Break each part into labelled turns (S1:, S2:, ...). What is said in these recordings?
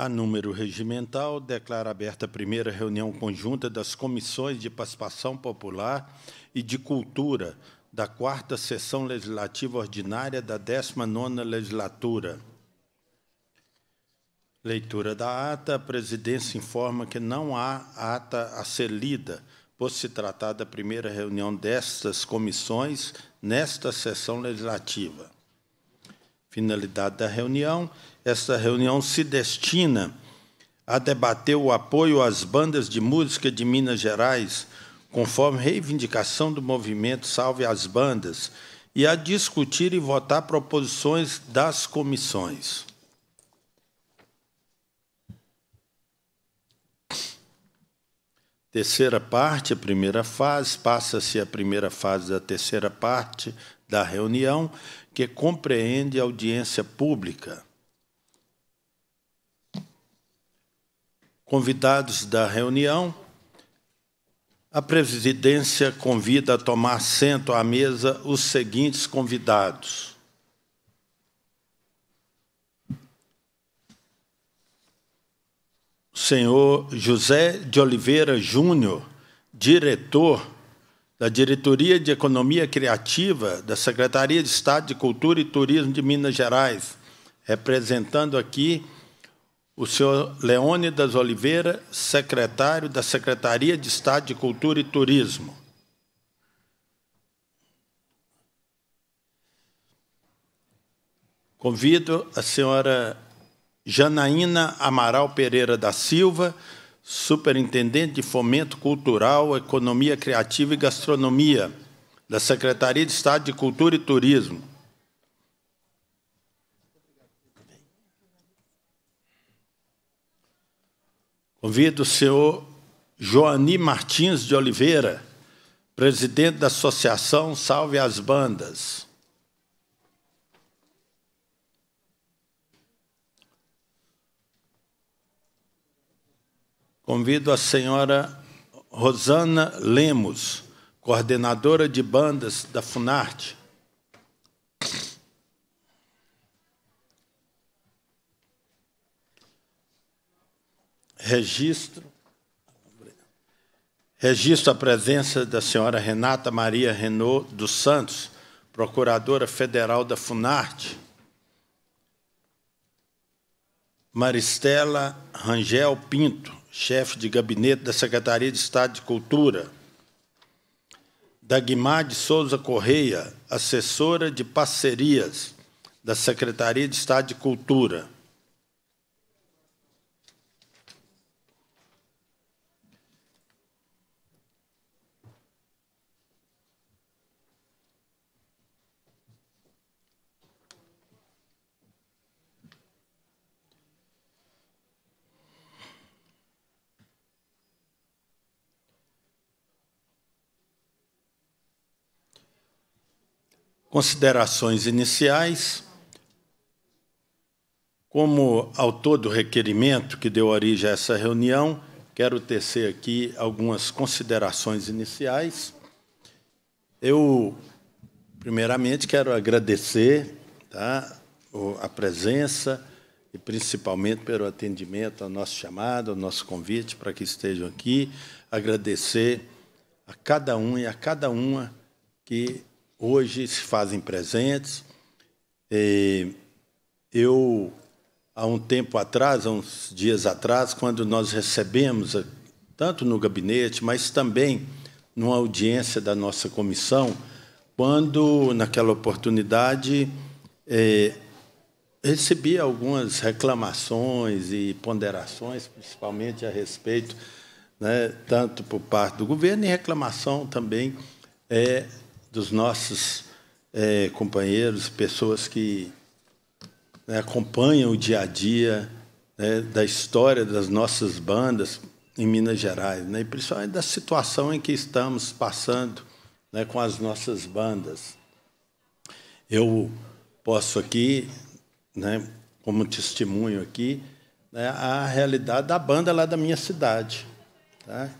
S1: A número regimental, declara aberta a primeira reunião conjunta das Comissões de Participação Popular e de Cultura da quarta sessão legislativa ordinária da 19ª legislatura. Leitura da ata. A presidência informa que não há ata a ser lida, por se tratar da primeira reunião destas comissões nesta sessão legislativa. Finalidade da reunião esta reunião se destina a debater o apoio às bandas de música de Minas Gerais, conforme reivindicação do movimento Salve as Bandas, e a discutir e votar proposições das comissões. Terceira parte, a primeira fase, passa-se a primeira fase da terceira parte da reunião, que compreende audiência pública. Convidados da reunião, a presidência convida a tomar assento à mesa os seguintes convidados. o Senhor José de Oliveira Júnior, diretor da Diretoria de Economia Criativa da Secretaria de Estado de Cultura e Turismo de Minas Gerais, representando aqui o senhor Leônidas Oliveira, secretário da Secretaria de Estado de Cultura e Turismo. Convido a senhora Janaína Amaral Pereira da Silva, superintendente de Fomento Cultural, Economia Criativa e Gastronomia, da Secretaria de Estado de Cultura e Turismo, Convido o senhor Joani Martins de Oliveira, presidente da Associação Salve as Bandas. Convido a senhora Rosana Lemos, coordenadora de bandas da Funarte, registro, registro a presença da senhora Renata Maria Renault dos Santos, procuradora federal da Funarte, Maristela Rangel Pinto, chefe de gabinete da Secretaria de Estado de Cultura, Dagmar de Souza Correia, assessora de parcerias da Secretaria de Estado de Cultura, Considerações iniciais. Como autor do requerimento que deu origem a essa reunião, quero tecer aqui algumas considerações iniciais. Eu, primeiramente, quero agradecer tá, a presença e principalmente pelo atendimento ao nosso chamado, ao nosso convite para que estejam aqui. Agradecer a cada um e a cada uma que hoje se fazem presentes. É, eu, há um tempo atrás, há uns dias atrás, quando nós recebemos, eh, tanto no gabinete, mas também numa audiência da nossa comissão, quando, naquela oportunidade, é, recebi algumas reclamações e ponderações, principalmente a respeito, né, tanto por parte do governo e reclamação também é, dos nossos é, companheiros, pessoas que né, acompanham o dia a dia né, da história das nossas bandas em Minas Gerais, né, e principalmente da situação em que estamos passando né, com as nossas bandas. Eu posso aqui, né, como testemunho aqui, né, a realidade da banda lá da minha cidade, tá?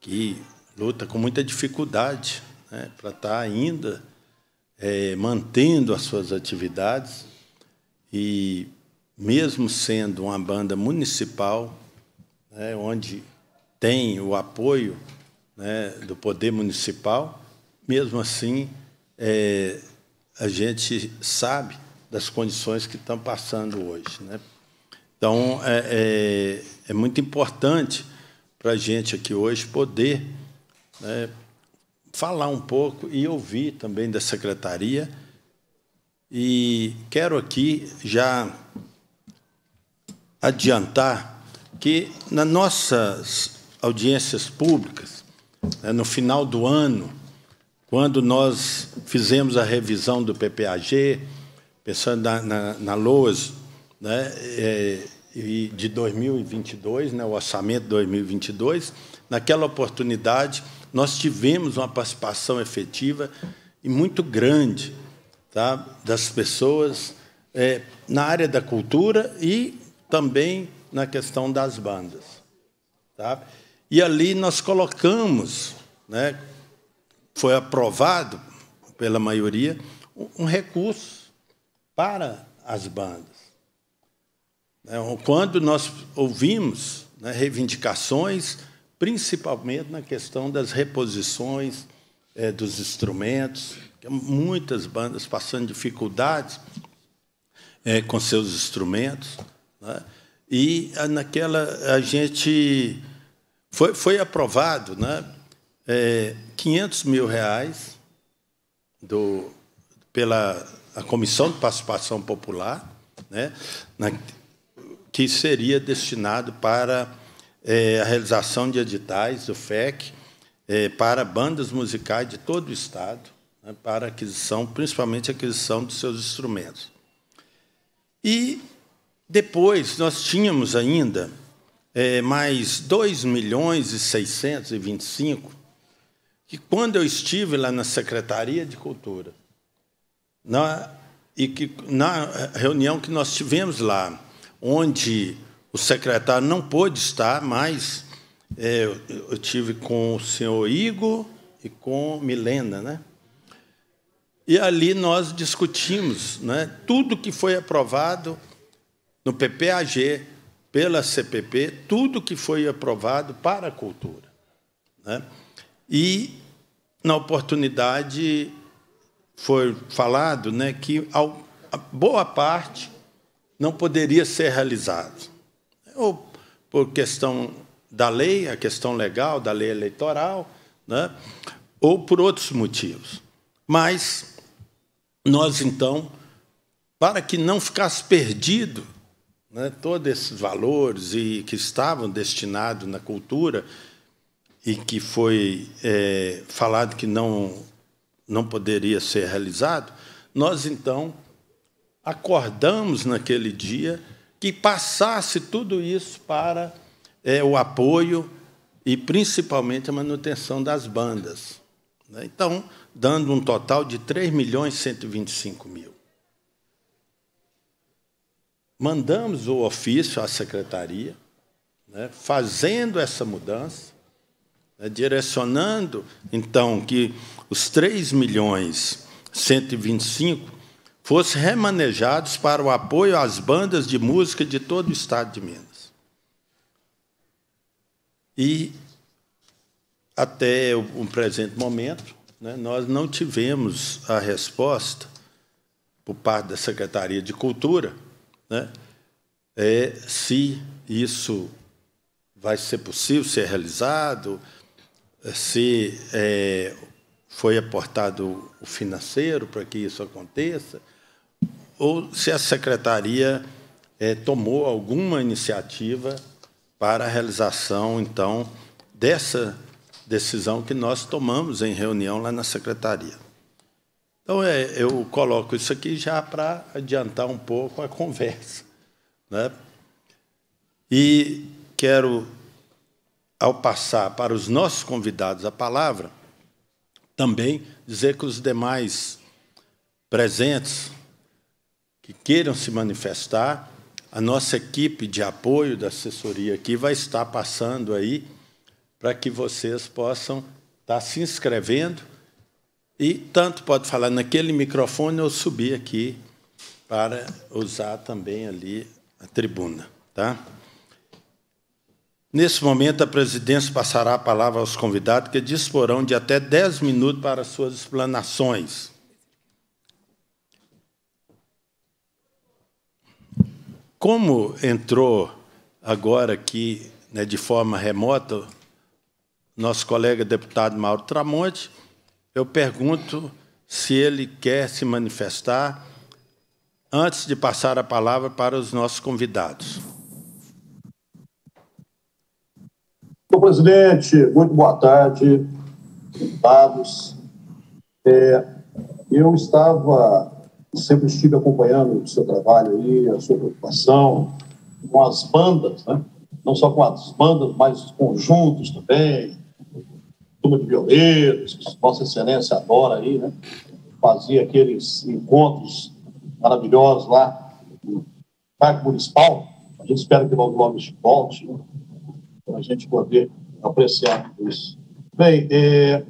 S1: que luta com muita dificuldade né, para estar tá ainda é, mantendo as suas atividades e, mesmo sendo uma banda municipal, né, onde tem o apoio né, do poder municipal, mesmo assim é, a gente sabe das condições que estão passando hoje. Né? Então, é, é, é muito importante para a gente aqui hoje poder né, falar um pouco e ouvir também da secretaria. E quero aqui já adiantar que nas nossas audiências públicas, né, no final do ano, quando nós fizemos a revisão do PPAG, pensando na, na, na LOAS, né, é, de 2022, né, o orçamento de 2022, naquela oportunidade, nós tivemos uma participação efetiva e muito grande tá, das pessoas é, na área da cultura e também na questão das bandas. Tá? E ali nós colocamos, né, foi aprovado pela maioria, um recurso para as bandas. Né? Quando nós ouvimos né, reivindicações principalmente na questão das reposições é, dos instrumentos. É muitas bandas passando dificuldades é, com seus instrumentos. Né? E ah, naquela a gente foi, foi aprovado né, é, 500 mil reais do, pela a Comissão de Participação Popular, né, na, que seria destinado para é, a realização de editais do FEC é, para bandas musicais de todo o Estado, né, para aquisição, principalmente aquisição dos seus instrumentos. E depois nós tínhamos ainda é, mais 2 milhões e 625, que quando eu estive lá na Secretaria de Cultura, na, e que, na reunião que nós tivemos lá, onde o secretário não pôde estar, mas é, eu, tive com o senhor Igor e com Milena, né? E ali nós discutimos né, tudo que foi aprovado no PPAG, pela CPP, tudo que foi aprovado para a cultura. Né? E, na oportunidade, foi falado né, que boa parte não poderia ser realizada ou por questão da lei, a questão legal, da lei eleitoral, né? ou por outros motivos. Mas nós, então, para que não ficasse perdido né, todos esses valores e que estavam destinados na cultura e que foi é, falado que não, não poderia ser realizado, nós, então, acordamos naquele dia que passasse tudo isso para é, o apoio e principalmente a manutenção das bandas. Né? Então, dando um total de 3 milhões e 125 mil. Mandamos o ofício à secretaria, né, fazendo essa mudança, né, direcionando, então, que os 3 milhões 125 fossem remanejados para o apoio às bandas de música de todo o estado de Minas. E, até o um presente momento, né, nós não tivemos a resposta por parte da Secretaria de Cultura né, é, se isso vai ser possível ser realizado, é se é, foi aportado o financeiro para que isso aconteça ou se a secretaria é, tomou alguma iniciativa para a realização, então, dessa decisão que nós tomamos em reunião lá na secretaria. Então, é, eu coloco isso aqui já para adiantar um pouco a conversa. Né? E quero, ao passar para os nossos convidados a palavra, também dizer que os demais presentes que queiram se manifestar, a nossa equipe de apoio da assessoria aqui vai estar passando aí para que vocês possam estar se inscrevendo e tanto pode falar naquele microfone ou subir aqui para usar também ali a tribuna, tá? Nesse momento, a presidência passará a palavra aos convidados, que disporão de até 10 minutos para suas explanações. Como entrou agora aqui, né, de forma remota, nosso colega deputado Mauro Tramonte, eu pergunto se ele quer se manifestar antes de passar a palavra para os nossos convidados.
S2: Senhor presidente, muito boa tarde, deputados. É, eu estava sempre estive acompanhando o seu trabalho aí, a sua preocupação com as bandas, né? não só com as bandas, mas os conjuntos também, turma de violeiros, que Vossa Excelência adora aí, né? Fazia aqueles encontros maravilhosos lá no Parque Municipal. A gente espera que logo logo isso volte, né? para a gente poder apreciar isso. Bem, é,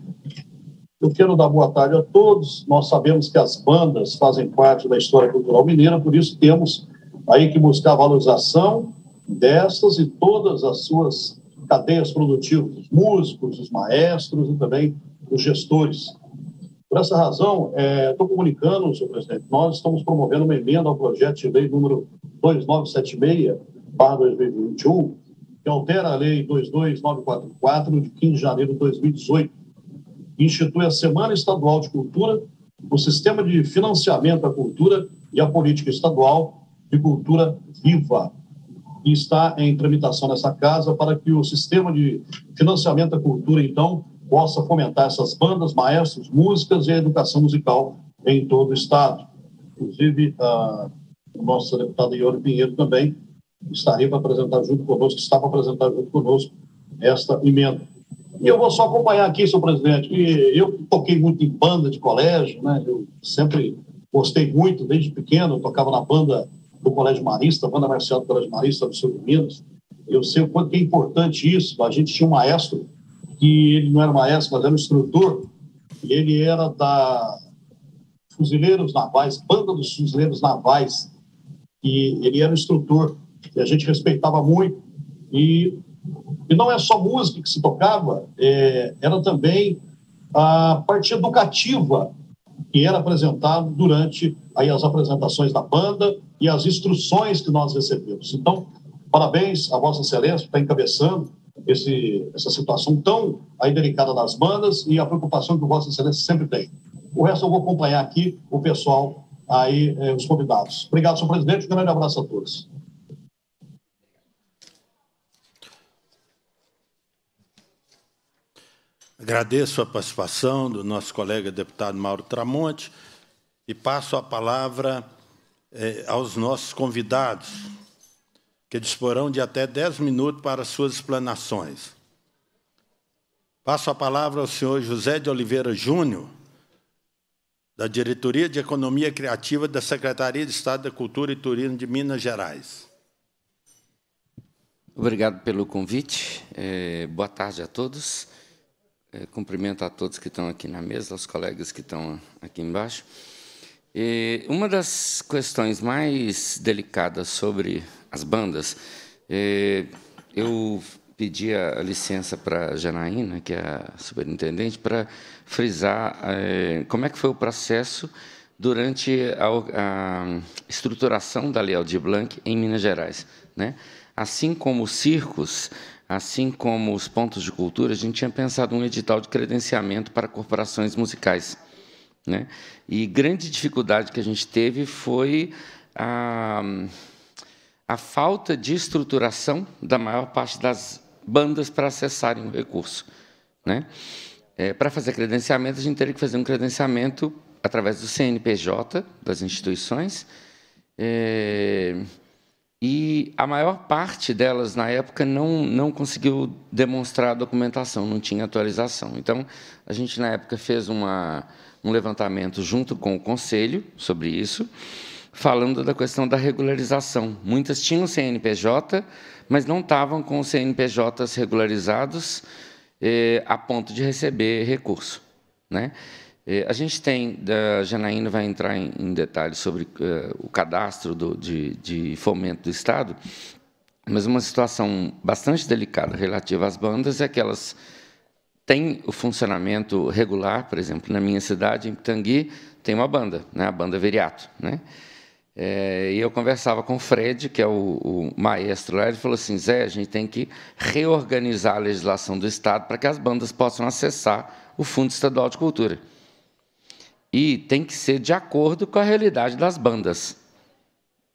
S2: eu quero dar boa tarde a todos. Nós sabemos que as bandas fazem parte da história cultural mineira, por isso temos aí que buscar a valorização dessas e todas as suas cadeias produtivas, os músicos, os maestros e também os gestores. Por essa razão, estou é, comunicando, senhor presidente, nós estamos promovendo uma emenda ao projeto de lei número 2976-2021, que altera a lei 22944, de 15 de janeiro de 2018 institui a Semana Estadual de Cultura, o Sistema de Financiamento à Cultura e a Política Estadual de Cultura Viva, E está em tramitação nessa casa para que o Sistema de Financiamento à Cultura, então, possa fomentar essas bandas, maestros, músicas e a educação musical em todo o Estado. Inclusive, a nossa deputada Ione Pinheiro também estaria para apresentar junto conosco, está para apresentar junto conosco esta emenda. E eu vou só acompanhar aqui, senhor presidente, que eu toquei muito em banda de colégio, né? Eu sempre gostei muito, desde pequeno, eu tocava na banda do Colégio Marista, banda marcial do Colégio Marista do Sul de Minas. Eu sei o quanto é importante isso. A gente tinha um maestro, que ele não era maestro, mas era um instrutor, e ele era da Fuzileiros Navais, Banda dos Fuzileiros Navais, e ele era um instrutor, e a gente respeitava muito. E e não é só música que se tocava, é, era também a parte educativa que era apresentado durante aí as apresentações da banda e as instruções que nós recebemos. Então, parabéns a Vossa Excelência por estar encabeçando esse, essa situação tão aí delicada das bandas e a preocupação que Vossa Excelência sempre tem. O resto eu vou acompanhar aqui o pessoal aí, eh, os convidados. Obrigado, senhor presidente. Um grande abraço a todos.
S1: Agradeço a participação do nosso colega deputado Mauro Tramonte e passo a palavra eh, aos nossos convidados, que disporão de até 10 minutos para suas explanações. Passo a palavra ao senhor José de Oliveira Júnior, da Diretoria de Economia Criativa da Secretaria de Estado da Cultura e Turismo de Minas Gerais.
S3: Obrigado pelo convite. É, boa tarde a todos. É, cumprimento a todos que estão aqui na mesa, aos colegas que estão aqui embaixo. E uma das questões mais delicadas sobre as bandas, é, eu pedi a licença para a Janaína, que é a superintendente, para frisar é, como é que foi o processo durante a, a estruturação da Lei de Blanc em Minas Gerais. Né? Assim como os circos, assim como os pontos de cultura, a gente tinha pensado um edital de credenciamento para corporações musicais. Né? E grande dificuldade que a gente teve foi a, a falta de estruturação da maior parte das bandas para acessarem o recurso. Né? É, para fazer credenciamento, a gente teria que fazer um credenciamento através do CNPJ das instituições. É, e a maior parte delas na época não, não conseguiu demonstrar a documentação, não tinha atualização. Então, a gente na época fez uma, um levantamento junto com o conselho sobre isso, falando da questão da regularização. Muitas tinham CNPJ, mas não estavam com CNPJs regularizados eh, a ponto de receber recurso. Né? a gente tem, a Janaína vai entrar em, detalhes sobre eh, o cadastro do, de, de fomento do Estado, mas uma situação bastante delicada relativa às bandas é que elas têm o funcionamento regular, por exemplo, na minha cidade, em Pitangui, tem uma banda, né, a Banda Veriato. Né? É, e eu conversava com o Fred, que é o, o maestro lá, ele falou assim, Zé, a gente tem que reorganizar a legislação do Estado para que as bandas possam acessar o Fundo Estadual de Cultura e tem que ser de acordo com a realidade das bandas,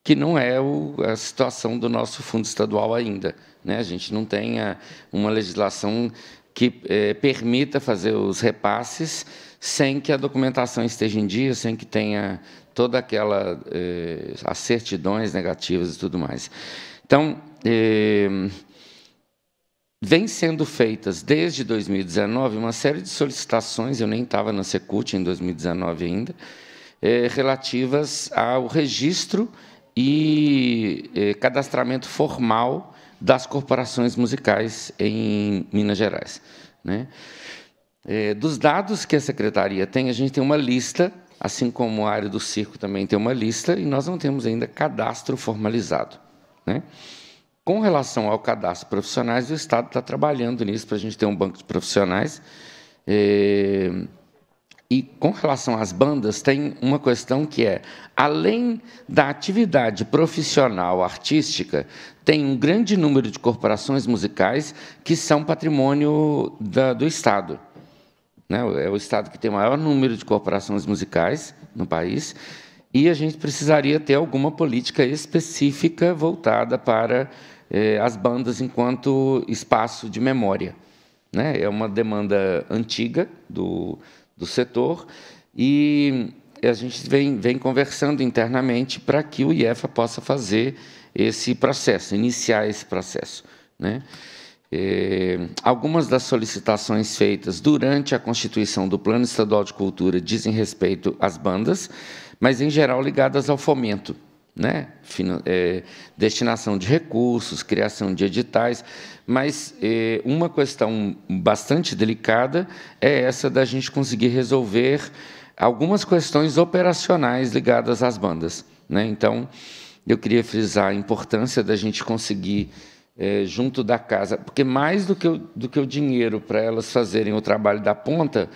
S3: que não é o, a situação do nosso fundo estadual ainda. Né? A gente não tem a, eh, uma legislação que é, permita fazer os repasses sem que a documentação esteja em dia, sem que tenha toda aquela é, as certidões negativas e tudo mais. Então, Vem sendo feitas desde 2019 uma série de solicitações, eu nem estava na Secult em 2019 ainda, é, relativas ao registro e é, cadastramento formal das corporações musicais em Minas Gerais. Né? É, dos dados que a secretaria tem, a gente tem uma lista, assim como a área do circo também tem uma lista, e nós não temos ainda cadastro formalizado. Né? Com relação ao cadastro de profissionais, o Estado está trabalhando nisso para a gente ter um banco de profissionais. Eh, e com relação às bandas, tem uma questão que é: além da atividade profissional artística, tem um grande número de corporações musicais que são patrimônio da, do Estado. Né? É o Estado que tem o maior número de corporações musicais no país. E a gente precisaria ter alguma política específica voltada para eh, as bandas enquanto espaço de memória. Né? É uma demanda antiga do, do setor e a gente vem, vem conversando internamente para que o IEFA possa fazer esse processo, iniciar esse processo. Né? É, algumas das solicitações feitas durante a constituição do Plano Estadual de Cultura dizem respeito às bandas, mas, em geral, ligadas ao fomento né? É, destinação de recursos, criação de editais, mas é, uma questão bastante delicada é essa da gente conseguir resolver algumas questões operacionais ligadas às bandas. Né? Então, eu queria frisar a importância da gente conseguir, é, junto da casa, porque mais do que o, do que o dinheiro para elas fazerem o trabalho da ponta,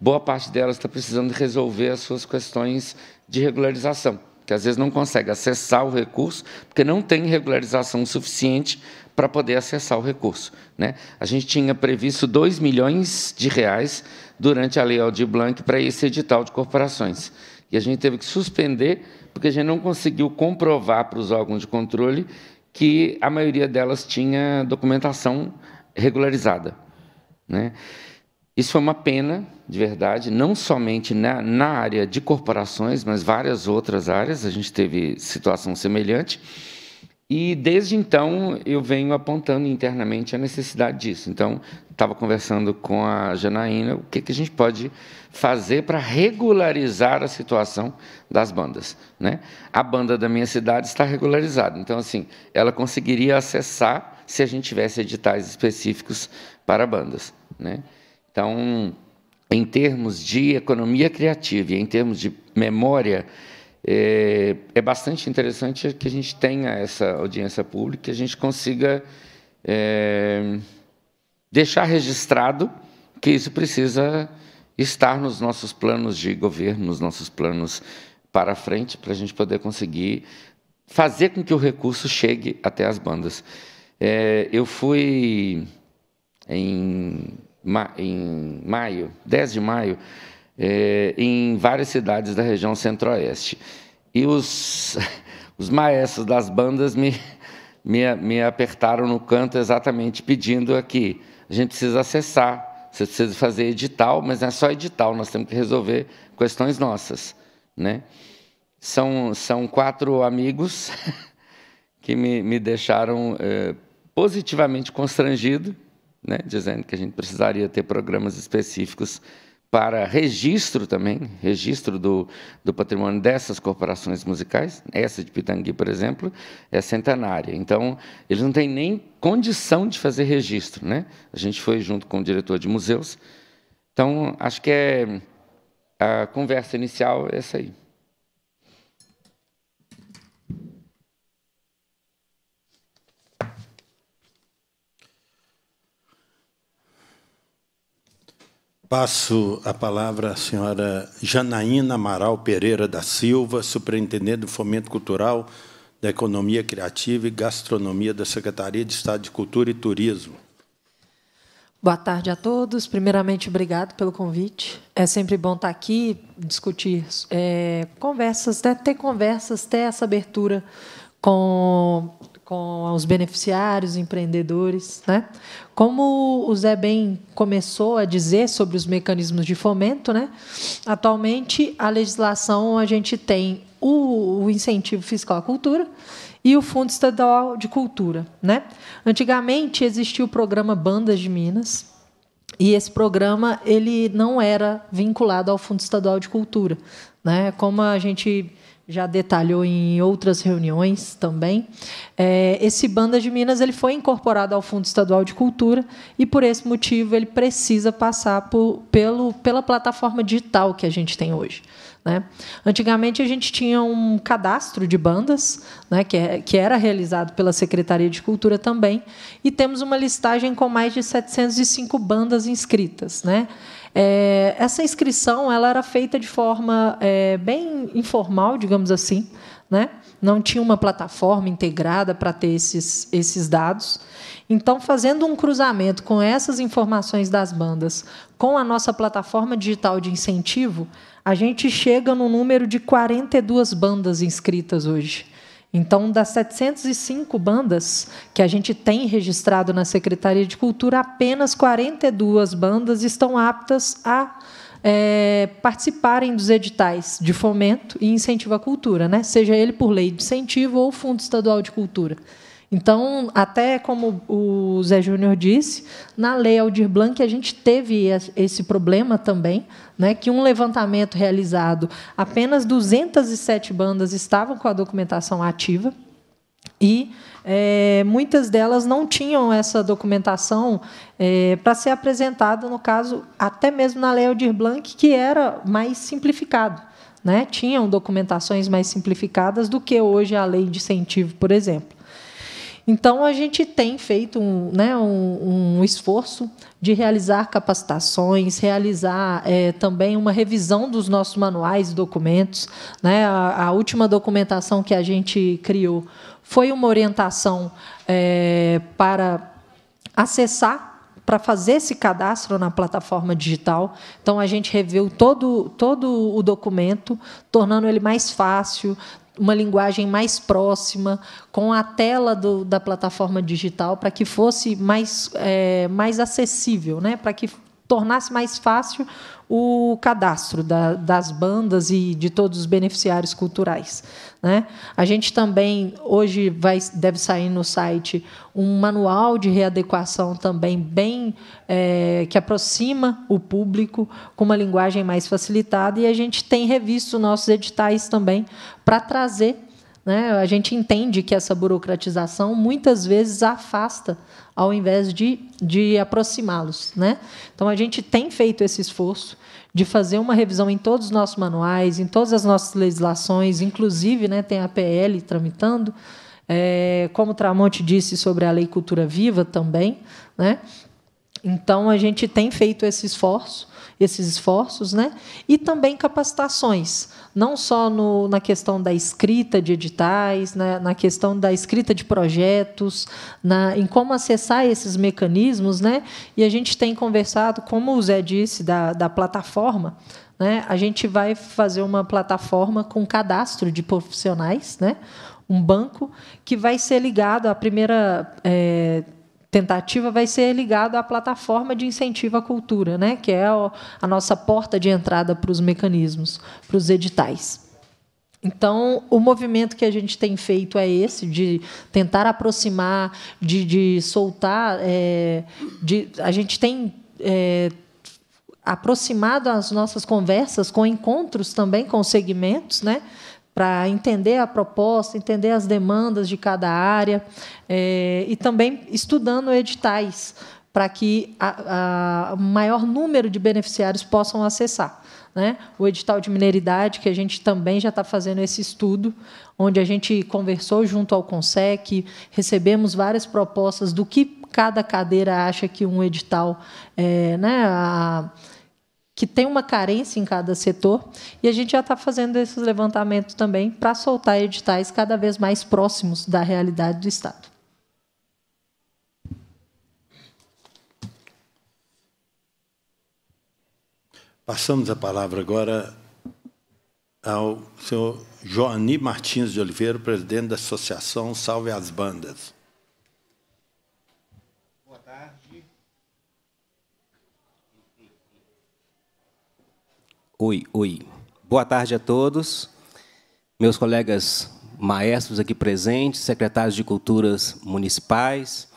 S3: boa parte delas está precisando resolver as suas questões de regularização que às vezes não consegue acessar o recurso, porque não tem regularização suficiente para poder acessar o recurso. Né? A gente tinha previsto 2 milhões de reais durante a Lei Aldir Blanc para esse edital de corporações. E a gente teve que suspender, porque a gente não conseguiu comprovar para os órgãos de controle que a maioria delas tinha documentação regularizada. Né? Isso é uma pena, de verdade, não somente na, na área de corporações, mas várias outras áreas. A gente teve situação semelhante. E desde então eu venho apontando internamente a necessidade disso. Então, estava conversando com a Janaína o que, que a gente pode fazer para regularizar a situação das bandas. Né? A banda da minha cidade está regularizada, então, assim, ela conseguiria acessar se a gente tivesse editais específicos para bandas. Né? Então, em termos de economia criativa e em termos de memória, é, é, bastante interessante que a gente tenha essa audiência pública, que a gente consiga é, deixar registrado que isso precisa estar nos nossos planos de governo, nos nossos planos para frente, para a gente poder conseguir fazer com que o recurso chegue até as bandas. É, eu fui em em maio, 10 de maio, é, em várias cidades da região centro-oeste. E os, os maestros das bandas me, me, me apertaram no canto exatamente pedindo aqui, a gente precisa acessar, você precisa fazer edital, mas não é só edital, nós temos que resolver questões nossas. Né? São, são quatro amigos que me, me deixaram é, positivamente constrangido, né, dizendo que a gente precisaria ter programas específicos para registro também, registro do, do patrimônio dessas corporações musicais, essa de Pitangui, por exemplo, é centenária. Então, eles não têm nem condição de fazer registro. Né? A gente foi junto com o diretor de museus. Então, acho que é a conversa inicial é essa aí.
S1: Passo a palavra à senhora Janaína Amaral Pereira da Silva, superintendente do Fomento Cultural da Economia Criativa e Gastronomia da Secretaria de Estado de Cultura e Turismo.
S4: Boa tarde a todos. Primeiramente, obrigado pelo convite. É sempre bom estar aqui, discutir é, conversas, né? ter conversas, ter essa abertura com com os beneficiários, empreendedores. Né? Como o Zé Bem começou a dizer sobre os mecanismos de fomento, né? atualmente a legislação a gente tem o, o incentivo fiscal à cultura e o Fundo Estadual de Cultura. Né? Antigamente existia o programa Bandas de Minas, e esse programa ele não era vinculado ao Fundo Estadual de Cultura, né? Como a gente já detalhou em outras reuniões também. É, esse Banda de Minas ele foi incorporado ao Fundo Estadual de Cultura e, por esse motivo, ele precisa passar por, pelo, pela plataforma digital que a gente tem hoje. Né? Antigamente a gente tinha um cadastro de bandas, né, que, é, que, era realizado pela Secretaria de Cultura também, e temos uma listagem com mais de 705 bandas inscritas. Né? É, essa inscrição ela era feita de forma é, bem informal, digamos assim, né? não tinha uma plataforma integrada para ter esses, esses dados. Então, fazendo um cruzamento com essas informações das bandas com a nossa plataforma digital de incentivo, a gente chega no número de 42 bandas inscritas hoje. Então, das 705 bandas que a gente tem registrado na Secretaria de Cultura, apenas 42 bandas estão aptas a é, participarem dos editais de fomento e incentivo à cultura, né? seja ele por lei de incentivo ou Fundo Estadual de Cultura. Então, até como o Zé Júnior disse, na Lei Aldir Blanc a gente teve esse problema também, né, que um levantamento realizado, apenas 207 bandas estavam com a documentação ativa e é, muitas delas não tinham essa documentação é, eh, para ser apresentada, no caso, até mesmo na Lei Aldir Blanc, que era mais simplificado. Né? tinham documentações mais simplificadas do que hoje a lei de incentivo, por exemplo. Então, a gente tem feito um, né, um, um esforço de realizar capacitações, realizar é, também uma revisão dos nossos manuais e documentos. Né? A, a última documentação que a gente criou foi uma orientação é, para acessar para fazer esse cadastro na plataforma digital. Então, a gente reviu todo, todo o documento, tornando ele mais fácil, uma linguagem mais próxima, com a tela do, da plataforma digital, para que fosse mais, é, mais acessível, né? para que tornasse mais fácil o cadastro da, das bandas e de todos os beneficiários culturais. Né? A gente também, hoje, vai, deve sair no site um manual de readequação também bem é, que aproxima o público com uma linguagem mais facilitada e a gente tem revisto nossos editais também para trazer né? A gente entende que essa burocratização muitas vezes afasta ao invés de, de aproximá-los. Né? Então, a gente tem feito esse esforço de fazer uma revisão em todos os nossos manuais, em todas as nossas legislações, inclusive né, tem a PL tramitando, é, como o Tramonte disse sobre a Lei Cultura Viva também. Né? Então, a gente tem feito esse esforço esses esforços, né? E também capacitações, não só no, na questão da escrita de editais, na, né? na questão da escrita de projetos, na, em como acessar esses mecanismos, né? E a gente tem conversado, como o Zé disse, da, da plataforma, né? A gente vai fazer uma plataforma com cadastro de profissionais, né? um banco que vai ser ligado à primeira é, tentativa vai ser ligado à plataforma de incentivo à cultura, né? que é a nossa porta de entrada para os mecanismos, para os editais. Então, o movimento que a gente tem feito é esse, de tentar aproximar, de, de soltar. É, de, a gente tem. É, aproximado as nossas conversas com encontros também com segmentos, né? para entender a proposta, entender as demandas de cada área é, e também estudando editais para que o maior número de beneficiários possam acessar. Né? O edital de mineridade, que a gente também já está fazendo esse estudo, onde a gente conversou junto ao CONSEC, recebemos várias propostas do que cada cadeira acha que um edital é, né, a, que tem uma carência em cada setor, e a gente já está fazendo esses levantamentos também para soltar editais cada vez mais próximos da realidade do Estado.
S1: Passamos a palavra agora ao senhor Joani Martins de Oliveira, presidente da Associação Salve as Bandas.
S5: Oi, oi. Boa tarde a todos. Meus colegas maestros aqui presentes, secretários de Culturas Municipais,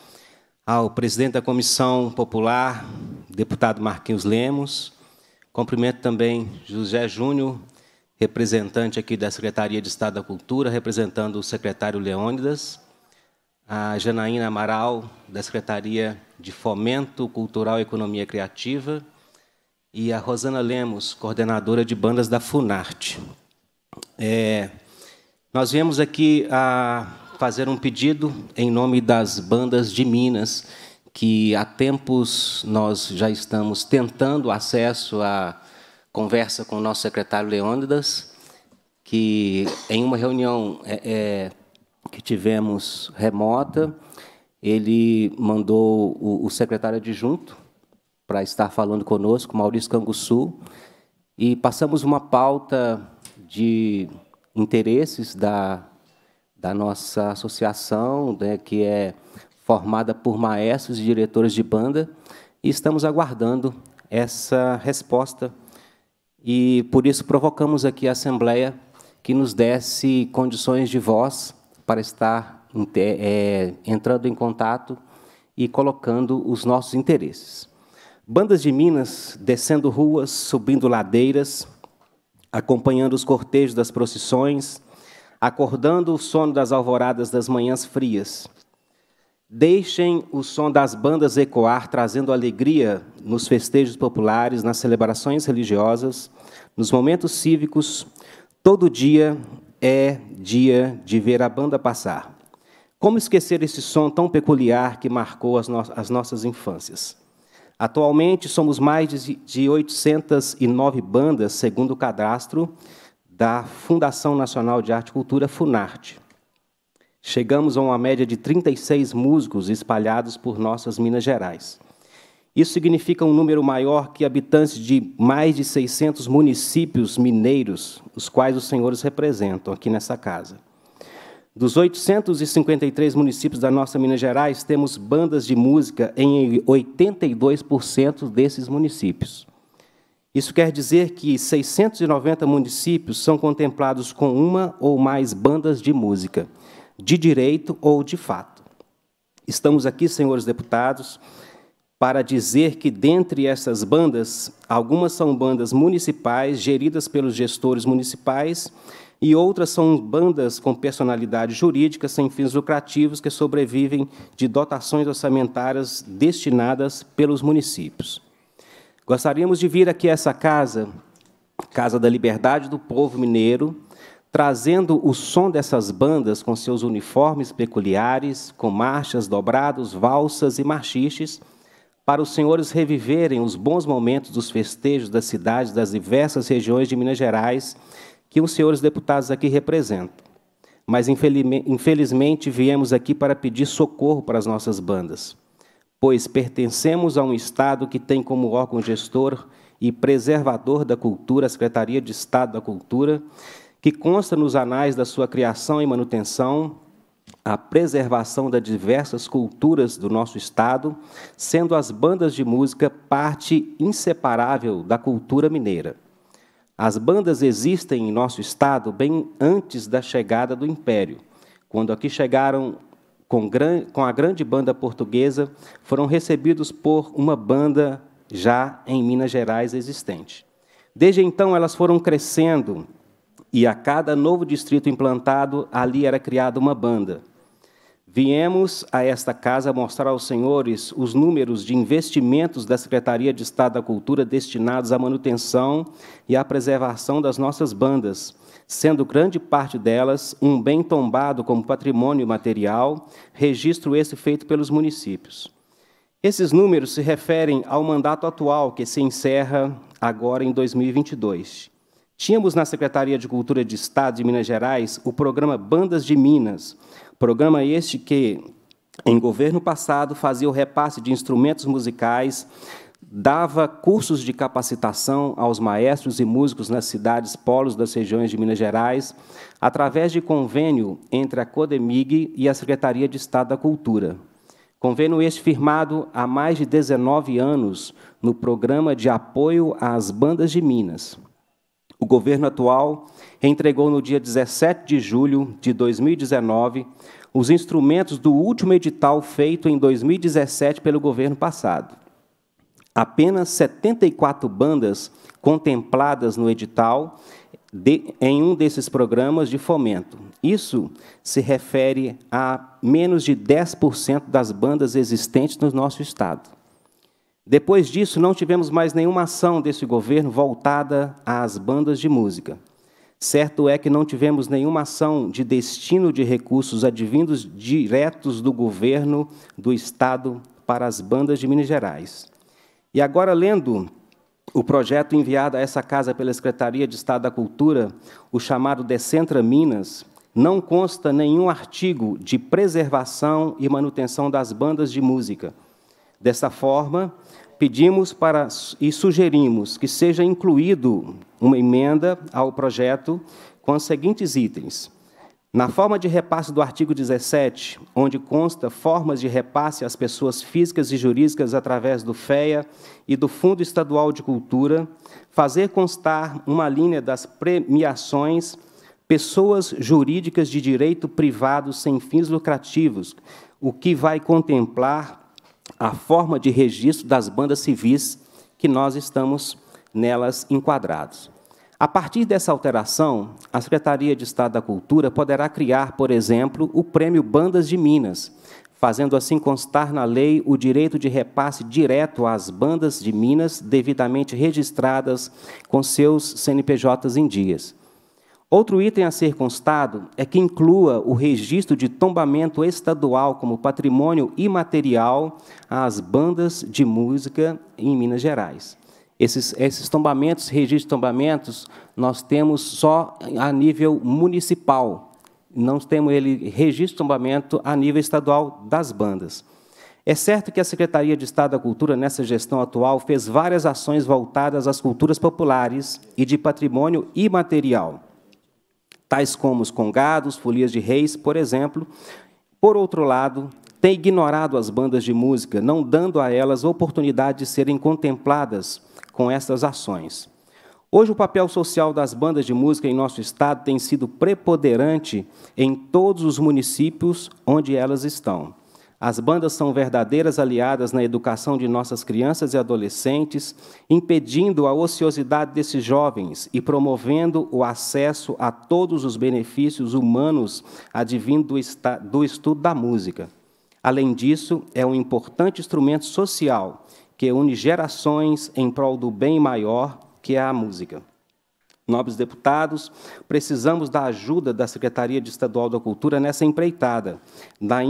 S5: ao presidente da Comissão Popular, deputado Marquinhos Lemos. Cumprimento também José Júnior, representante aqui da Secretaria de Estado da Cultura, representando o secretário Leônidas, a Janaína Amaral, da Secretaria de Fomento Cultural e Economia Criativa, e a Rosana Lemos, coordenadora de bandas da Funarte. É, nós viemos aqui a fazer um pedido em nome das bandas de Minas, que há tempos nós já estamos tentando acesso à conversa com o nosso secretário Leônidas, que em uma reunião é, é, que tivemos remota, ele mandou o, o secretário adjunto, para estar falando conosco, Maurício Canguçu, e passamos uma pauta de interesses da, da nossa associação, né, que é formada por maestros e diretores de banda, e estamos aguardando essa resposta. E por isso provocamos aqui a Assembleia que nos desse condições de voz para estar é, entrando em contato e colocando os nossos interesses. Bandas de Minas descendo ruas, subindo ladeiras, acompanhando os cortejos das procissões, acordando o sono das alvoradas das manhãs frias. Deixem o som das bandas ecoar, trazendo alegria nos festejos populares, nas celebrações religiosas, nos momentos cívicos. Todo dia é dia de ver a banda passar. Como esquecer esse som tão peculiar que marcou as, no as nossas infâncias? Atualmente, somos mais de 809 bandas, segundo o cadastro da Fundação Nacional de Arte e Cultura, FUNARTE. Chegamos a uma média de 36 músicos espalhados por nossas Minas Gerais. Isso significa um número maior que habitantes de mais de 600 municípios mineiros, os quais os senhores representam aqui nessa casa. Dos 853 municípios da nossa Minas Gerais, temos bandas de música em 82% desses municípios. Isso quer dizer que 690 municípios são contemplados com uma ou mais bandas de música, de direito ou de fato. Estamos aqui, senhores deputados, para dizer que, dentre essas bandas, algumas são bandas municipais, geridas pelos gestores municipais, e outras são bandas com personalidade jurídica sem fins lucrativos que sobrevivem de dotações orçamentárias destinadas pelos municípios. Gostaríamos de vir aqui a essa casa, Casa da Liberdade do Povo Mineiro, trazendo o som dessas bandas com seus uniformes peculiares, com marchas, dobrados, valsas e marchiches, para os senhores reviverem os bons momentos dos festejos das cidades das diversas regiões de Minas Gerais que os senhores deputados aqui representam. Mas, infelizmente, viemos aqui para pedir socorro para as nossas bandas, pois pertencemos a um Estado que tem como órgão gestor e preservador da cultura a Secretaria de Estado da Cultura, que consta nos anais da sua criação e manutenção a preservação das diversas culturas do nosso Estado, sendo as bandas de música parte inseparável da cultura mineira. As bandas existem em nosso estado bem antes da chegada do Império. Quando aqui chegaram com, a grande banda portuguesa, foram recebidos por uma banda já em Minas Gerais existente. Desde então, elas foram crescendo e a cada novo distrito implantado, ali era criada uma banda. Viemos a esta casa mostrar aos senhores os números de investimentos da Secretaria de Estado da Cultura destinados à manutenção e à preservação das nossas bandas, sendo grande parte delas um bem tombado como patrimônio material, registro esse feito pelos municípios. Esses números se referem ao mandato atual que se encerra agora em 2022. Tínhamos na Secretaria de Cultura de Estado de Minas Gerais o programa Bandas de Minas Programa este que, em governo passado, fazia o repasse de instrumentos musicais, dava cursos de capacitação aos maestros e músicos nas cidades polos das regiões de Minas Gerais, através de convênio entre a CODEMIG e a Secretaria de Estado da Cultura. Convênio este firmado há mais de 19 anos no Programa de Apoio às Bandas de Minas. O governo atual entregou no dia 17 de julho de 2019 os instrumentos do último edital feito em 2017 pelo governo passado. Apenas 74 bandas contempladas no edital de, em um desses programas de fomento. Isso se refere a menos de 10% das bandas existentes no nosso Estado. Depois disso, não tivemos mais nenhuma ação desse governo voltada às bandas de música. Certo é que não tivemos nenhuma ação de destino de recursos advindos diretos do governo do Estado para as bandas de Minas Gerais. E agora, lendo o projeto enviado a essa casa pela Secretaria de Estado da Cultura, o chamado Decentra Minas, não consta nenhum artigo de preservação e manutenção das bandas de música. Dessa forma, pedimos para e sugerimos que seja incluído uma emenda ao projeto com os seguintes itens. Na forma de repasse do artigo 17, onde consta formas de repasse às pessoas físicas e jurídicas através do FEA e do Fundo Estadual de Cultura, fazer constar uma linha das premiações pessoas jurídicas de direito privado sem fins lucrativos, o que vai contemplar a forma de registro das bandas civis que nós estamos nelas enquadrados. A partir dessa alteração, a Secretaria de Estado da Cultura poderá criar, por exemplo, o Prêmio Bandas de Minas, fazendo assim constar na lei o direito de repasse direto às bandas de Minas devidamente registradas com seus CNPJs em dias. Outro item a ser constado é que inclua o registro de tombamento estadual como patrimônio imaterial às bandas de música em Minas Gerais. Esses, esses tombamentos, registros de tombamentos, nós temos só a nível municipal. Não temos ele registro de tombamento a nível estadual das bandas. É certo que a Secretaria de Estado da Cultura, nessa gestão atual, fez várias ações voltadas às culturas populares e de patrimônio imaterial tais como os congados, folias de reis, por exemplo. Por outro lado, tem ignorado as bandas de música, não dando a elas a oportunidade de serem contempladas com estas ações. Hoje, o papel social das bandas de música em nosso estado tem sido preponderante em todos os municípios onde elas estão. As bandas são verdadeiras aliadas na educação de nossas crianças e adolescentes, impedindo a ociosidade desses jovens e promovendo o acesso a todos os benefícios humanos advindo do estudo da música. Além disso, é um importante instrumento social que une gerações em prol do bem maior, que é a música. Nobres deputados, precisamos da ajuda da Secretaria de Estadual da Cultura nessa empreitada, na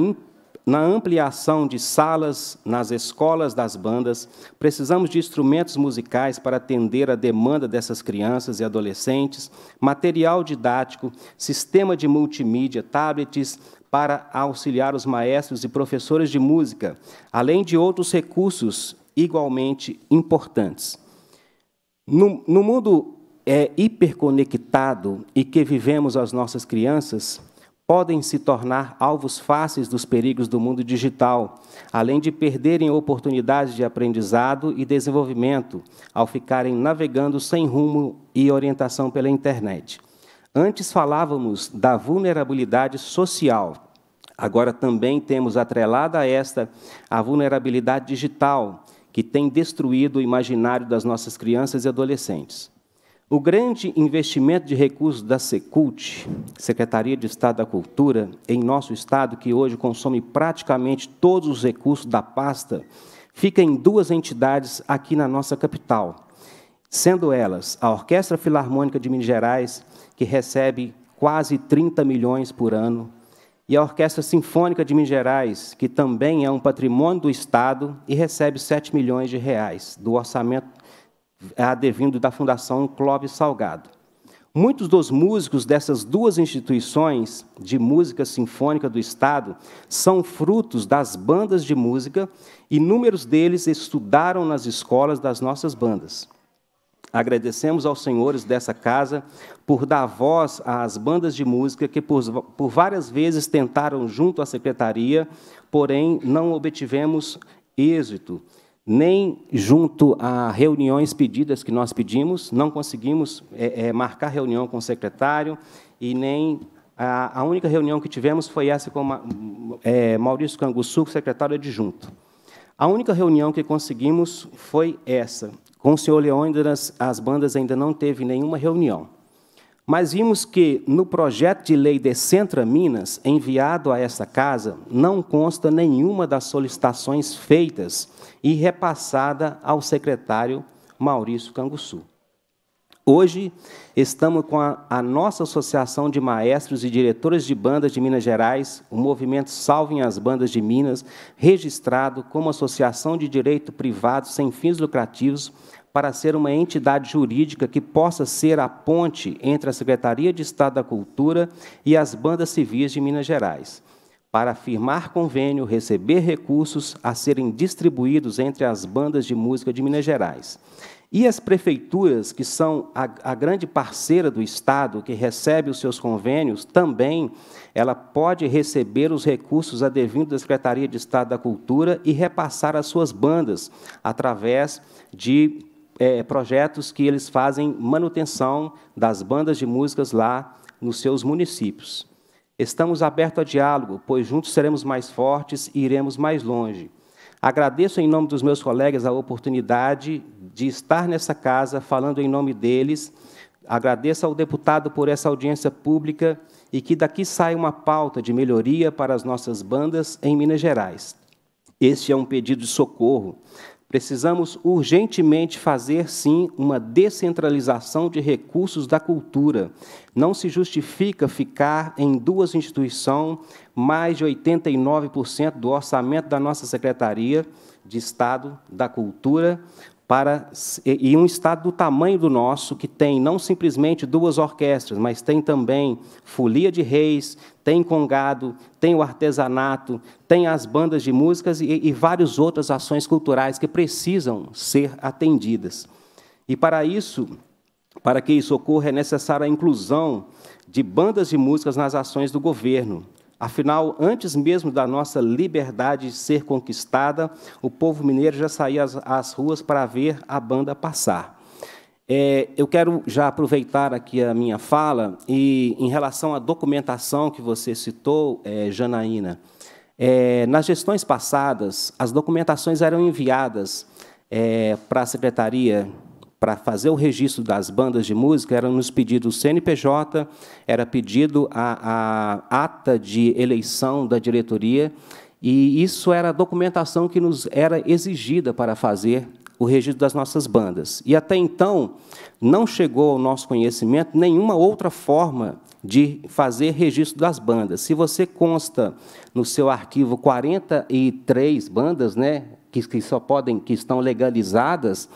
S5: na ampliação de salas nas escolas das bandas, precisamos de instrumentos musicais para atender a demanda dessas crianças e adolescentes, material didático, sistema de multimídia, tablets para auxiliar os maestros e professores de música, além de outros recursos igualmente importantes. No, no mundo é, hiperconectado e que vivemos as nossas crianças, podem se tornar alvos fáceis dos perigos do mundo digital, além de perderem oportunidades de aprendizado e desenvolvimento ao ficarem navegando sem rumo e orientação pela internet. Antes falávamos da vulnerabilidade social. Agora também temos atrelada a esta a vulnerabilidade digital, que tem destruído o imaginário das nossas crianças e adolescentes. O grande investimento de recursos da Secult, Secretaria de Estado da Cultura, em nosso estado, que hoje consome praticamente todos os recursos da pasta, fica em duas entidades aqui na nossa capital, sendo elas a Orquestra Filarmônica de Minas Gerais, que recebe quase 30 milhões por ano, e a Orquestra Sinfônica de Minas Gerais, que também é um patrimônio do Estado e recebe 7 milhões de reais do orçamento é advindo da Fundação Clóvis Salgado. Muitos dos músicos dessas duas instituições de música sinfônica do Estado são frutos das bandas de música e inúmeros deles estudaram nas escolas das nossas bandas. Agradecemos aos senhores dessa casa por dar voz às bandas de música que, por, por várias vezes, tentaram junto à secretaria, porém não obtivemos êxito nem junto a reuniões pedidas que nós pedimos, não conseguimos é, é, marcar reunião com o secretário, e nem a, a, única reunião que tivemos foi essa com é, Maurício Canguçu, secretário adjunto. A única reunião que conseguimos foi essa. Com o senhor Leônidas, as bandas ainda não teve nenhuma reunião. Mas vimos que no projeto de lei de Centra Minas, enviado a esta casa, não consta nenhuma das solicitações feitas e repassada ao secretário Maurício Canguçu. Hoje, estamos com a, a, nossa Associação de Maestros e Diretores de Bandas de Minas Gerais, o movimento Salvem as Bandas de Minas, registrado como Associação de Direito Privado Sem Fins Lucrativos, para ser uma entidade jurídica que possa ser a ponte entre a Secretaria de Estado da Cultura e as bandas civis de Minas Gerais para firmar convênio, receber recursos a serem distribuídos entre as bandas de música de Minas Gerais. E as prefeituras, que são a, a, grande parceira do Estado, que recebe os seus convênios, também ela pode receber os recursos advindos da Secretaria de Estado da Cultura e repassar às suas bandas, através de é, projetos que eles fazem manutenção das bandas de músicas lá nos seus municípios. Estamos abertos a diálogo, pois juntos seremos mais fortes e iremos mais longe. Agradeço em nome dos meus colegas a oportunidade de estar nessa casa falando em nome deles. Agradeço ao deputado por essa audiência pública e que daqui saia uma pauta de melhoria para as nossas bandas em Minas Gerais. Este é um pedido de socorro. Precisamos urgentemente fazer, sim, uma descentralização de recursos da cultura. Não se justifica ficar em duas instituições mais de 89% do orçamento da nossa Secretaria de Estado da Cultura, para e um estado do tamanho do nosso que tem não simplesmente duas orquestras, mas tem também folia de reis, tem congado, tem o artesanato, tem as bandas de músicas e, e várias outras ações culturais que precisam ser atendidas. E para isso, para que isso ocorra, é necessária a inclusão de bandas de músicas nas ações do governo, Afinal, antes mesmo da nossa liberdade ser conquistada, o povo mineiro já saía às, às ruas para ver a banda passar. É, eu quero já aproveitar aqui a minha fala e, em relação à documentação que você citou, é, Janaína, é, nas gestões passadas, as documentações eram enviadas é, para a Secretaria para fazer o registro das bandas de música, eram nos pedidos CNPJ, era pedido a, a ata de eleição da diretoria, e isso era a documentação que nos era exigida para fazer o registro das nossas bandas. E até então, não chegou ao nosso conhecimento nenhuma outra forma de fazer registro das bandas. Se você consta no seu arquivo 43 bandas, né, que, que só podem, que estão legalizadas,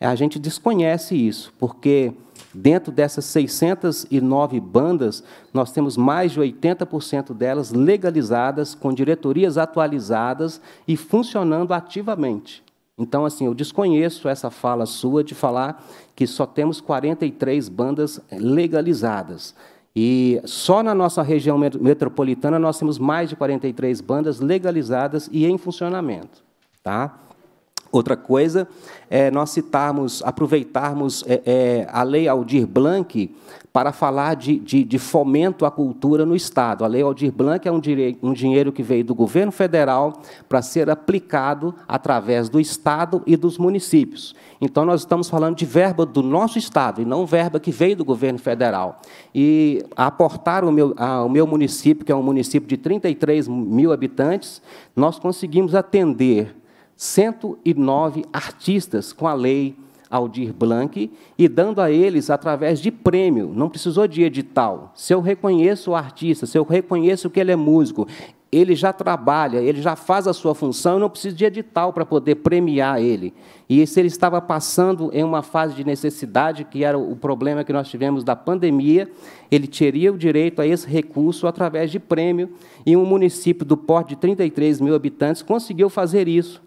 S5: a gente desconhece isso, porque dentro dessas 609 bandas, nós temos mais de 80% delas legalizadas, com diretorias atualizadas e funcionando ativamente. Então, assim, eu desconheço essa fala sua de falar que só temos 43 bandas legalizadas. E só na nossa região metropolitana nós temos mais de 43 bandas legalizadas e em funcionamento. Tá? Outra coisa é nós citarmos, aproveitarmos é, é, a Lei Aldir Blanc para falar de, de, de, fomento à cultura no Estado. A Lei Aldir Blanc é um, um dinheiro que veio do governo federal para ser aplicado através do Estado e dos municípios. Então, nós estamos falando de verba do nosso Estado e não verba que veio do governo federal. E aportar o meu, a, o meu município, que é um município de 33 mil habitantes, nós conseguimos atender 109 artistas com a lei Aldir Blanc e dando a eles através de prêmio, não precisou de edital. Se eu reconheço o artista, se eu reconheço que ele é músico, ele já trabalha, ele já faz a sua função, eu não preciso de edital para poder premiar ele. E se ele estava passando em uma fase de necessidade, que era o problema que nós tivemos da pandemia, ele teria o direito a esse recurso através de prêmio, e um município do porte de 33 mil habitantes conseguiu fazer isso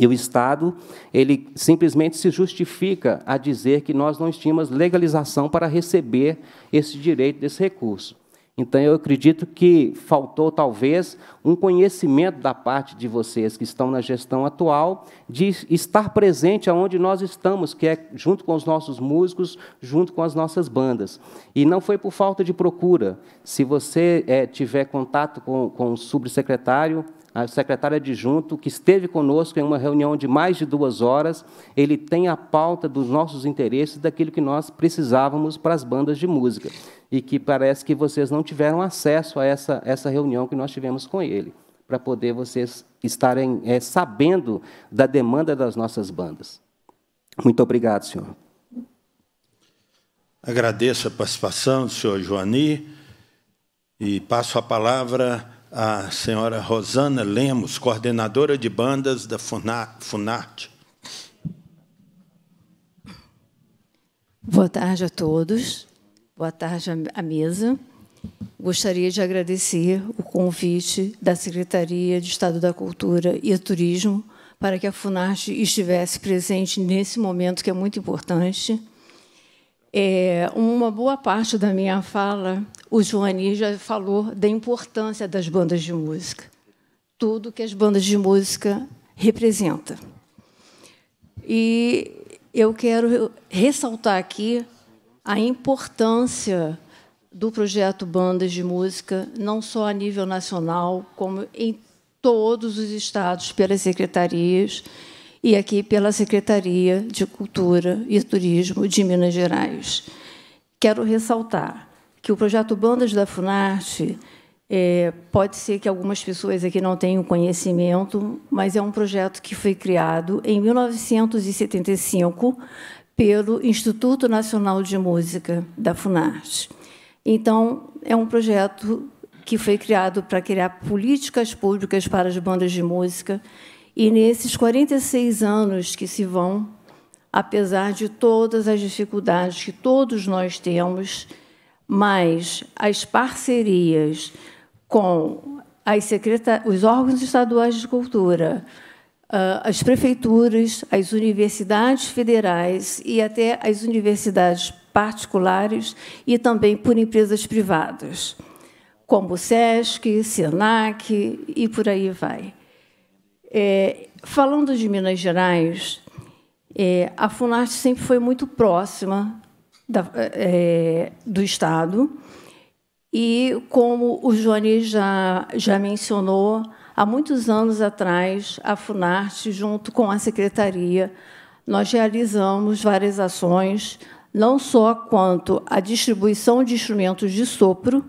S5: e o Estado, ele simplesmente se justifica a dizer que nós não tínhamos legalização para receber esse direito desse recurso. Então, eu acredito que faltou, talvez, um conhecimento da parte de vocês que estão na gestão atual, de estar presente aonde nós estamos, que é junto com os nossos músicos, junto com as nossas bandas. E não foi por falta de procura. Se você é, tiver contato com, com o subsecretário a secretária adjunto, que esteve conosco em uma reunião de mais de duas horas, ele tem a pauta dos nossos interesses, daquilo que nós precisávamos para as bandas de música, e que parece que vocês não tiveram acesso a essa, essa reunião que nós tivemos com ele, para poder vocês estarem é, sabendo da demanda das nossas bandas. Muito obrigado, senhor.
S1: Agradeço a participação do senhor Joani e passo a palavra a senhora Rosana Lemos, coordenadora de bandas da FUNART.
S6: Boa tarde a todos, boa tarde à mesa. Gostaria de agradecer o convite da Secretaria de Estado da Cultura e Turismo para que a FUNART estivesse presente nesse momento que é muito importante. É, uma boa parte da minha fala o Joani já falou da importância das bandas de música, tudo que as bandas de música representam. E eu quero ressaltar aqui a importância do projeto Bandas de Música, não só a nível nacional, como em todos os estados, pelas secretarias e aqui pela Secretaria de Cultura e Turismo de Minas Gerais. Quero ressaltar que o projeto Bandas da Funarte é, pode ser que algumas pessoas aqui não tenham conhecimento, mas é um projeto que foi criado em 1975 pelo Instituto Nacional de Música da Funarte. Então, é um projeto que foi criado para criar políticas públicas para as bandas de música. E nesses 46 anos que se vão, apesar de todas as dificuldades que todos nós temos, mas as parcerias com os órgãos estaduais de cultura, ah, as prefeituras, as universidades federais e até as universidades particulares e também por empresas privadas, como o SESC, SENAC e por aí vai. É, falando de Minas Gerais, é, a FUNARTE sempre foi muito próxima da, é, do Estado. E como o Johnny já, já mencionou, há muitos anos atrás, a Funarte, junto com a Secretaria, nós realizamos várias ações, não só quanto à distribuição de instrumentos de sopro,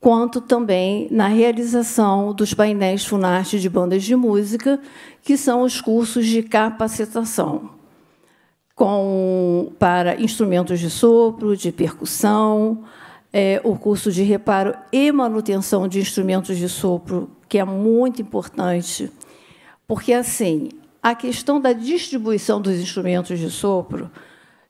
S6: quanto também na realização dos painéis Funarte de bandas de música, que são os cursos de capacitação com, para instrumentos de sopro, de percussão, é, o curso de reparo e manutenção de instrumentos de sopro, que é muito importante, porque, assim, a questão da distribuição dos instrumentos de sopro,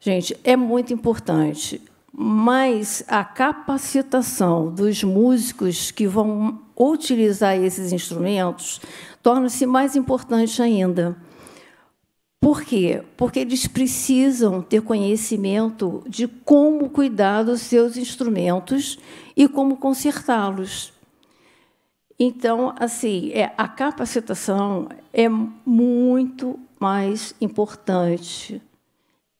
S6: gente, é muito importante, mas a capacitação dos músicos que vão utilizar esses instrumentos torna-se mais importante ainda. Por quê? Porque eles precisam ter conhecimento de como cuidar dos seus instrumentos e como consertá-los. Então, assim, é, a capacitação é muito mais importante,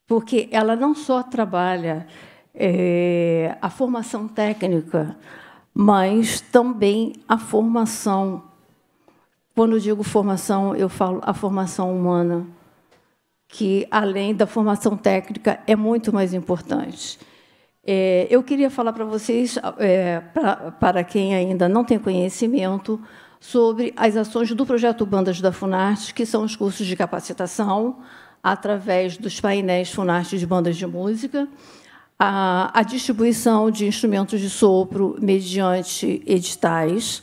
S6: porque ela não só trabalha é, a formação técnica, mas também a formação. Quando digo formação, eu falo a formação humana que, além da formação técnica, é muito mais importante. É, eu queria falar para vocês, é, pra, para quem ainda não tem conhecimento, sobre as ações do projeto Bandas da Funarte, que são os cursos de capacitação através dos painéis Funarte de bandas de música, a, a distribuição de instrumentos de sopro mediante editais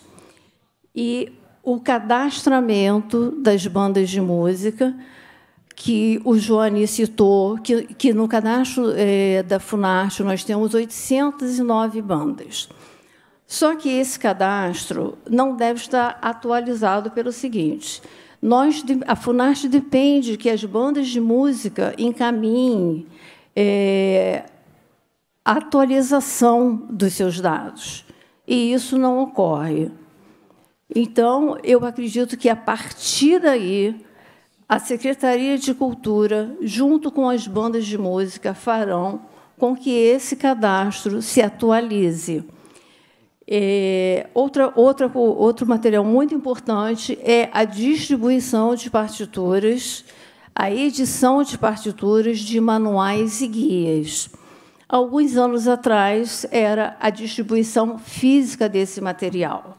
S6: e o cadastramento das bandas de música que o Joane citou, que, que no cadastro é, da FUNARTE nós temos 809 bandas. Só que esse cadastro não deve estar atualizado pelo seguinte: nós, a FUNARTE depende que as bandas de música encaminhem é, atualização dos seus dados. E isso não ocorre. Então, eu acredito que a partir daí a Secretaria de Cultura, junto com as bandas de música, farão com que esse cadastro se atualize. É, outra, outra, outro material muito importante é a distribuição de partituras, a edição de partituras de manuais e guias. Alguns anos atrás era a distribuição física desse material.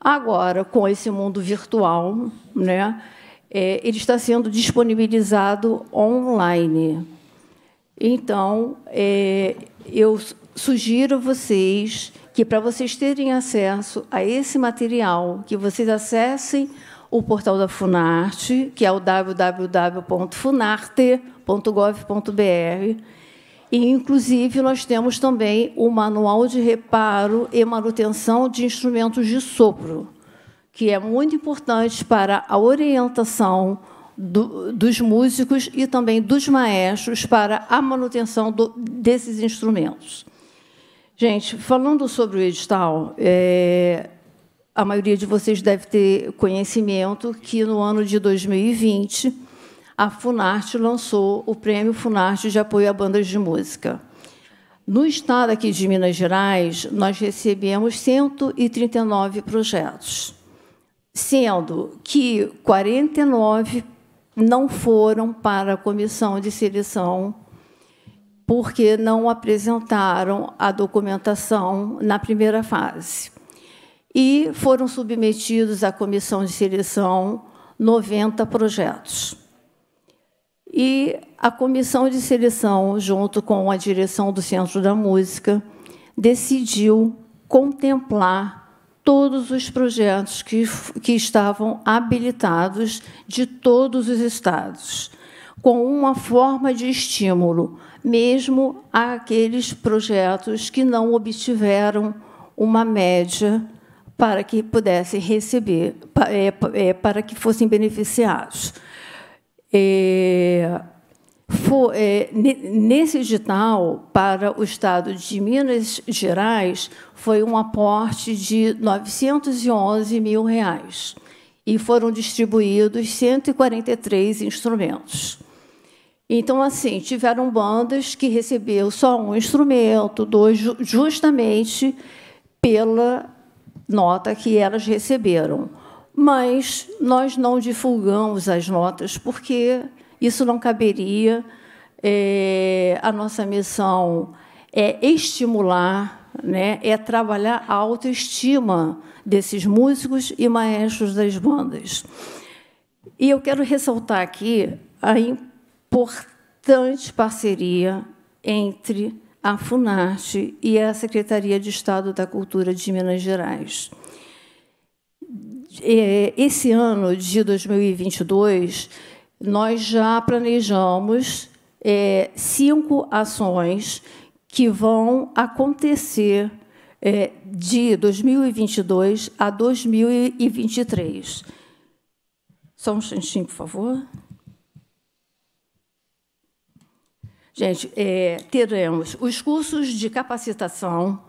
S6: Agora, com esse mundo virtual, né, é, ele está sendo disponibilizado online. Então, é, eu sugiro a vocês que, para vocês terem acesso a esse material, que vocês acessem o portal da Funarte, que é o www.funarte.gov.br. E, inclusive, nós temos também o Manual de Reparo e Manutenção de Instrumentos de Sopro, que é muito importante para a orientação do, dos músicos e também dos maestros para a manutenção do, desses instrumentos. Gente, falando sobre o edital, é, a maioria de vocês deve ter conhecimento que no ano de 2020 a Funarte lançou o Prêmio Funarte de Apoio a Bandas de Música. No estado aqui de Minas Gerais, nós recebemos 139 projetos sendo que 49 não foram para a comissão de seleção porque não apresentaram a documentação na primeira fase. E foram submetidos à comissão de seleção 90 projetos. E a comissão de seleção, junto com a direção do Centro da Música, decidiu contemplar todos os projetos que, que estavam habilitados de todos os estados, com uma forma de estímulo, mesmo aqueles projetos que não obtiveram uma média para que pudessem receber, é, é, para que fossem beneficiados. É, For, é, nesse edital, para o Estado de Minas Gerais, foi um aporte de R$ 911 mil. Reais, e foram distribuídos 143 instrumentos. Então, assim, tiveram bandas que recebeu só um instrumento, dois, justamente pela nota que elas receberam. Mas nós não divulgamos as notas, porque isso não caberia. É, a nossa missão é estimular, né, é trabalhar a autoestima desses músicos e maestros das bandas. E eu quero ressaltar aqui a importante parceria entre a FUNARTE e a Secretaria de Estado da Cultura de Minas Gerais. É, esse ano de 2022 nós já planejamos é, cinco ações que vão acontecer é, de 2022 a 2023. Só um instantinho, por favor. Gente, é, teremos os cursos de capacitação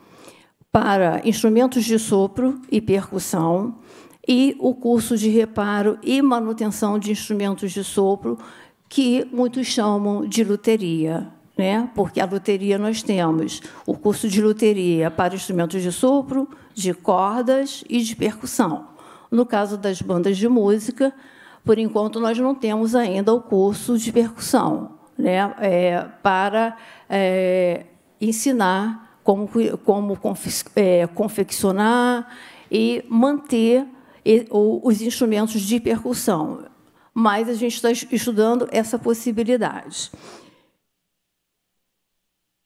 S6: para instrumentos de sopro e percussão, e o curso de reparo e manutenção de instrumentos de sopro, que muitos chamam de luteria. Né? Porque a luteria nós temos o curso de luteria para instrumentos de sopro, de cordas e de percussão. No caso das bandas de música, por enquanto nós não temos ainda o curso de percussão, né? É, para é, ensinar como, como confe é, confeccionar e manter e, ou os instrumentos de percussão. Mas a gente está estudando essa possibilidade.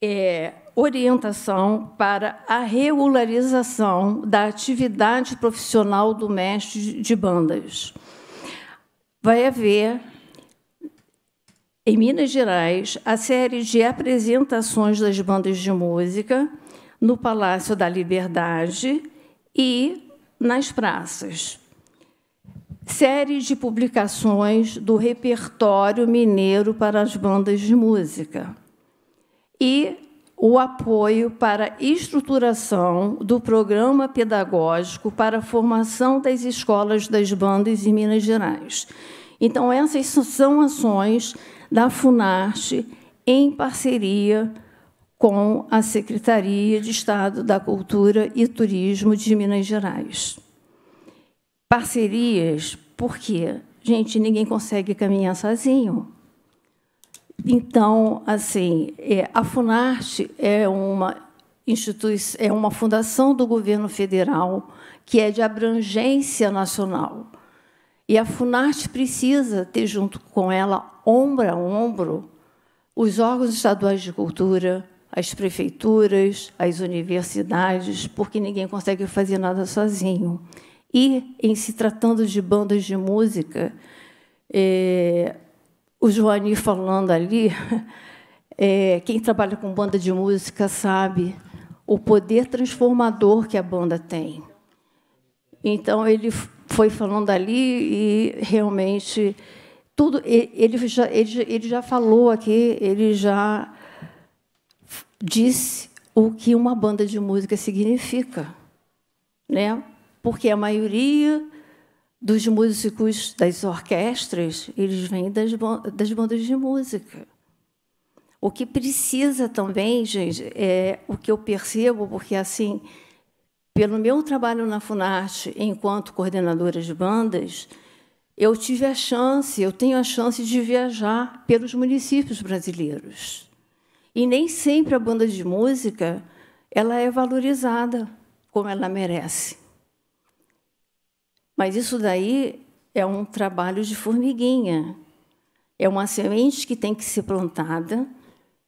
S6: É, orientação para a regularização da atividade profissional do mestre de bandas. Vai haver em Minas Gerais, a série de apresentações das bandas de música no Palácio da Liberdade e nas praças. Série de publicações do repertório mineiro para as bandas de música. E o apoio para estruturação do programa pedagógico para a formação das escolas das bandas em Minas Gerais. Então, essas são ações da FUNARTE em parceria com com a Secretaria de Estado da Cultura e Turismo de Minas Gerais. Parcerias, porque, gente, ninguém consegue caminhar sozinho. Então, assim, é, a Funarte é uma instituição, é uma fundação do governo federal que é de abrangência nacional. E a Funarte precisa ter junto com ela, ombro a ombro, os órgãos estaduais de cultura, as prefeituras, as universidades, porque ninguém consegue fazer nada sozinho. E, em se tratando de bandas de música, é, o Joani falando ali, é, quem trabalha com banda de música sabe o poder transformador que a banda tem. Então, ele foi falando ali e realmente tudo ele já, ele, ele já falou aqui, ele já disse o que uma banda de música significa, né? Porque a maioria dos músicos das orquestras, eles vêm das, das bandas de música. O que precisa também, gente, é o que eu percebo, porque assim, pelo meu trabalho na Funarte enquanto coordenadora de bandas, eu tive a chance, eu tenho a chance de viajar pelos municípios brasileiros. E nem sempre a banda de música ela é valorizada como ela merece. Mas isso daí é um trabalho de formiguinha. É uma semente que tem que ser plantada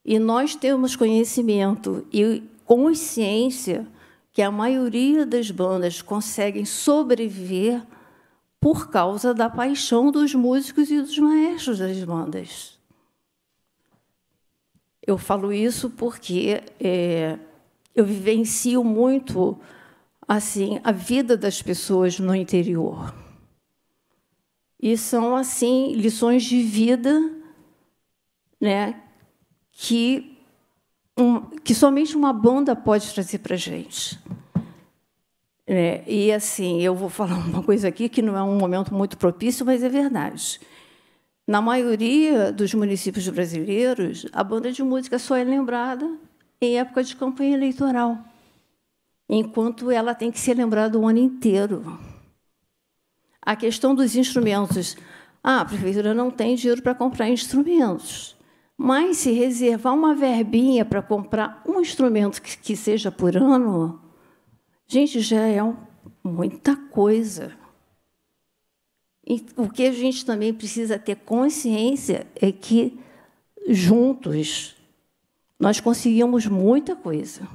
S6: e nós temos conhecimento e consciência que a maioria das bandas conseguem sobreviver por causa da paixão dos músicos e dos maestros das bandas. Eu falo isso porque é, eu vivencio muito assim a vida das pessoas no interior. E são assim lições de vida, né, que um, que somente uma banda pode trazer para gente. É, e assim, eu vou falar uma coisa aqui que não é um momento muito propício, mas é verdade. Na maioria dos municípios brasileiros, a banda de música só é lembrada em época de campanha eleitoral, enquanto ela tem que ser lembrada o ano inteiro. A questão dos instrumentos. Ah, a prefeitura não tem dinheiro para comprar instrumentos. Mas se reservar uma verbinha para comprar um instrumento que, seja por ano, gente, já é muita coisa o que a gente também precisa ter consciência é que, juntos, nós conseguimos muita coisa.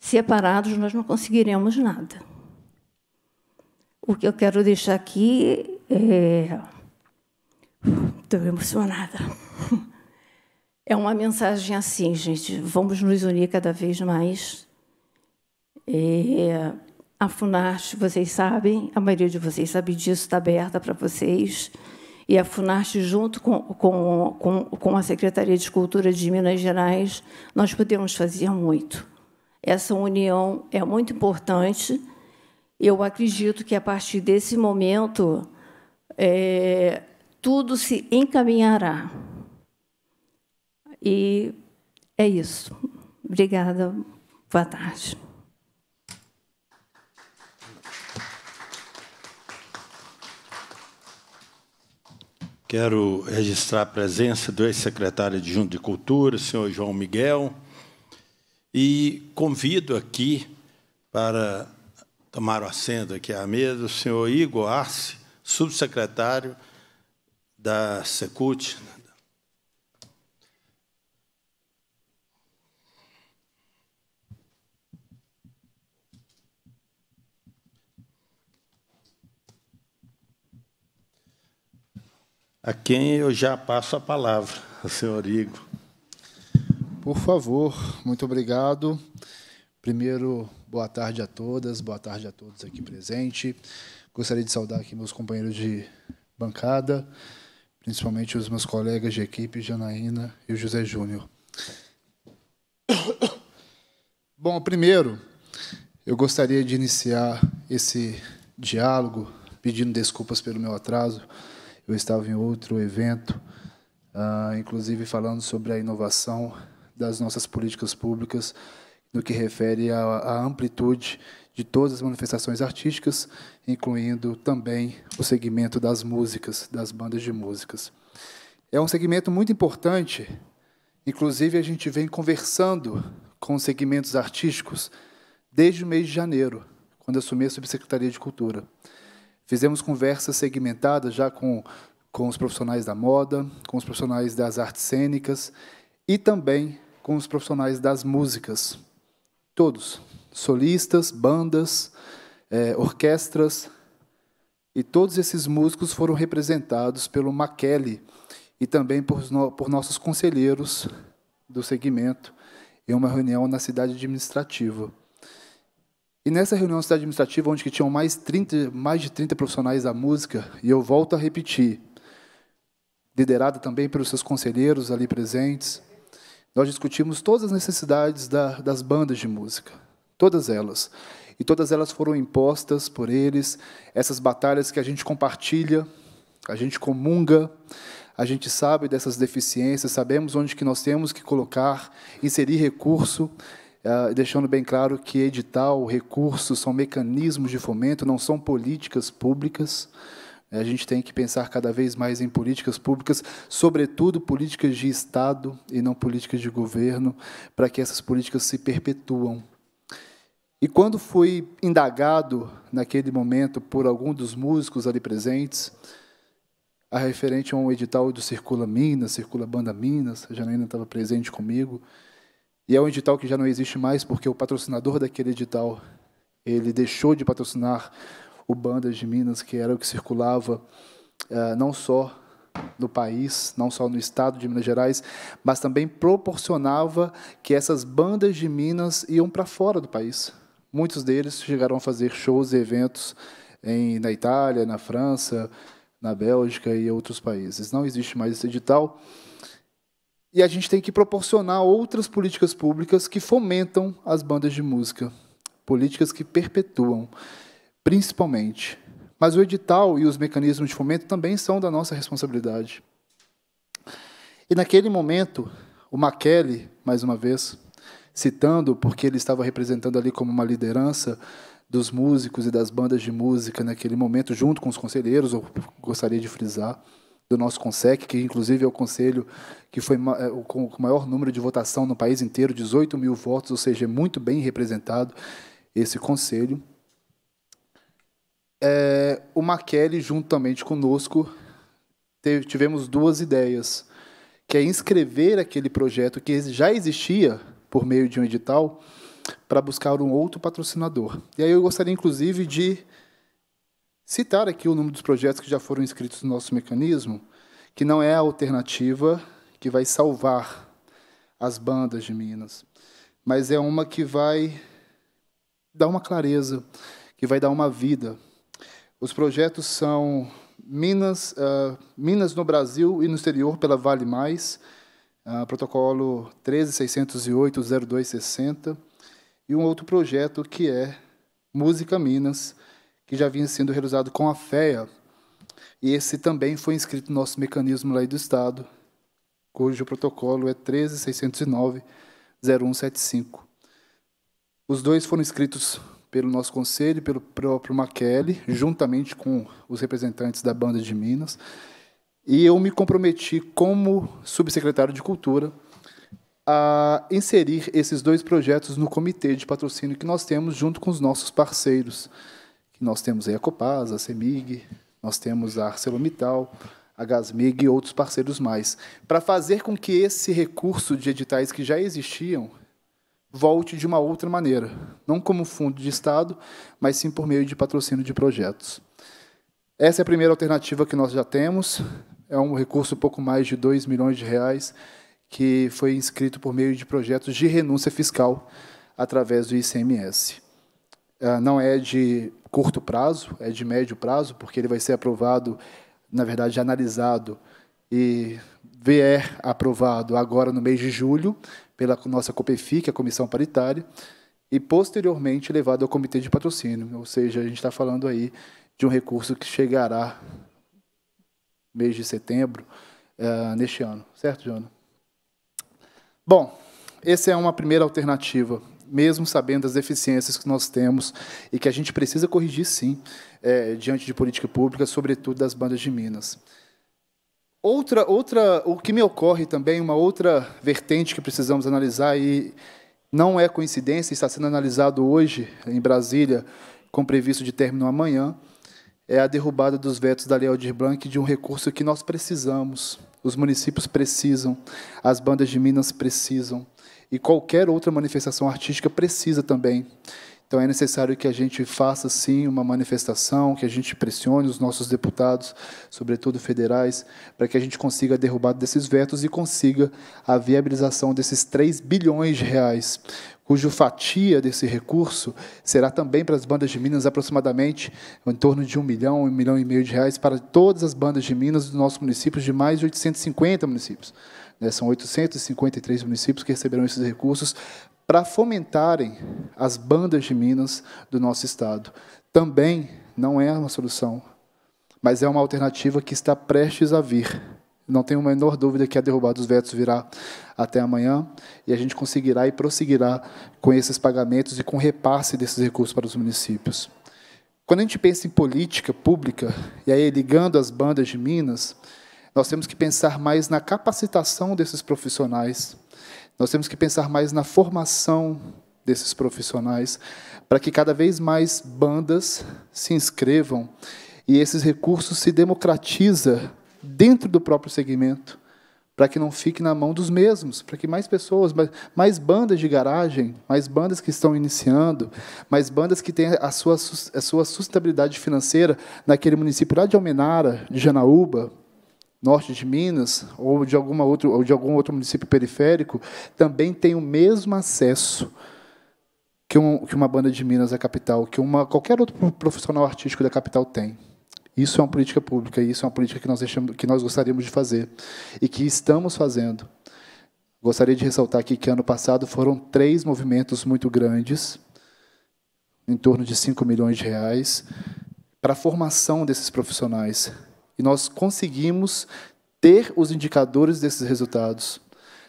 S6: Separados, nós não conseguiremos nada. O que eu quero deixar aqui é. Estou emocionada. É uma mensagem assim, gente. Vamos nos unir cada vez mais. É a FUNAST, vocês sabem, a maioria de vocês sabe disso, está aberta para vocês. E a FUNAST, junto com, com, com, com a Secretaria de Cultura de Minas Gerais, nós podemos fazer muito. Essa união é muito importante. Eu acredito que, a partir desse momento, é, tudo se encaminhará. E é isso. Obrigada. Boa tarde.
S1: Quero registrar a presença do ex-secretário de Junto de Cultura, senhor João Miguel, e convido aqui para tomar o assento aqui à mesa o senhor Igor Arce, subsecretário da Secult, a quem eu já passo a palavra, ao senhor Igor.
S7: Por favor, muito obrigado. Primeiro, boa tarde a todas, boa tarde a todos aqui presentes. Gostaria de saudar aqui meus companheiros de bancada, principalmente os meus colegas de equipe, Janaína e o José Júnior. Bom, primeiro, eu gostaria de iniciar esse diálogo pedindo desculpas pelo meu atraso eu estava em outro evento, uh, inclusive falando sobre a inovação das nossas políticas públicas, no que refere à, à amplitude de todas as manifestações artísticas, incluindo também o segmento das músicas, das bandas de músicas. É um segmento muito importante, inclusive a gente vem conversando com segmentos artísticos desde o mês de janeiro, quando assumi a Subsecretaria de Cultura. Fizemos conversas segmentadas já com, com os profissionais da moda, com os profissionais das artes cênicas e também com os profissionais das músicas. Todos, solistas, bandas, é, orquestras, e todos esses músicos foram representados pelo Maquele e também por, por nossos conselheiros do segmento em uma reunião na cidade administrativa. E nessa reunião cidade administrativa, onde que tinham mais, 30, mais de 30 profissionais da música, e eu volto a repetir, liderada também pelos seus conselheiros ali presentes, nós discutimos todas as necessidades da, das bandas de música, todas elas. E todas elas foram impostas por eles, essas batalhas que a gente compartilha, a gente comunga, a gente sabe dessas deficiências, sabemos onde que nós temos que colocar, inserir recurso, ah, deixando bem claro que edital, recursos são mecanismos de fomento, não são políticas públicas. A gente tem que pensar cada vez mais em políticas públicas, sobretudo políticas de Estado e não políticas de governo, para que essas políticas se perpetuam. E quando fui indagado, naquele momento, por algum dos músicos ali presentes, a referente a um edital do Circula Minas, Circula Banda Minas, a Janaína estava presente comigo, e é um edital que já não existe mais porque o patrocinador daquele edital ele deixou de patrocinar o Bandas de Minas, que era o que circulava uh, não só no país, não só no estado de Minas Gerais, mas também proporcionava que essas bandas de Minas iam para fora do país. Muitos deles chegaram a fazer shows e eventos em, na Itália, na França, na Bélgica e outros países. Não existe mais esse edital. E a gente tem que proporcionar outras políticas públicas que fomentam as bandas de música, políticas que perpetuam, principalmente. Mas o edital e os mecanismos de fomento também são da nossa responsabilidade. E naquele momento, o Maquele, mais uma vez, citando, porque ele estava representando ali como uma liderança dos músicos e das bandas de música naquele momento, junto com os conselheiros, eu gostaria de frisar, do nosso CONSEC, que inclusive é o conselho que foi é, com o maior número de votação no país inteiro, 18 mil votos, ou seja, é muito bem representado esse conselho. É, o Maquelli, juntamente conosco, teve, tivemos duas ideias, que é inscrever aquele projeto que já existia por meio de um edital para buscar um outro patrocinador. E aí eu gostaria, inclusive, de Citar aqui o número dos projetos que já foram inscritos no nosso mecanismo, que não é a alternativa que vai salvar as bandas de Minas, mas é uma que vai dar uma clareza, que vai dar uma vida. Os projetos são Minas, uh, Minas no Brasil e no exterior pela Vale Mais, uh, protocolo 13608-0260, e um outro projeto que é Música Minas, que já vinha sendo realizado com a FEA, e esse também foi inscrito no nosso mecanismo lei do Estado, cujo protocolo é 13.609.0175. Os dois foram inscritos pelo nosso conselho, pelo próprio Maquelli, juntamente com os representantes da Banda de Minas, e eu me comprometi como subsecretário de Cultura a inserir esses dois projetos no comitê de patrocínio que nós temos junto com os nossos parceiros que nós temos aí a Copasa, a Semig, nós temos a ArcelorMittal, a Gasmig e outros parceiros mais, para fazer com que esse recurso de editais que já existiam volte de uma outra maneira, não como fundo de Estado, mas sim por meio de patrocínio de projetos. Essa é a primeira alternativa que nós já temos, é um recurso pouco mais de 2 milhões de reais, que foi inscrito por meio de projetos de renúncia fiscal através do ICMS. Ah, não é de curto prazo, é de médio prazo, porque ele vai ser aprovado, na verdade, analisado e vier aprovado agora no mês de julho pela nossa COPEFI, que é a Comissão Paritária, e posteriormente levado ao Comitê de Patrocínio. Ou seja, a gente está falando aí de um recurso que chegará mês de setembro uh, neste ano. Certo, Joana? Bom, essa é uma primeira alternativa mesmo sabendo das deficiências que nós temos e que a gente precisa corrigir, sim, é, diante de política pública, sobretudo das bandas de Minas. Outra, outra, o que me ocorre também, uma outra vertente que precisamos analisar, e não é coincidência, está sendo analisado hoje em Brasília, com previsto de término amanhã, é a derrubada dos vetos da Lei Aldir Blanc de um recurso que nós precisamos, os municípios precisam, as bandas de Minas precisam e qualquer outra manifestação artística precisa também. Então é necessário que a gente faça sim uma manifestação, que a gente pressione os nossos deputados, sobretudo federais, para que a gente consiga a derrubada desses vetos e consiga a viabilização desses 3 bilhões de reais, cuja fatia desse recurso será também para as bandas de Minas aproximadamente em torno de um milhão, um milhão e meio de reais para todas as bandas de Minas dos nossos municípios, de mais de 850 municípios. Né, são 853 municípios que receberão esses recursos para fomentarem as bandas de minas do nosso Estado. Também não é uma solução, mas é uma alternativa que está prestes a vir. Não tenho a menor dúvida que a derrubada dos vetos virá até amanhã e a gente conseguirá e prosseguirá com esses pagamentos e com o repasse desses recursos para os municípios. Quando a gente pensa em política pública, e aí ligando as bandas de Minas, nós temos que pensar mais na capacitação desses profissionais, nós temos que pensar mais na formação desses profissionais, para que cada vez mais bandas se inscrevam e esses recursos se democratiza dentro do próprio segmento, para que não fique na mão dos mesmos, para que mais pessoas, mais, mais bandas de garagem, mais bandas que estão iniciando, mais bandas que têm a sua, a sua sustentabilidade financeira naquele município lá de Almenara, de Janaúba, norte de Minas ou de, alguma outro, ou de algum outro município periférico também tem o mesmo acesso que, um, que uma banda de Minas da capital, que uma, qualquer outro profissional artístico da capital tem. Isso é uma política pública, isso é uma política que nós, deixamos, que nós gostaríamos de fazer e que estamos fazendo. Gostaria de ressaltar aqui que ano passado foram três movimentos muito grandes, em torno de 5 milhões de reais, para a formação desses profissionais, e nós conseguimos ter os indicadores desses resultados.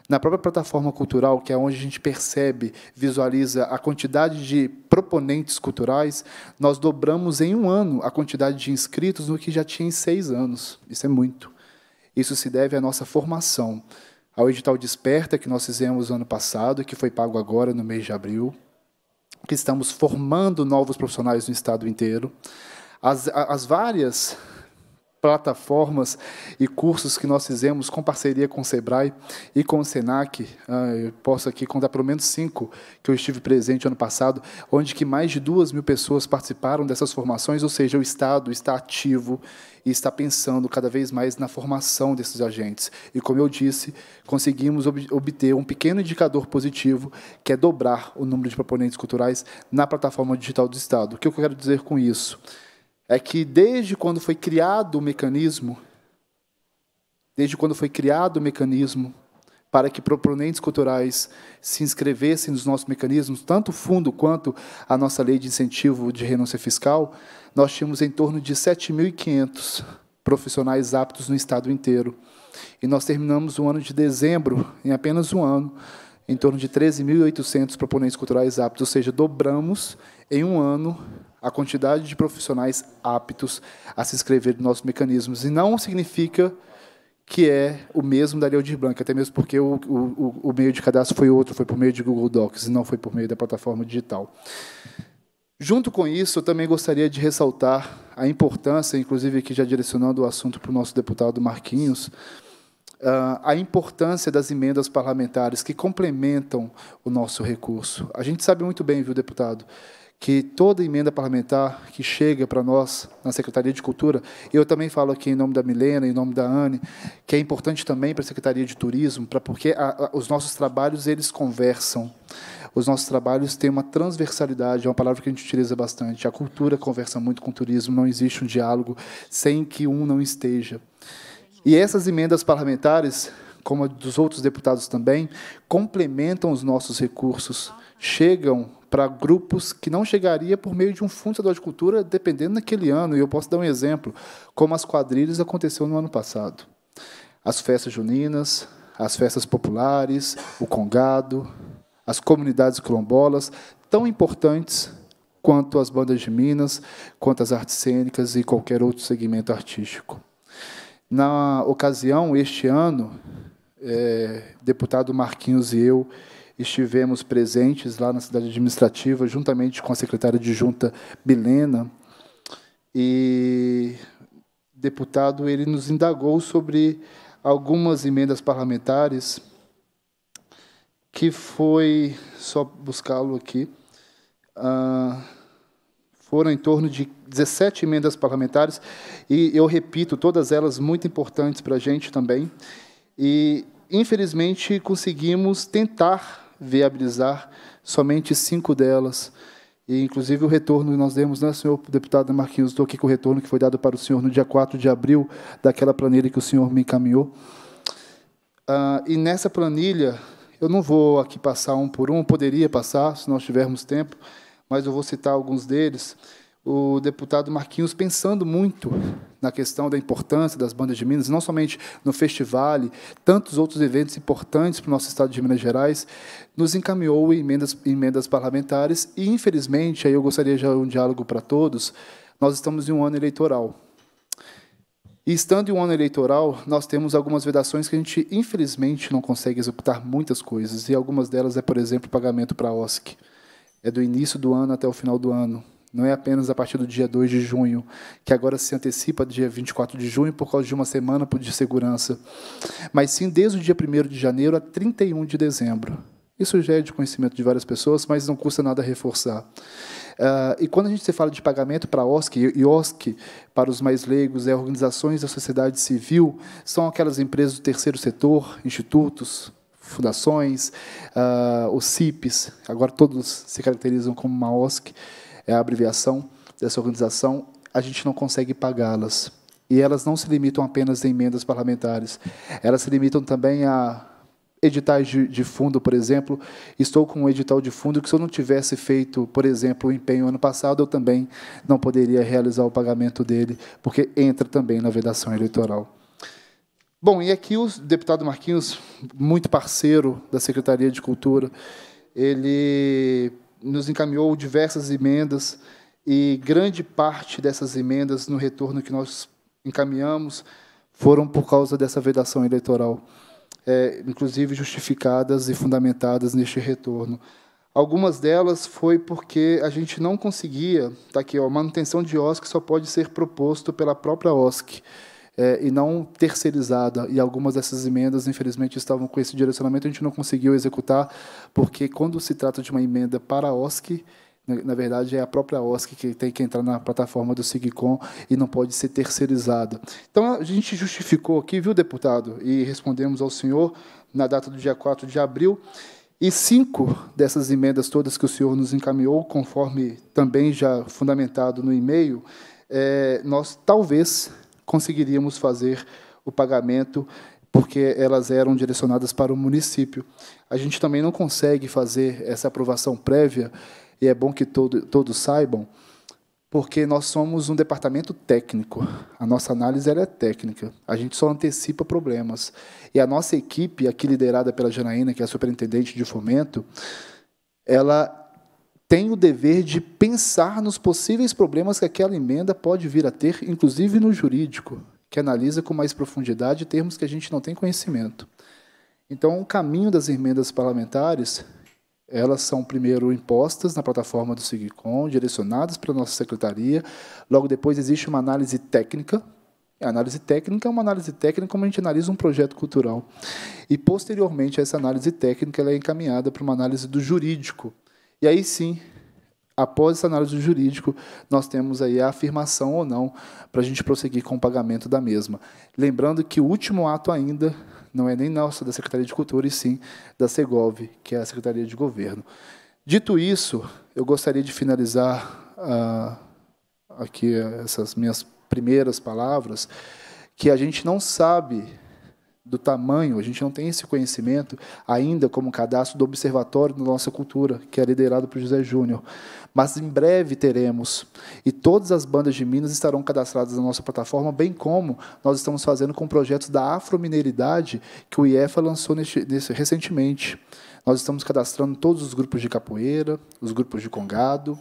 S7: Na própria plataforma cultural, que é onde a gente percebe, visualiza a quantidade de proponentes culturais, nós dobramos em um ano a quantidade de inscritos no que já tinha em seis anos. Isso é muito. Isso se deve à nossa formação, ao edital Desperta, que nós fizemos ano passado, que foi pago agora, no mês de abril, que estamos formando novos profissionais no estado inteiro. As, as várias plataformas e cursos que nós fizemos com parceria com o SEBRAE e com o SENAC. Ah, eu posso aqui contar pelo menos cinco que eu estive presente ano passado, onde que mais de duas mil pessoas participaram dessas formações, ou seja, o Estado está ativo e está pensando cada vez mais na formação desses agentes. E, como eu disse, conseguimos obter um pequeno indicador positivo, que é dobrar o número de proponentes culturais na plataforma digital do Estado. O que eu quero dizer com isso? é que desde quando foi criado o mecanismo, desde quando foi criado o mecanismo para que proponentes culturais se inscrevessem nos nossos mecanismos, tanto o fundo quanto a nossa lei de incentivo de renúncia fiscal, nós tínhamos em torno de 7.500 profissionais aptos no estado inteiro. E nós terminamos o ano de dezembro, em apenas um ano, em torno de 13.800 proponentes culturais aptos, ou seja, dobramos em um ano a quantidade de profissionais aptos a se inscrever nos nossos mecanismos. E não significa que é o mesmo da de Blanca, até mesmo porque o, o, o, meio de cadastro foi outro, foi por meio de Google Docs e não foi por meio da plataforma digital. Junto com isso, eu também gostaria de ressaltar a importância, inclusive aqui já direcionando o assunto para o nosso deputado Marquinhos, ah, a importância das emendas parlamentares que complementam o nosso recurso. A gente sabe muito bem, viu, deputado, que toda emenda parlamentar que chega para nós na Secretaria de Cultura, eu também falo aqui em nome da Milena, em nome da Anne, que é importante também para a Secretaria de Turismo, para porque a, a, os nossos trabalhos eles conversam. Os nossos trabalhos têm uma transversalidade, é uma palavra que a gente utiliza bastante. A cultura conversa muito com o turismo, não existe um diálogo sem que um não esteja. E essas emendas parlamentares, como a dos outros deputados também, complementam os nossos recursos, chegam para grupos que não chegaria por meio de um fundo estadual de cultura, dependendo daquele ano. E eu posso dar um exemplo, como as quadrilhas aconteceu no ano passado. As festas juninas, as festas populares, o congado, as comunidades quilombolas, tão importantes quanto as bandas de Minas, quanto as artes cênicas e qualquer outro segmento artístico. Na ocasião, este ano, é, deputado Marquinhos e eu estivemos presentes lá na cidade administrativa, juntamente com a secretária de junta Bilena, e o deputado ele nos indagou sobre algumas emendas parlamentares que foi só buscá-lo aqui uh, foram em torno de 17 emendas parlamentares e eu repito todas elas muito importantes para a gente também e infelizmente conseguimos tentar viabilizar somente cinco delas. E, inclusive, o retorno que nós demos, né, senhor deputado Marquinhos? Estou aqui com o retorno que foi dado para o senhor no dia 4 de abril, daquela planilha que o senhor me encaminhou. Ah, e nessa planilha, eu não vou aqui passar um por um, poderia passar, se nós tivermos tempo, mas eu vou citar alguns deles o deputado Marquinhos pensando muito na questão da importância das bandas de Minas, não somente no festival, tantos outros eventos importantes para o nosso estado de Minas Gerais, nos encaminhou emendas, emendas parlamentares e, infelizmente, aí eu gostaria de um diálogo para todos, nós estamos em um ano eleitoral. E estando em um ano eleitoral, nós temos algumas vedações que a gente, infelizmente, não consegue executar muitas coisas, e algumas delas é, por exemplo, o pagamento para a OSC. É do início do ano até o final do ano não é apenas a partir do dia 2 de junho, que agora se antecipa do dia 24 de junho por causa de uma semana de segurança, mas sim desde o dia 1 de janeiro a 31 de dezembro. Isso já é de conhecimento de várias pessoas, mas não custa nada reforçar. Uh, e quando a gente se fala de pagamento para a OSC, e OSC, para os mais leigos, é organizações da sociedade civil, são aquelas empresas do terceiro setor, institutos, fundações, uh, ah, os CIPs, agora todos se caracterizam como uma OSC, é a abreviação dessa organização, a gente não consegue pagá-las. E elas não se limitam apenas a emendas parlamentares, elas se limitam também a editais de, de, fundo, por exemplo. Estou com um edital de fundo que, se eu não tivesse feito, por exemplo, o empenho ano passado, eu também não poderia realizar o pagamento dele, porque entra também na vedação eleitoral. Bom, e aqui o deputado Marquinhos, muito parceiro da Secretaria de Cultura, ele nos encaminhou diversas emendas e grande parte dessas emendas no retorno que nós encaminhamos foram por causa dessa vedação eleitoral, é, inclusive justificadas e fundamentadas neste retorno. Algumas delas foi porque a gente não conseguia, está aqui, ó, manutenção de OSC só pode ser proposto pela própria OSC é, e não terceirizada. E algumas dessas emendas, infelizmente, estavam com esse direcionamento, a gente não conseguiu executar, porque quando se trata de uma emenda para a OSC, na verdade, é a própria OSC que tem que entrar na plataforma do SIGCOM e não pode ser terceirizada. Então, a gente justificou aqui, viu, deputado? E respondemos ao senhor na data do dia 4 de abril. E cinco dessas emendas todas que o senhor nos encaminhou, conforme também já fundamentado no e-mail, é, nós talvez conseguiríamos fazer o pagamento porque elas eram direcionadas para o município. A gente também não consegue fazer essa aprovação prévia, e é bom que todo, todos saibam, porque nós somos um departamento técnico. A nossa análise é técnica. A gente só antecipa problemas. E a nossa equipe, aqui liderada pela Janaína, que é a superintendente de fomento, ela tem o dever de pensar nos possíveis problemas que aquela emenda pode vir a ter, inclusive no jurídico, que analisa com mais profundidade termos que a gente não tem conhecimento. Então, o caminho das emendas parlamentares, elas são primeiro impostas na plataforma do Sigicom, direcionadas para a nossa secretaria. Logo depois existe uma análise técnica. A análise técnica é uma análise técnica como a gente analisa um projeto cultural. E posteriormente essa análise técnica ela é encaminhada para uma análise do jurídico, e aí sim, após essa análise jurídico, nós temos aí a afirmação ou não para a gente prosseguir com o pagamento da mesma. Lembrando que o último ato ainda não é nem nosso é da Secretaria de Cultura, e sim da Segov, que é a Secretaria de Governo. Dito isso, eu gostaria de finalizar ah, aqui essas minhas primeiras palavras, que a gente não sabe do tamanho, a gente não tem esse conhecimento ainda como cadastro do Observatório da Nossa Cultura, que é liderado por José Júnior. Mas em breve teremos, e todas as bandas de Minas estarão cadastradas na nossa plataforma, bem como nós estamos fazendo com projetos da Afromineiridade, que o IEFA lançou nesse, recentemente. Nós estamos cadastrando todos os grupos de capoeira, os grupos de congado,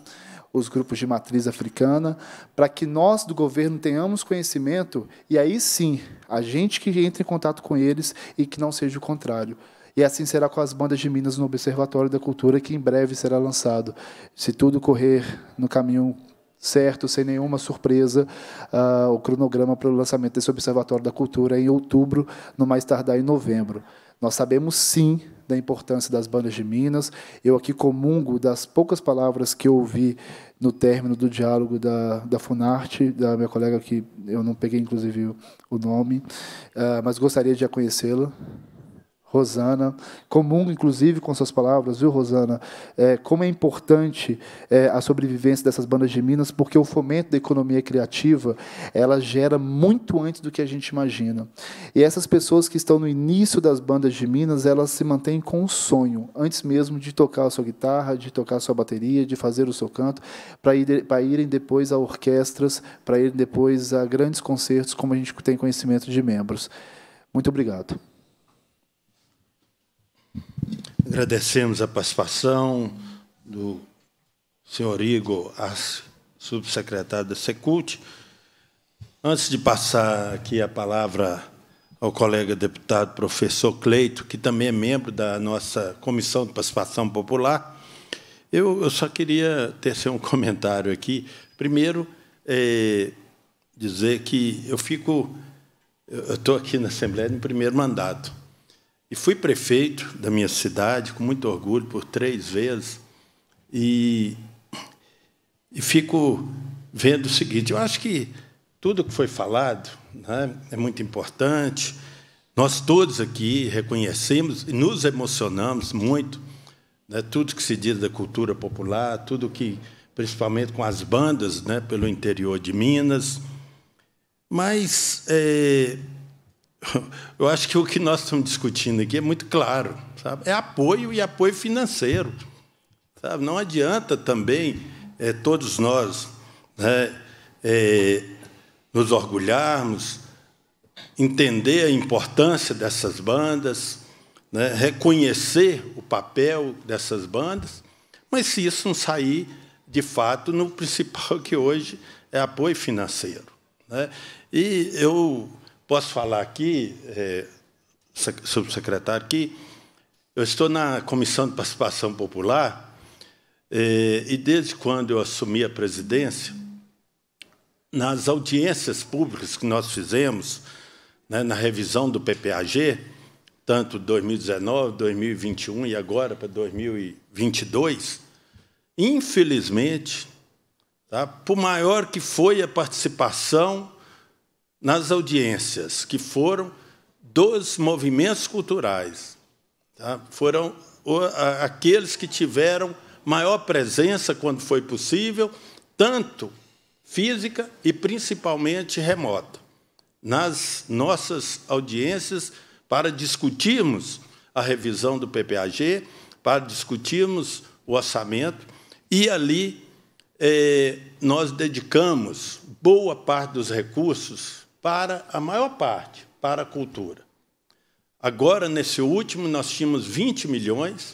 S7: os grupos de matriz africana, para que nós do governo tenhamos conhecimento e aí sim a gente que entre em contato com eles e que não seja o contrário. E assim será com as bandas de Minas no Observatório da Cultura, que em breve será lançado. Se tudo correr no caminho certo, sem nenhuma surpresa, uh, o cronograma para o lançamento desse Observatório da Cultura é em outubro, no mais tardar em novembro. Nós sabemos sim da importância das bandas de Minas. Eu aqui comungo das poucas palavras que eu ouvi no término do diálogo da, da Funarte, da minha colega que eu não peguei, inclusive, o nome, uh, mas gostaria de conhecê-la. Rosana, comum inclusive com suas palavras, viu, Rosana? É, como é importante é, a sobrevivência dessas bandas de Minas, porque o fomento da economia criativa ela gera muito antes do que a gente imagina. E essas pessoas que estão no início das bandas de Minas, elas se mantêm com um sonho, antes mesmo de tocar a sua guitarra, de tocar a sua bateria, de fazer o seu canto, para ir, irem depois a orquestras, para irem depois a grandes concertos, como a gente tem conhecimento de membros. Muito obrigado.
S1: Agradecemos a participação do senhor Igor, subsecretário da Secult. Antes de passar aqui a palavra ao colega deputado professor Cleito, que também é membro da nossa Comissão de Participação Popular, eu, eu só queria tecer um comentário aqui. Primeiro, é, dizer que eu fico... Eu estou aqui na Assembleia no primeiro mandato. E fui prefeito da minha cidade, com muito orgulho, por três vezes. E, e fico vendo o seguinte: eu acho que tudo que foi falado né, é muito importante. Nós todos aqui reconhecemos e nos emocionamos muito, né, tudo que se diz da cultura popular, tudo que, principalmente com as bandas né, pelo interior de Minas. Mas. É, eu acho que o que nós estamos discutindo aqui é muito claro. Sabe? É apoio e apoio financeiro. Sabe? Não adianta também é, todos nós né, é, nos orgulharmos, entender a importância dessas bandas, né, reconhecer o papel dessas bandas, mas se isso não sair, de fato, no principal que hoje é apoio financeiro. Né? E eu posso falar aqui, é, subsecretário, que eu estou na Comissão de Participação Popular é, e, desde quando eu assumi a presidência, nas audiências públicas que nós fizemos né, na revisão do PPAG, tanto 2019, 2021 e agora para 2022, infelizmente, tá, por maior que foi a participação nas audiências que foram dos movimentos culturais, tá? foram aqueles que tiveram maior presença quando foi possível, tanto física e principalmente remota, nas nossas audiências para discutirmos a revisão do PPAG, para discutirmos o orçamento, e ali eh, nós dedicamos boa parte dos recursos para a maior parte, para a cultura. Agora, nesse último, nós tínhamos 20 milhões.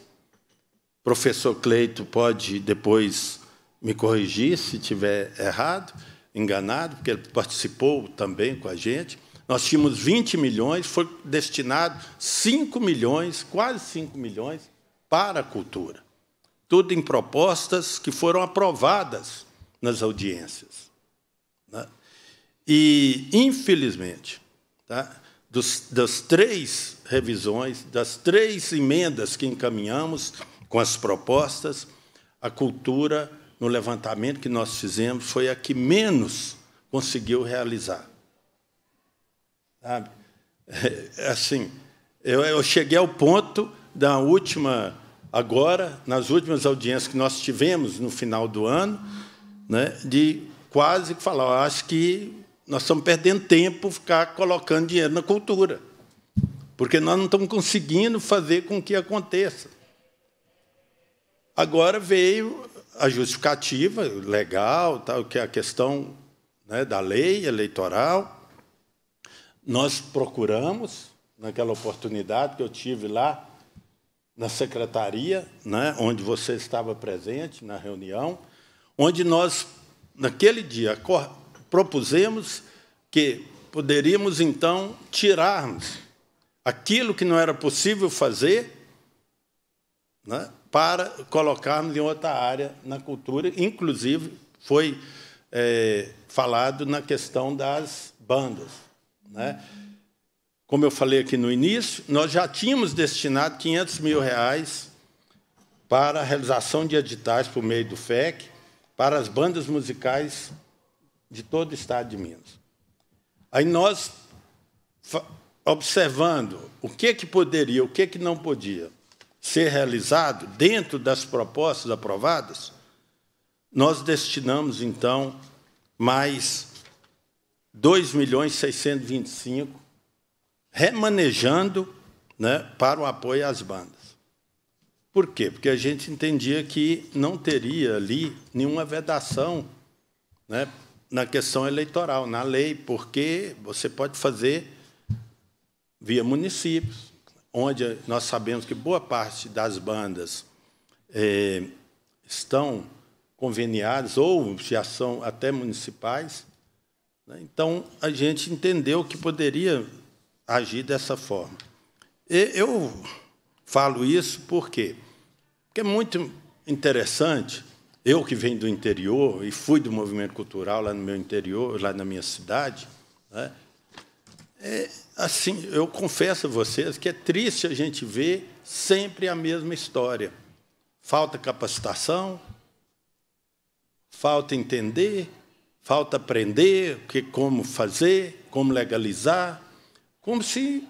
S1: O professor Cleito pode depois me corrigir se tiver errado, enganado, porque ele participou também com a gente. Nós tínhamos 20 milhões, foi destinado 5 milhões, quase 5 milhões, para a cultura. Tudo em propostas que foram aprovadas nas audiências. E, infelizmente, tá? Dos, das três revisões, das três emendas que encaminhamos com as propostas, a cultura, no levantamento que nós fizemos, foi a que menos conseguiu realizar. Sabe? É, assim, eu, eu cheguei ao ponto da última, agora, nas últimas audiências que nós tivemos no final do ano, né, de quase falar, acho que nós estamos perdendo tempo ficar colocando dinheiro na cultura, porque nós não estamos conseguindo fazer com que aconteça. Agora veio a justificativa legal, tal, que é a questão né, da lei eleitoral. Nós procuramos, naquela oportunidade que eu tive lá na secretaria, né, onde você estava presente na reunião, onde nós, naquele dia, propusemos que poderíamos então tirarmos aquilo que não era possível fazer né, para colocarmos em outra área na cultura, inclusive foi é, falado na questão das bandas. Né? Como eu falei aqui no início, nós já tínhamos destinado 500 mil reais para a realização de editais por meio do FEC, para as bandas musicais de todo o estado de Minas. Aí nós, observando o que, que poderia, o que, que não podia ser realizado dentro das propostas aprovadas, nós destinamos, então, mais 2 milhões 625, remanejando né, para o apoio às bandas. Por quê? Porque a gente entendia que não teria ali nenhuma vedação né, na questão eleitoral, na lei, porque você pode fazer via municípios, onde nós sabemos que boa parte das bandas é, estão conveniadas ou já são até municipais. Né? Então, a gente entendeu que poderia agir dessa forma. E eu falo isso porque, porque é muito interessante eu que venho do interior e fui do movimento cultural lá no meu interior, lá na minha cidade, né? é, assim, eu confesso a vocês que é triste a gente ver sempre a mesma história. Falta capacitação, falta entender, falta aprender que, como fazer, como legalizar, como se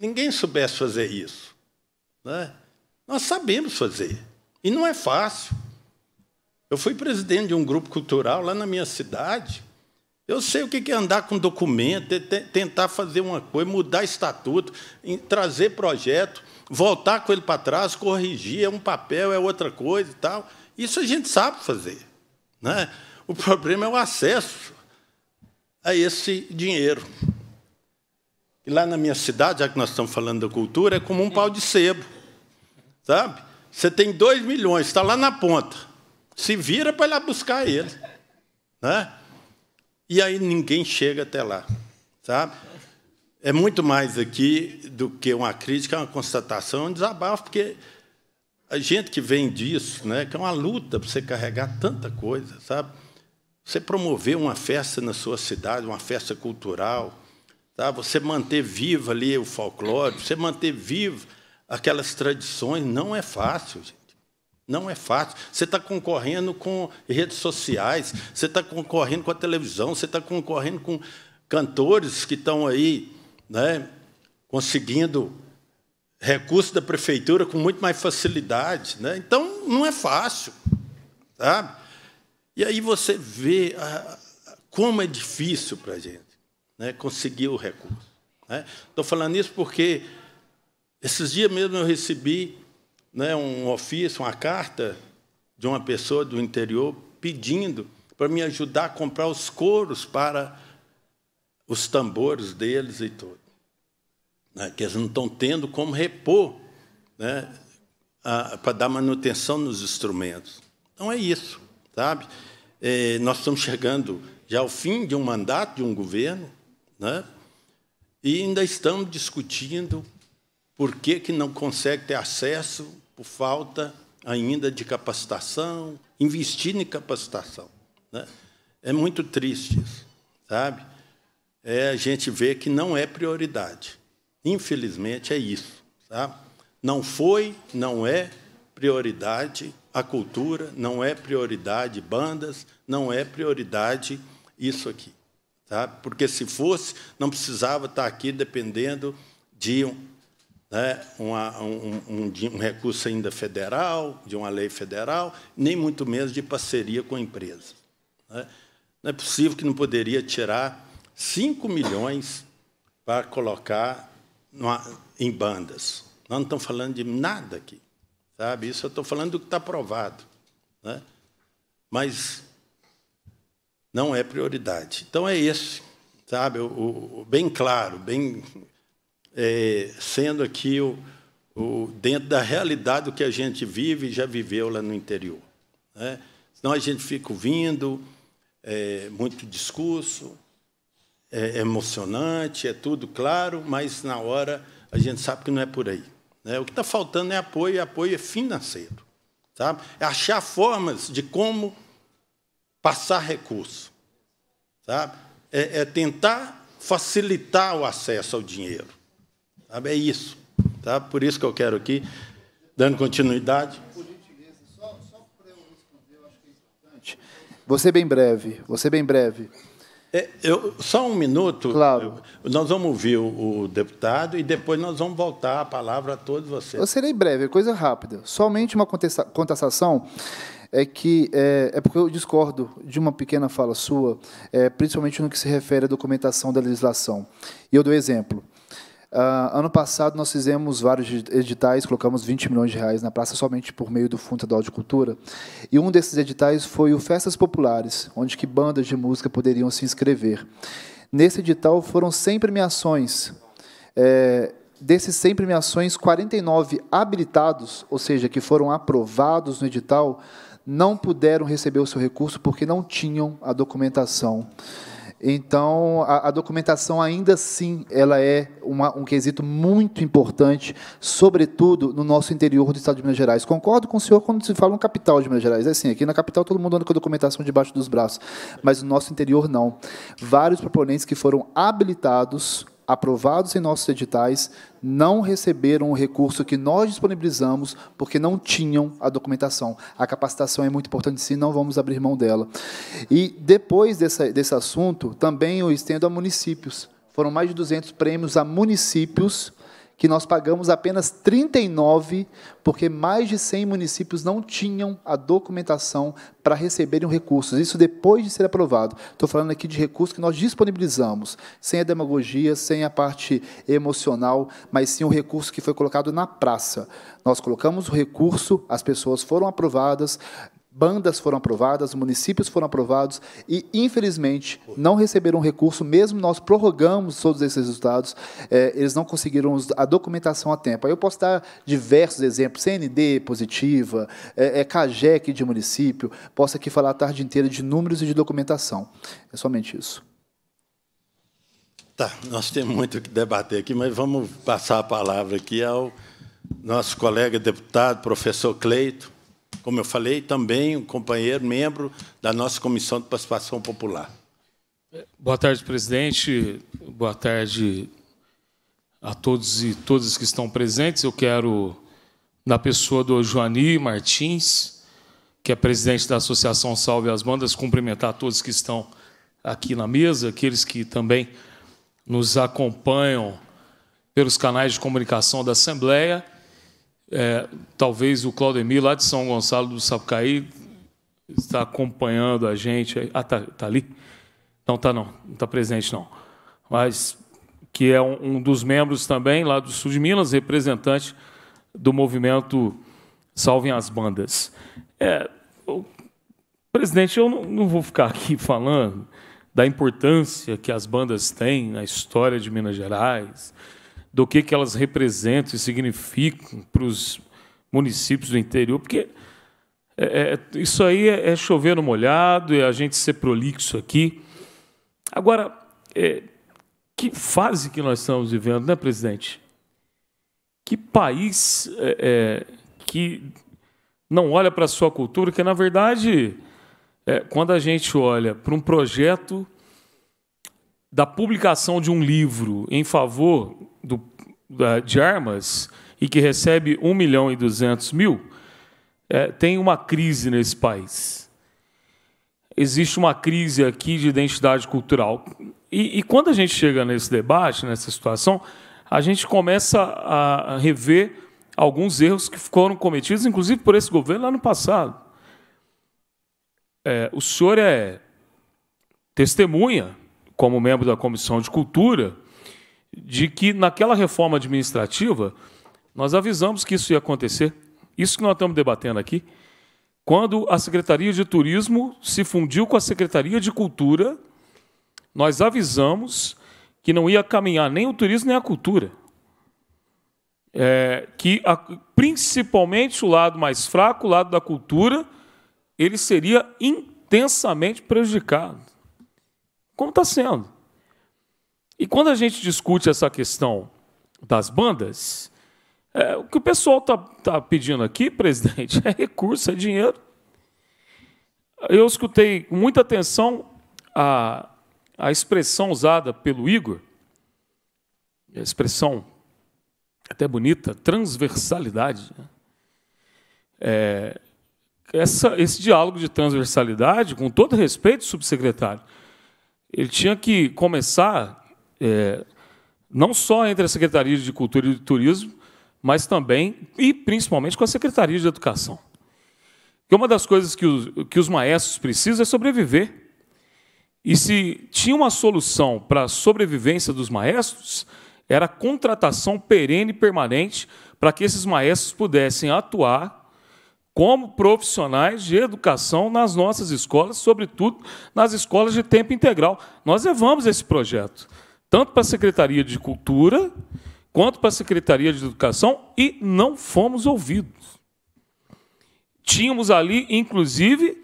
S1: ninguém soubesse fazer isso. Né? Nós sabemos fazer, e não é fácil. Eu fui presidente de um grupo cultural lá na minha cidade. Eu sei o que é andar com documento, é tentar fazer uma coisa, mudar estatuto, trazer projeto, voltar com ele para trás, corrigir, é um papel, é outra coisa e tal. Isso a gente sabe fazer. Né? O problema é o acesso a esse dinheiro. E lá na minha cidade, já que nós estamos falando da cultura, é como um pau de sebo. Sabe? Você tem dois milhões, está lá na ponta. Se vira para ir lá buscar ele. Né? E aí ninguém chega até lá. Sabe? É muito mais aqui do que uma crítica, é uma constatação, é um desabafo, porque a gente que vem disso, né, que é uma luta para você carregar tanta coisa, sabe? Você promover uma festa na sua cidade, uma festa cultural, tá? você manter vivo ali o folclore, você manter vivo aquelas tradições, não é fácil. Gente. Não é fácil. Você está concorrendo com redes sociais, você está concorrendo com a televisão, você está concorrendo com cantores que estão aí né, conseguindo recursos da prefeitura com muito mais facilidade. Né? Então, não é fácil. Sabe? Tá? E aí você vê a, a, como é difícil para a gente né, conseguir o recurso. Estou né? falando isso porque esses dias mesmo eu recebi né, um ofício, uma carta de uma pessoa do interior pedindo para me ajudar a comprar os coros para os tambores deles e tudo. Né, que eles não estão tendo como repor né, para dar manutenção nos instrumentos. Então é isso, sabe? É, nós estamos chegando já ao fim de um mandato de um governo, né? e ainda estamos discutindo por que, que não consegue ter acesso por falta ainda de capacitação? Investir em capacitação. Né? É muito triste isso, sabe? É, a gente vê que não é prioridade. Infelizmente, é isso. Sabe? Tá? Não foi, não é prioridade a cultura, não é prioridade bandas, não é prioridade isso aqui. Sabe? Tá? Porque se fosse, não precisava estar aqui dependendo de né, uma, um, um, um, recurso ainda federal, de uma lei federal, nem muito menos de parceria com a empresa. Né. Não é possível que não poderia tirar 5 milhões para colocar numa, em bandas. Nós não estamos falando de nada aqui. Sabe? Isso eu estou falando do que está aprovado. Né? Mas não é prioridade. Então é esse, sabe? O, o, bem claro, bem é, sendo aqui o, o, dentro da realidade do que a gente vive e já viveu lá no interior. Né? Senão a gente fica ouvindo, é, muito discurso, é, é emocionante, é tudo claro, mas na hora a gente sabe que não é por aí. Né? O que está faltando é apoio, e apoio é financeiro. Sabe? É achar formas de como passar recurso. Sabe? É, é tentar facilitar o acesso ao dinheiro. Sabe? É isso. Tá? Por isso que eu quero aqui, dando continuidade.
S7: Você bem breve, você bem breve. É, eu, só um minuto. Claro. Eu, nós vamos ouvir o,
S1: o, deputado e depois nós vamos voltar a palavra a todos vocês. Eu
S7: serei breve, é coisa rápida. Somente uma contestação é que é, é porque eu discordo de uma pequena fala sua, é, principalmente no que se refere à documentação da legislação. E eu dou exemplo. Uh, ano passado nós fizemos vários editais, colocamos 20 milhões de reais na praça somente por meio do Fundo Estadual de Cultura. E um desses editais foi o Festas Populares, onde que bandas de música poderiam se inscrever. Nesse edital foram 100 premiações. É, desses 100 premiações, 49 habilitados, ou seja, que foram aprovados no edital, não puderam receber o seu recurso porque não tinham a documentação. Então, a, a, documentação ainda sim, ela é uma, um quesito muito importante, sobretudo no nosso interior do Estado de Minas Gerais. Concordo com o senhor quando se fala no capital de Minas Gerais. É assim, aqui na capital todo mundo anda com a documentação debaixo dos braços, mas no nosso interior não. Vários proponentes que foram habilitados aprovados em nossos editais não receberam o recurso que nós disponibilizamos porque não tinham a documentação. A capacitação é muito importante sim, não vamos abrir mão dela. E depois dessa, desse assunto, também eu estendo a municípios. Foram mais de 200 prêmios a municípios que nós pagamos apenas 39, porque mais de 100 municípios não tinham a documentação para receberem recursos. Isso depois de ser aprovado. Estou falando aqui de recursos que nós disponibilizamos, sem a demagogia, sem a parte emocional, mas sim o recurso que foi colocado na praça. Nós colocamos o recurso, as pessoas foram aprovadas, bandas foram aprovadas, municípios foram aprovados e, infelizmente, não receberam recurso, mesmo nós prorrogamos todos esses resultados, eh, eles não conseguiram a documentação a tempo. Aí eu posso dar diversos exemplos, CND positiva, é, CAGEC de município, posso aqui falar a tarde inteira de números e de documentação. É somente isso.
S1: Tá, nós temos muito o que debater aqui, mas vamos passar a palavra aqui ao nosso colega deputado, professor Cleito como eu falei, também um companheiro, membro da nossa Comissão de Participação Popular.
S8: Boa tarde, presidente. Boa tarde a todos e todas que estão presentes. Eu quero, na pessoa do Joani Martins, que é presidente da Associação Salve as Bandas, cumprimentar todos que estão aqui na mesa, aqueles que também nos acompanham pelos canais de comunicação da Assembleia é, talvez o Claudemir, lá de São Gonçalo do Sapucaí, está acompanhando a gente. Ah, está tá ali? Não está não, não está presente não. Mas que é um, um, dos membros também lá do Sul de Minas, representante do movimento Salvem as Bandas. É, o, presidente, eu não, não vou ficar aqui falando da importância que as bandas têm na história de Minas Gerais, do que, que elas representam e significam para os municípios do interior, porque é, é isso aí é, é chover no molhado, é a gente ser prolixo aqui. Agora, é, que fase que nós estamos vivendo, né, presidente? Que país é, que não olha para a sua cultura, que na verdade, quando a gente olha para um projeto da publicação de um livro em favor do, da, de armas e que recebe 1 milhão e 200 mil, é, tem uma crise nesse país. Existe uma crise aqui de identidade cultural. E, e quando a gente chega nesse debate, nessa situação, a gente começa a rever alguns erros que foram cometidos, inclusive por esse governo lá no passado. É, o senhor é testemunha como membro da Comissão de Cultura, de que naquela reforma administrativa nós avisamos que isso ia acontecer. Isso que nós estamos debatendo aqui. Quando a Secretaria de Turismo se fundiu com a Secretaria de Cultura, nós avisamos que não ia caminhar nem o turismo nem a cultura. É, que a, principalmente o lado mais fraco, o lado da cultura, ele seria intensamente prejudicado como está sendo. E quando a gente discute essa questão das bandas, é, o que o pessoal está tá pedindo aqui, presidente, é recurso, é dinheiro. Eu escutei com muita atenção a, a expressão usada pelo Igor, a expressão até bonita, transversalidade. Né? É, essa, esse diálogo de transversalidade, com todo respeito, subsecretário, ele tinha que começar é, não só entre a Secretaria de Cultura e de Turismo, mas também e principalmente com a Secretaria de Educação. Que uma das coisas que os, que os maestros precisam é sobreviver. E se tinha uma solução para a sobrevivência dos maestros, era a contratação perene e permanente para que esses maestros pudessem atuar como profissionais de educação nas nossas escolas, sobretudo nas escolas de tempo integral. Nós levamos esse projeto tanto para a Secretaria de Cultura quanto para a Secretaria de Educação e não fomos ouvidos. Tínhamos ali, inclusive,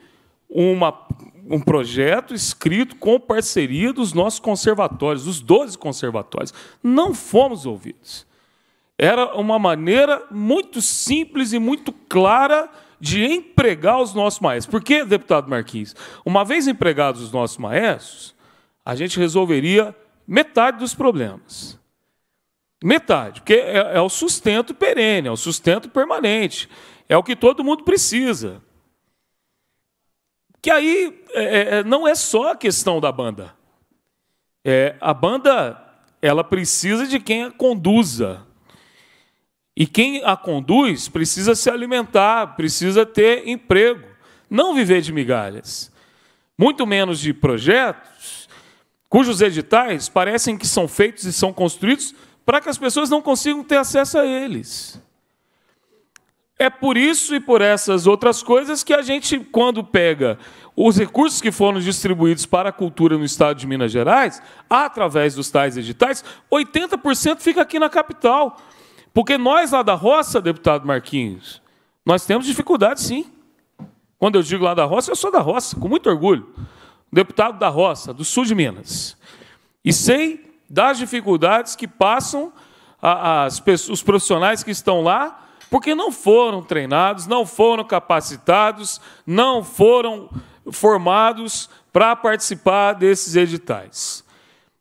S8: uma, um projeto escrito com parceria dos nossos conservatórios, dos 12 conservatórios. Não fomos ouvidos. Era uma maneira muito simples e muito clara de empregar os nossos maestros. Por que, deputado Marquinhos? Uma vez empregados os nossos maestros, a gente resolveria metade dos problemas. Metade, porque é, é o sustento perene, é o sustento permanente, é o que todo mundo precisa. Que aí é, é, é não é só a questão da banda. É, a banda ela precisa de quem a conduza. E quem a conduz precisa se alimentar, precisa ter emprego, não viver de migalhas. Muito menos de projetos cujos editais parecem que são feitos e são construídos para que as pessoas não consigam ter acesso a eles. É por isso e por essas outras coisas que a gente, quando pega os recursos que foram distribuídos para a cultura no estado de Minas Gerais, através dos tais editais, 80% fica aqui na capital. Porque nós lá da roça, deputado Marquinhos, nós temos dificuldade sim. Quando eu digo lá da roça, eu sou da roça, com muito orgulho. Deputado da roça, do sul de Minas. E sei das dificuldades que passam as, os profissionais que estão lá, porque não foram treinados, não foram capacitados, não foram formados para participar desses editais.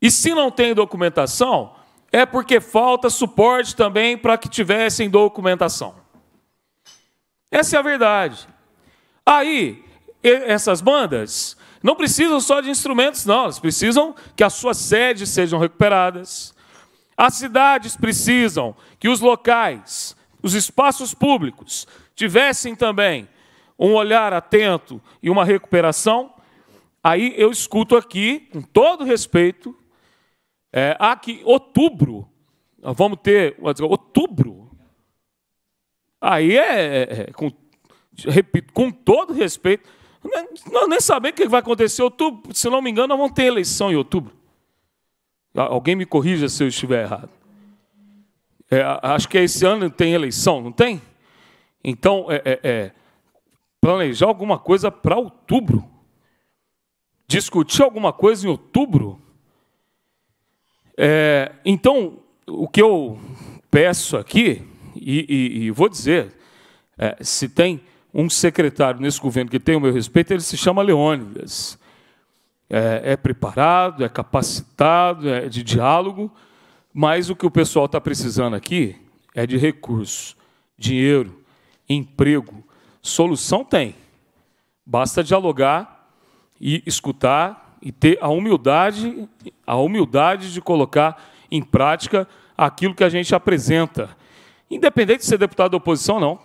S8: E se não tem documentação, é porque falta suporte também para que tivessem documentação. Essa é a verdade. Aí, essas bandas não precisam só de instrumentos, não, elas precisam que as suas sedes sejam recuperadas. As cidades precisam que os locais, os espaços públicos, tivessem também um olhar atento e uma recuperação. Aí eu escuto aqui, com todo respeito, é, há ah, que outubro, ah, vamos ter outubro. Aí é, é, é com, repito, com todo respeito, nós né, nem sabemos o que vai acontecer em outubro. Se não me engano, nós vamos ter eleição em outubro. Ah, alguém me corrija se eu estiver errado. É, acho que esse ano tem eleição, não tem? Então, é, é, é planejar alguma coisa para outubro, discutir alguma coisa em outubro, é, então, o que eu peço aqui, e, e, e vou dizer, é, se tem um secretário nesse governo que tem o meu respeito, ele se chama Leônidas. É, é preparado, é capacitado, é de diálogo, mas o que o pessoal está precisando aqui é de recursos, dinheiro, emprego. Solução tem. Basta dialogar e escutar e ter a humildade, a humildade de colocar em prática aquilo que a gente apresenta, independente de ser deputado da oposição ou não.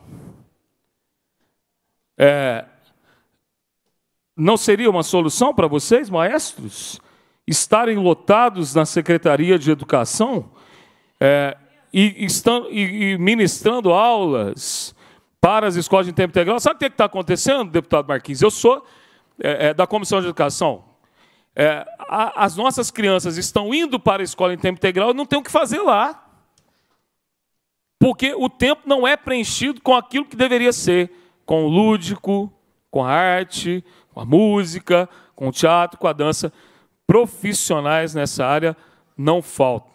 S8: É, não seria uma solução para vocês, maestros, estarem lotados na Secretaria de Educação é, e, estão e, e ministrando aulas para as escolas de tempo integral? Sabe o que é está acontecendo, deputado Marquinhos? Eu sou é, é da Comissão de Educação é, a, as nossas crianças estão indo para a escola em tempo integral e não tem o que fazer lá. Porque o tempo não é preenchido com aquilo que deveria ser, com o lúdico, com a arte, com a música, com o teatro, com a dança. Profissionais nessa área não faltam.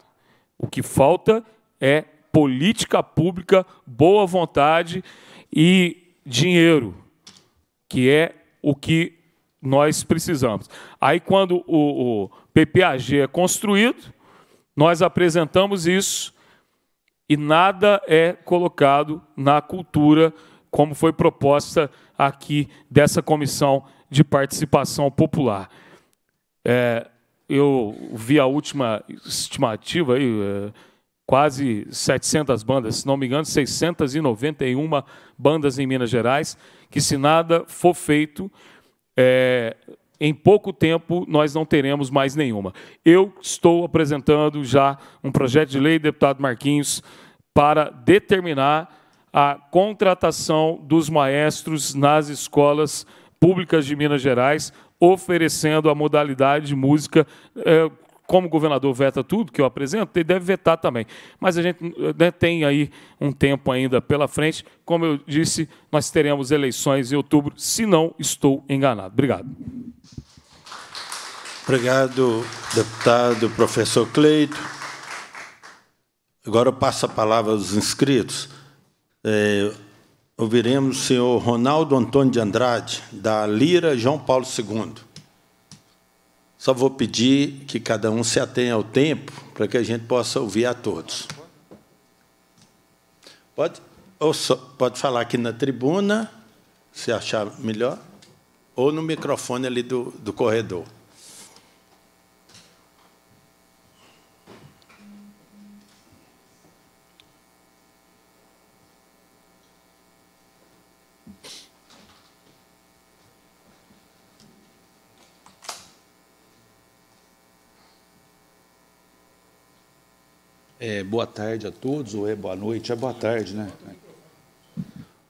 S8: O que falta é política pública, boa vontade e dinheiro, que é o que nós precisamos. Aí, quando o, o PPAG é construído, nós apresentamos isso e nada é colocado na cultura como foi proposta aqui dessa comissão de participação popular. É, eu vi a última estimativa aí, é, quase 700 bandas, se não me engano, 691 bandas em Minas Gerais, que se nada for feito, é, em pouco tempo nós não teremos mais nenhuma. Eu estou apresentando já um projeto de lei, deputado Marquinhos, para determinar a contratação dos maestros nas escolas públicas de Minas Gerais, oferecendo a modalidade de música é, como o governador veta tudo que eu apresento, ele deve vetar também. Mas a gente né, tem aí um tempo ainda pela frente. Como eu disse, nós teremos eleições em outubro, se não estou enganado. Obrigado.
S1: Obrigado, deputado professor Cleito. Agora eu passo a palavra aos inscritos. É, ouviremos o senhor Ronaldo Antônio de Andrade, da Lira João Paulo II. Só vou pedir que cada um se atenha ao tempo para que a gente possa ouvir a todos. Pode, ou só, pode falar aqui na tribuna, se achar melhor, ou no microfone ali do, do corredor.
S9: É, boa tarde a todos, ou é boa noite? É boa tarde, né?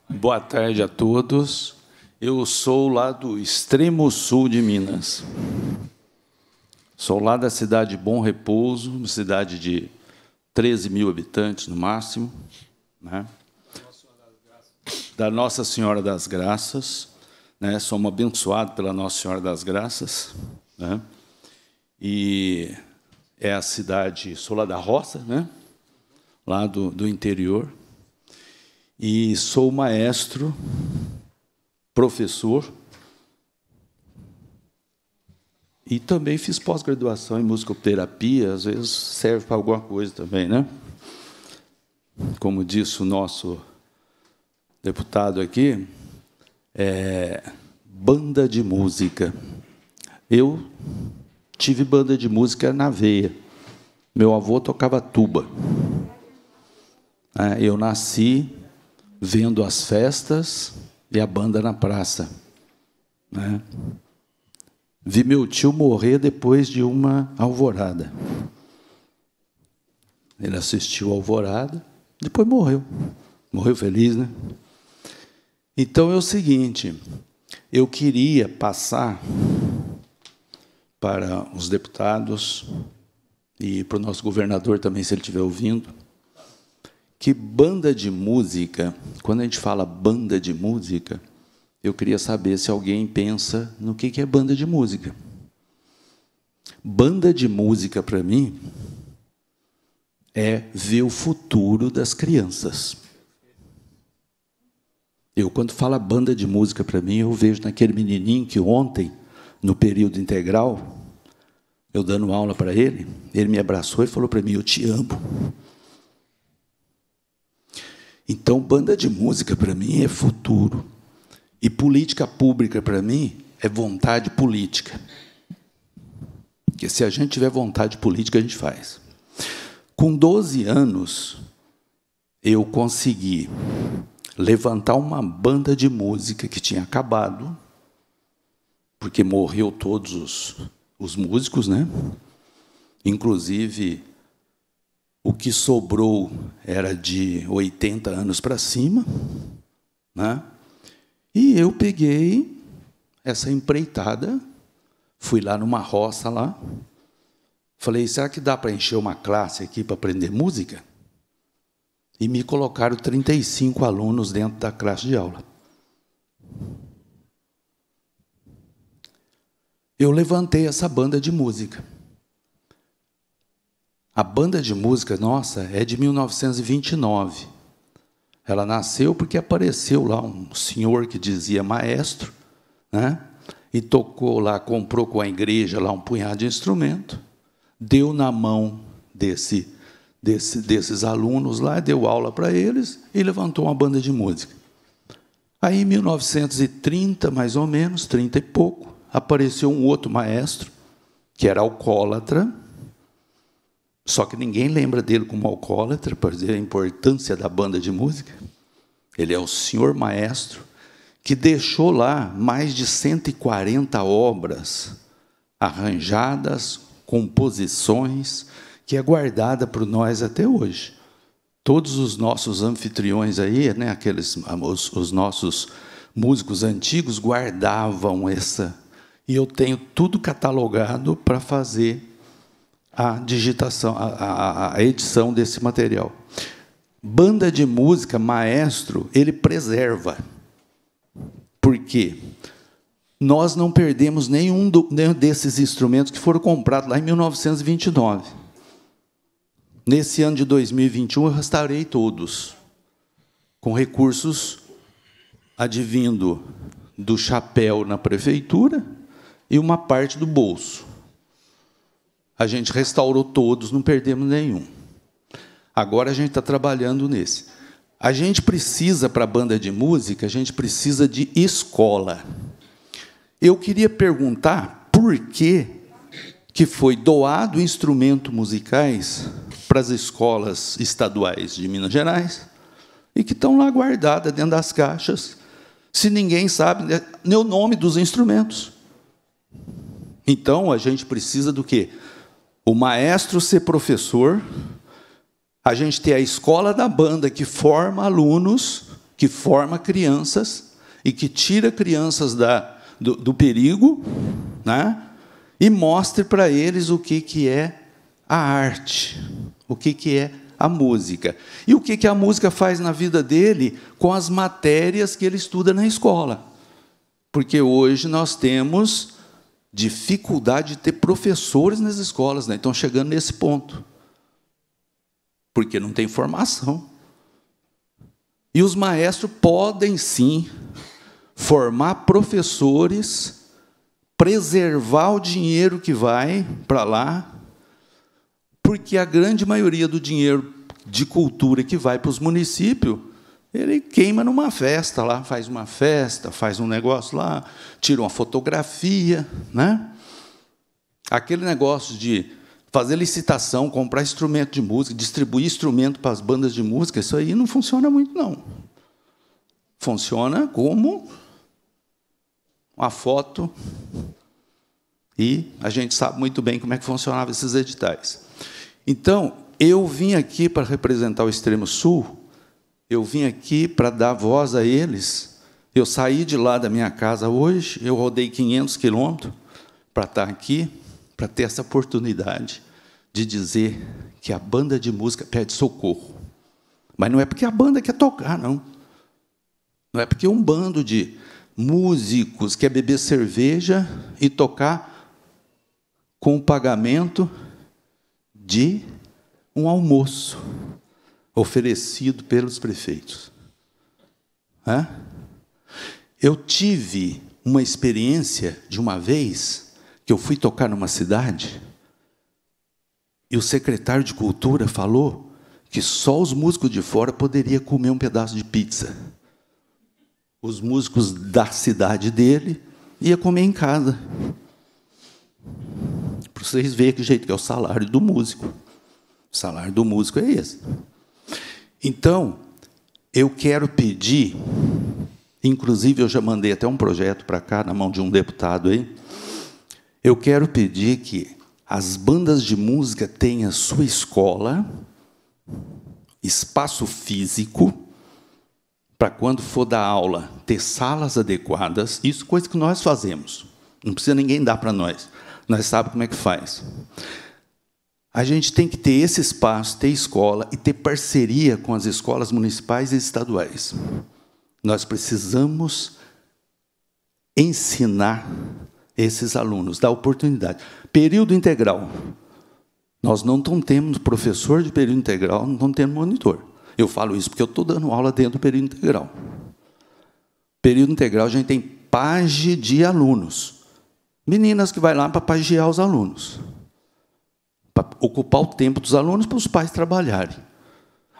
S9: Boa tarde a todos. Eu sou lá do extremo sul de Minas. Sou lá da cidade de Bom Repouso, uma cidade de 13 mil habitantes no máximo, né? da Nossa Senhora das Graças. Né? Somos abençoados pela Nossa Senhora das Graças. Né? E é a cidade lá da Roça, né? lá do, do interior. E sou maestro, professor, e também fiz pós-graduação em musicoterapia, às vezes serve para alguma coisa também, né? Como disse o nosso deputado aqui, é, banda de música. Eu tive banda de música na veia. Meu avô tocava tuba. É, eu nasci vendo as festas e a banda na praça. Né? Vi meu tio morrer depois de uma alvorada. Ele assistiu a alvorada, depois morreu. Morreu feliz, né? Então é o seguinte, eu queria passar para os deputados e para o nosso governador também, se ele estiver ouvindo, que banda de música, quando a gente fala banda de música, eu queria saber se alguém pensa no que, que é banda de música. Banda de música, para mim, é ver o futuro das crianças. Eu, quando falo banda de música para mim, eu vejo naquele menininho que ontem no período integral, eu dando aula para ele, ele me abraçou e falou para mim: Eu te amo. Então, banda de música para mim é futuro. E política pública para mim é vontade política. Porque se a gente tiver vontade política, a gente faz. Com 12 anos, eu consegui levantar uma banda de música que tinha acabado porque morreu todos os, os músicos, né? Inclusive o que sobrou era de 80 anos para cima, né? E eu peguei essa empreitada, fui lá numa roça lá, falei, será que dá para encher uma classe aqui para aprender música? E me colocaram 35 alunos dentro da classe de aula. eu levantei essa banda de música. A banda de música nossa é de 1929. Ela nasceu porque apareceu lá um senhor que dizia maestro, né? E tocou lá, comprou com a igreja lá um punhado de instrumento, deu na mão desse, desse desses alunos lá, deu aula para eles e levantou uma banda de música. Aí em 1930, mais ou menos, 30 e pouco, apareceu um outro maestro, que era alcoólatra, só que ninguém lembra dele como alcoólatra, para dizer a importância da banda de música. Ele é o senhor maestro que deixou lá mais de 140 obras arranjadas, composições, que é guardada por nós até hoje. Todos os nossos anfitriões aí, né, aqueles os, os nossos músicos antigos guardavam essa e eu tenho tudo catalogado para fazer a digitação, a, a, a, edição desse material. Banda de música, maestro, ele preserva. Por quê? Nós não perdemos nenhum, do, nenhum desses instrumentos que foram comprados lá em 1929. Nesse ano de 2021, eu restaurei todos, com recursos advindo do chapéu na prefeitura e uma parte do bolso. A gente restaurou todos, não perdemos nenhum. Agora a gente está trabalhando nesse. A gente precisa, para a banda de música, a gente precisa de escola. Eu queria perguntar por que, que foi doado instrumentos musicais para as escolas estaduais de Minas Gerais e que estão lá guardadas dentro das caixas, se ninguém sabe né, nem o nome dos instrumentos. Então a gente precisa do quê? O maestro ser professor, a gente ter a escola da banda que forma alunos, que forma crianças e que tira crianças da, do, do perigo, né? e mostre para eles o que, que é a arte, o que, que é a música. E o que, que a música faz na vida dele com as matérias que ele estuda na escola. Porque hoje nós temos dificuldade de ter professores nas escolas, né? Estão chegando nesse ponto. Porque não tem formação. E os maestros podem sim formar professores, preservar o dinheiro que vai para lá, porque a grande maioria do dinheiro de cultura que vai para os municípios ele queima numa festa lá, faz uma festa, faz um negócio lá, tira uma fotografia, né? Aquele negócio de fazer licitação, comprar instrumento de música, distribuir instrumento para as bandas de música, isso aí não funciona muito não. Funciona como uma foto e a gente sabe muito bem como é que funcionavam esses editais. Então, eu vim aqui para representar o extremo sul eu vim aqui para dar voz a eles. Eu saí de lá da minha casa hoje, eu rodei 500 quilômetros para estar aqui, para ter essa oportunidade de dizer que a banda de música pede socorro. Mas não é porque a banda quer tocar, não. Não é porque um bando de músicos quer beber cerveja e tocar com o pagamento de um almoço oferecido pelos prefeitos. Hã? Eu tive uma experiência de uma vez que eu fui tocar numa cidade e o secretário de cultura falou que só os músicos de fora poderiam comer um pedaço de pizza. Os músicos da cidade dele ia comer em casa. Para vocês verem que jeito que é o salário do músico. O salário do músico é esse. Então, eu quero pedir, inclusive eu já mandei até um projeto para cá, na mão de um deputado aí, eu quero pedir que as bandas de música tenham sua escola, espaço físico, para quando for dar aula, ter salas adequadas, isso é coisa que nós fazemos. Não precisa ninguém dar para nós. Nós sabemos como é que faz. A gente tem que ter esse espaço, ter escola e ter parceria com as escolas municipais e estaduais. Nós precisamos ensinar esses alunos, dar oportunidade. Período integral. Nós não temos professor de período integral, não temos monitor. Eu falo isso porque eu estou dando aula dentro do período integral. Período integral, a gente tem page de alunos. Meninas que vai lá para pagear os alunos para ocupar o tempo dos alunos para os pais trabalharem.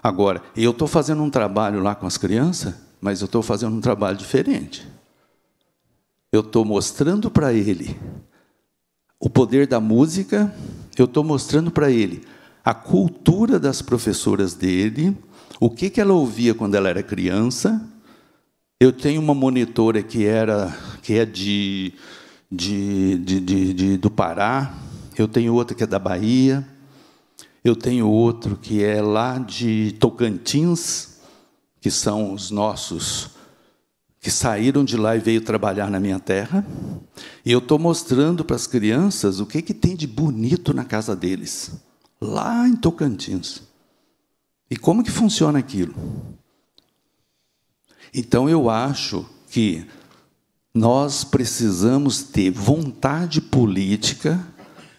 S9: Agora, eu estou fazendo um trabalho lá com as crianças, mas eu estou fazendo um trabalho diferente. Eu estou mostrando para ele o poder da música, eu estou mostrando para ele a cultura das professoras dele, o que, que ela ouvia quando ela era criança. Eu tenho uma monitora que era que é de, de, de, de, de do Pará, eu tenho outro que é da Bahia, eu tenho outro que é lá de Tocantins, que são os nossos que saíram de lá e veio trabalhar na minha terra. E eu estou mostrando para as crianças o que, que tem de bonito na casa deles, lá em Tocantins. E como que funciona aquilo? Então eu acho que nós precisamos ter vontade política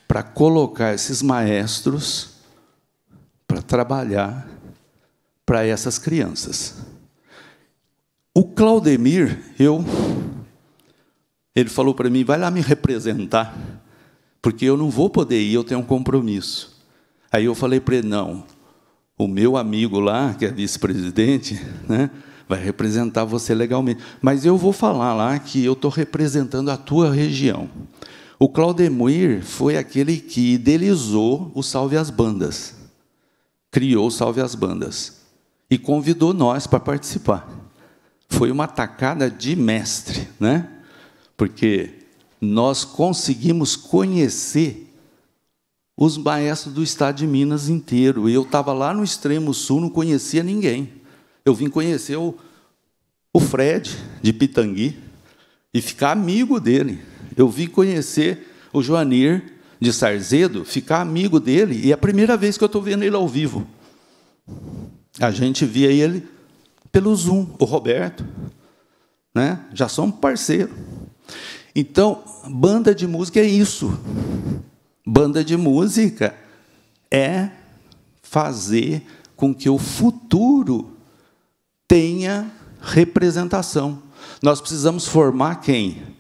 S9: para colocar esses maestros para trabalhar para essas crianças. O Claudemir, eu, ele falou para mim, vai lá me representar, porque eu não vou poder ir, eu tenho um compromisso. Aí eu falei para ele, não, o meu amigo lá, que é vice-presidente, né, vai representar você legalmente. Mas eu vou falar lá que eu estou representando a tua região. O Claudemir foi aquele que idealizou o Salve as Bandas, criou o Salve as Bandas e convidou nós para participar. Foi uma tacada de mestre, né? Porque nós conseguimos conhecer os maestros do estado de Minas inteiro. eu estava lá no extremo sul, não conhecia ninguém. Eu vim conhecer o, o Fred de Pitangui e ficar amigo dele. Eu vim conhecer o Joanir de Sarzedo, ficar amigo dele, e é a primeira vez que eu estou vendo ele ao vivo. A gente via ele pelo Zoom, o Roberto. Né? Já somos parceiro. Então, banda de música é isso. Banda de música é fazer com que o futuro tenha representação. Nós precisamos formar quem?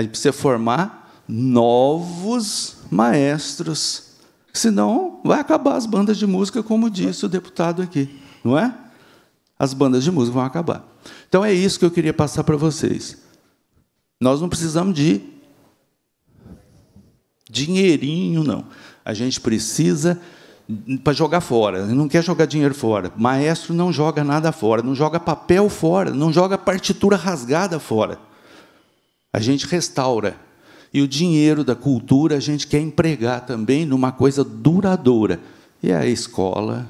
S9: A gente precisa formar novos maestros. Senão vai acabar as bandas de música, como disse o deputado aqui, não é? As bandas de música vão acabar. Então é isso que eu queria passar para vocês. Nós não precisamos de dinheirinho, não. A gente precisa para jogar fora, não quer jogar dinheiro fora. Maestro não joga nada fora, não joga papel fora, não joga partitura rasgada fora a gente restaura. E o dinheiro da cultura a gente quer empregar também numa coisa duradoura. E é a escola,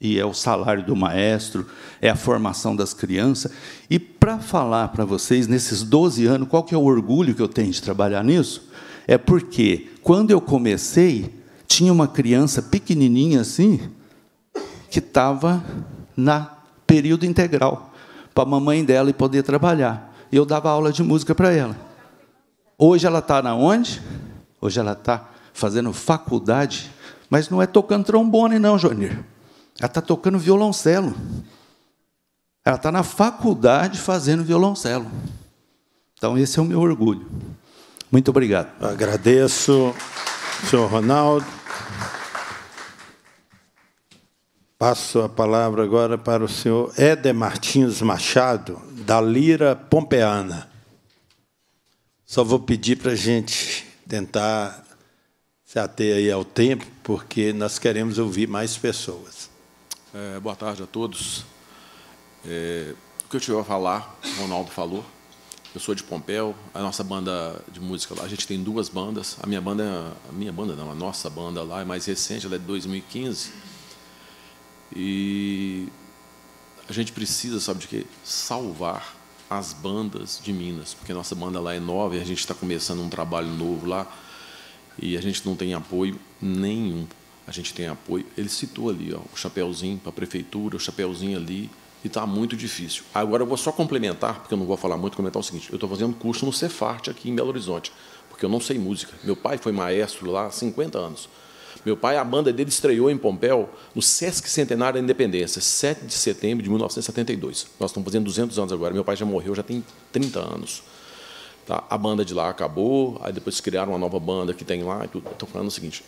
S9: e é o salário do maestro, é a formação das crianças. E para falar para vocês, nesses 12 anos, qual que é o orgulho que eu tenho de trabalhar nisso? É porque quando eu comecei, tinha uma criança pequenininha assim, que estava na período integral, para a mamãe dela poder trabalhar e eu dava aula de música para ela. Hoje ela está na onde? Hoje ela está fazendo faculdade, mas não é tocando trombone, não, Joanir. Ela está tocando violoncelo. Ela está na faculdade fazendo violoncelo.
S1: Então, esse é o meu orgulho. Muito obrigado. Agradeço, senhor Ronaldo. Passo a palavra agora para o senhor Éder Martins Machado, da Lira Pompeana. Só vou pedir para a gente tentar se ater aí ao tempo, porque nós queremos ouvir mais pessoas. É, boa
S10: tarde a todos. É, o que eu tive a falar, o Ronaldo falou. Eu sou de Pompeu. a nossa banda de música lá, a gente tem duas bandas. A minha banda, é a minha banda não, a nossa banda lá é mais recente, ela é de 2015 e a gente precisa, sabe de quê? Salvar as bandas de Minas, porque nossa banda lá é nova e a gente está começando um trabalho novo lá e a gente não tem apoio nenhum. A gente tem apoio. Ele citou ali ó, o chapéuzinho para a prefeitura, o chapéuzinho ali, e está muito difícil. Agora eu vou só complementar, porque eu não vou falar muito, comentar o seguinte: eu estou fazendo curso no Cefarte aqui em Belo Horizonte, porque eu não sei música. Meu pai foi maestro lá há 50 anos. Meu pai, a banda dele estreou em Pompéu no Sesc Centenário da Independência, 7 de setembro de 1972. Nós estamos fazendo 200 anos agora. Meu pai já morreu, já tem 30 anos. Tá? A banda de lá acabou, aí depois criaram uma nova banda que tem lá. Estou falando o seguinte: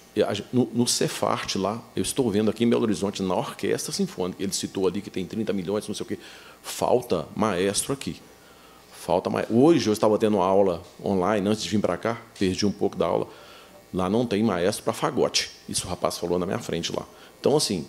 S10: no, no Cefart lá, eu estou vendo aqui em Belo Horizonte, na Orquestra Sinfônica, ele citou ali que tem 30 milhões, não sei o quê. Falta maestro aqui. Falta maestro. Hoje eu estava tendo aula online, antes de vir para cá, perdi um pouco da aula Lá não tem maestro para fagote. Isso o rapaz falou na minha frente lá. Então, assim,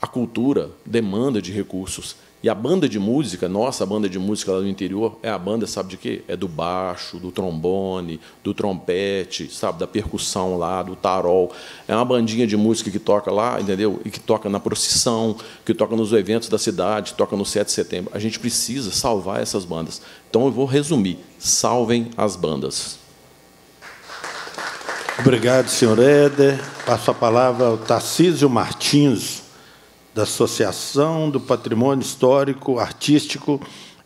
S10: a cultura demanda de recursos. E a banda de música, nossa a banda de música lá do interior, é a banda, sabe de quê? É do baixo, do trombone, do trompete, sabe? Da percussão lá, do tarol. É uma bandinha de música que toca lá, entendeu? E que toca na procissão, que toca nos eventos da cidade, toca no 7 de setembro. A gente precisa salvar essas bandas. Então eu vou resumir: salvem as bandas. Obrigado, senhor
S1: Éder. Passo a palavra ao Tarcísio Martins, da Associação do Patrimônio Histórico, Artístico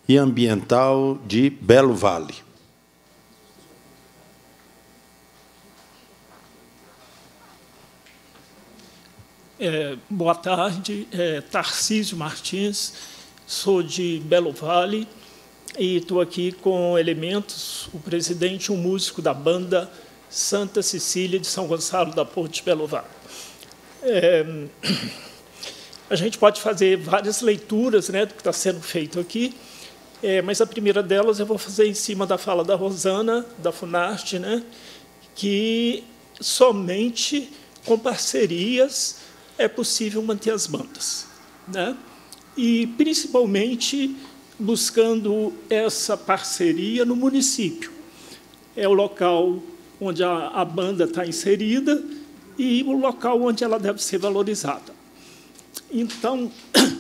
S1: e Ambiental de Belo Vale.
S11: É, boa tarde, é, Tarcísio Martins, sou de Belo Vale e estou aqui com elementos, o presidente, um músico da banda Santa Cecília de São Gonçalo da Porta de Belo Vale. É, a gente pode fazer várias leituras né, do que está sendo feito aqui, é, mas a primeira delas eu vou fazer em cima da fala da Rosana, da Funarte, né, que somente com parcerias é possível manter as bandas. Né? E, principalmente, buscando essa parceria no município. É o local onde a, a banda está inserida e o local onde ela deve ser valorizada. Então,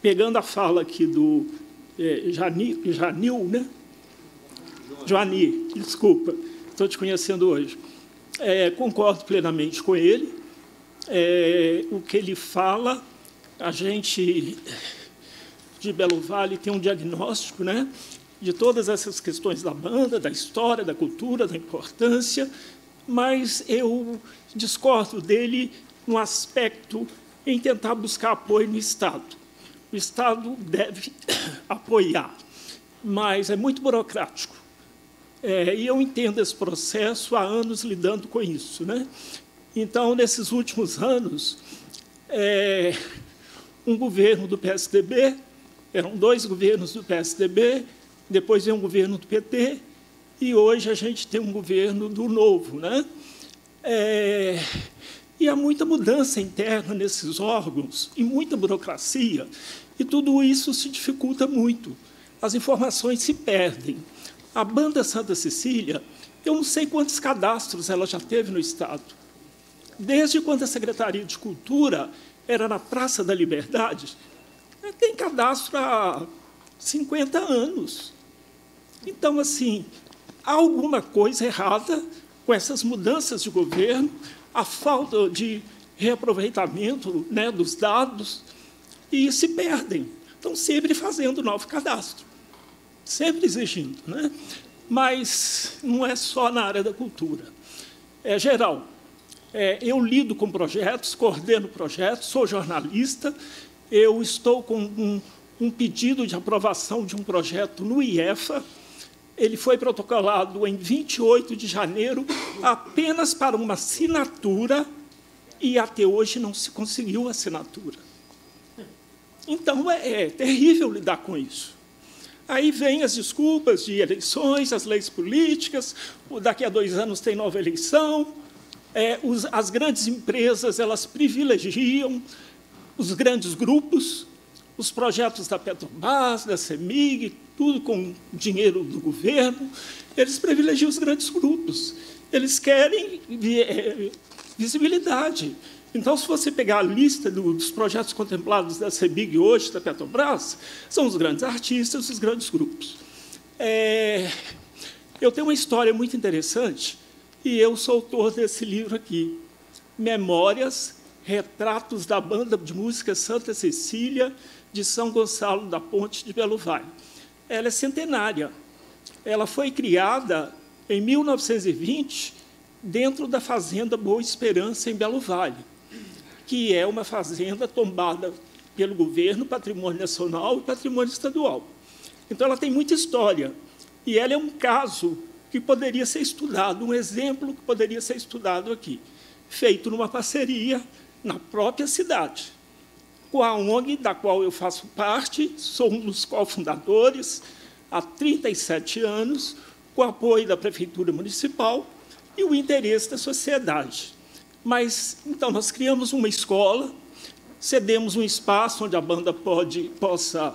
S11: pegando a fala aqui do é, Jani, Janil, né? Joani, desculpa, estou te conhecendo hoje. É, concordo plenamente com ele. É, o que ele fala, a gente de Belo Vale tem um diagnóstico, né? de todas essas questões da banda, da história, da cultura, da importância, mas eu discordo dele no aspecto em tentar buscar apoio no Estado. O Estado deve apoiar, mas é muito burocrático. É, e eu entendo esse processo há anos lidando com isso. Né? Então, nesses últimos anos, é, um governo do PSDB, eram dois governos do PSDB, depois vem um governo do PT e hoje a gente tem um governo do novo. Né? É, e há muita mudança interna nesses órgãos e muita burocracia, e tudo isso se dificulta muito. As informações se perdem. A banda Santa Cecília, eu não sei quantos cadastros ela já teve no Estado. Desde quando a Secretaria de Cultura era na Praça da Liberdade, tem cadastro há 50 anos. Então, assim, há alguma coisa errada com essas mudanças de governo, a falta de reaproveitamento né, dos dados, e se perdem. Estão sempre fazendo novo cadastro, sempre exigindo. Né? Mas não é só na área da cultura, é geral. É, eu lido com projetos, coordeno projetos, sou jornalista, eu estou com um, um pedido de aprovação de um projeto no IEFA, ele foi protocolado em 28 de janeiro apenas para uma assinatura e até hoje não se conseguiu a assinatura. Então é, é terrível lidar com isso. Aí vem as desculpas de eleições, as leis políticas, daqui a dois anos tem nova eleição, é, os, as grandes empresas elas privilegiam os grandes grupos os projetos da Petrobras, da CEMIG, tudo com dinheiro do governo, eles privilegiam os grandes grupos. Eles querem eh, visibilidade. Então, se você pegar a lista dos projetos contemplados da CEMIG hoje, da Petrobras, são os grandes artistas, os grandes grupos. É... Eu tenho uma história muito interessante e eu sou autor desse livro aqui, Memórias, Retratos da Banda de Música Santa Cecília, de São Gonçalo da Ponte de Belo Vale. Ela é centenária. Ela foi criada em 1920 dentro da fazenda Boa Esperança em Belo Vale, que é uma fazenda tombada pelo governo, patrimônio nacional e patrimônio estadual. Então ela tem muita história e ela é um caso que poderia ser estudado, um exemplo que poderia ser estudado aqui, feito numa parceria na própria cidade com a ONG, da qual eu faço parte, sou um dos cofundadores há 37 anos, com apoio da Prefeitura Municipal e o interesse da sociedade. Mas, então, nós criamos uma escola, cedemos um espaço onde a banda pode, possa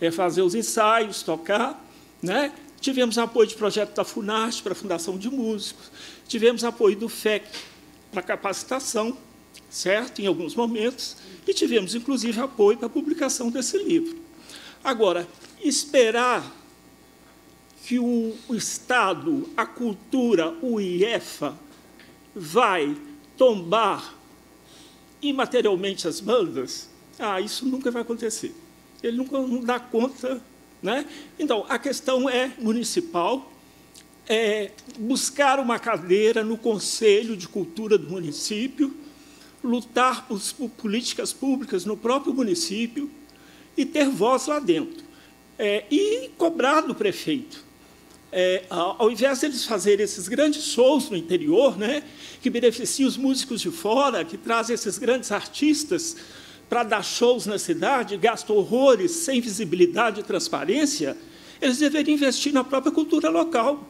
S11: é, fazer os ensaios, tocar, né? Tivemos apoio de projeto da FUNAST para a Fundação de Músicos, tivemos apoio do FEC para capacitação, certo? Em alguns momentos, e tivemos, inclusive, apoio para a publicação desse livro. Agora, esperar que o, Estado, a cultura, o IEFA, vai tombar imaterialmente as bandas, ah, isso nunca vai acontecer. Ele nunca não dá conta. Né? Então, a questão é municipal, é buscar uma cadeira no Conselho de Cultura do município, lutar por, políticas públicas no próprio município e ter voz lá dentro. É, e cobrar do prefeito. É, ao invés deles fazerem esses grandes shows no interior, né, que beneficiam os músicos de fora, que trazem esses grandes artistas para dar shows na cidade, gastam horrores sem visibilidade e transparência, eles deveriam investir na própria cultura local.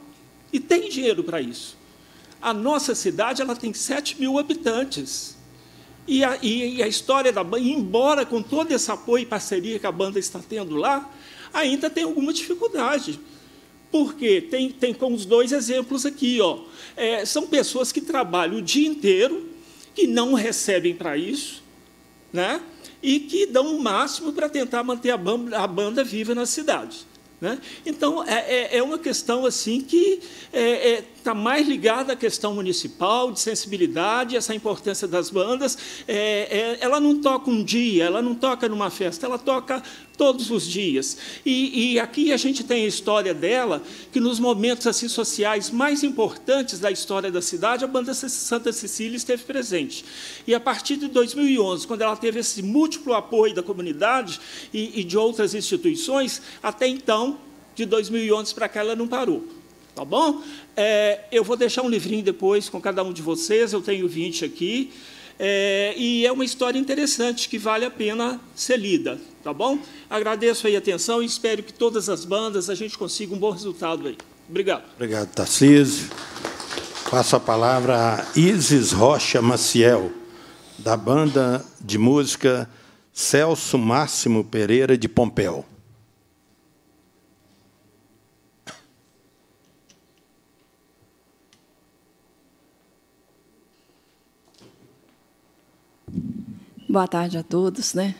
S11: E tem dinheiro para isso. A nossa cidade ela tem 7 mil habitantes. E a, e a história da banda, embora com todo esse apoio e parceria que a banda está tendo lá, ainda tem alguma dificuldade. Porque tem, tem como os dois exemplos aqui. Ó. É, são pessoas que trabalham o dia inteiro, que não recebem para isso, né? e que dão o máximo para tentar manter a banda, a banda viva na cidade. Né? Então, é, é, é uma questão assim que é, é está mais ligada à questão municipal, de sensibilidade, essa importância das bandas. É, é, ela não toca um dia, ela não toca numa festa, ela toca todos os dias. E, e, aqui a gente tem a história dela, que nos momentos assim, sociais mais importantes da história da cidade, a banda Santa Cecília esteve presente. E a partir de 2011, quando ela teve esse múltiplo apoio da comunidade e, e de outras instituições, até então, de 2011 para cá, ela não parou. Tá bom? É, eu vou deixar um livrinho depois com cada um de vocês, eu tenho 20 aqui. É, e é uma história interessante que vale a pena ser lida, tá bom? Agradeço aí a atenção e espero que todas as bandas a gente consiga um bom resultado aí.
S1: Obrigado. Obrigado, Tarcísio. Passo a palavra a Isis Rocha Maciel, da banda de música Celso Máximo Pereira de Pompeu.
S12: Boa tarde a todos. Né?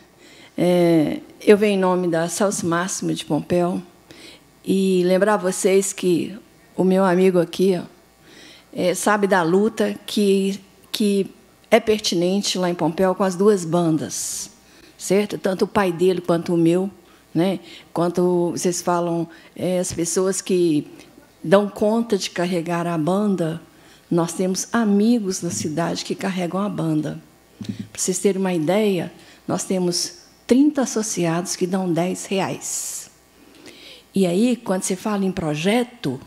S12: É, eu venho em nome da Celso Máximo de Pompeu e lembrar vocês que o meu amigo aqui ó, é, sabe da luta que, que é pertinente lá em Pompeu com as duas bandas, certo? Tanto o pai dele quanto o meu. Né? Quanto vocês falam, é, as pessoas que dão conta de carregar a banda, nós temos amigos na cidade que carregam a banda. Para vocês terem uma ideia, nós temos 30 associados que dão 10 reais. E aí, quando você fala em projeto,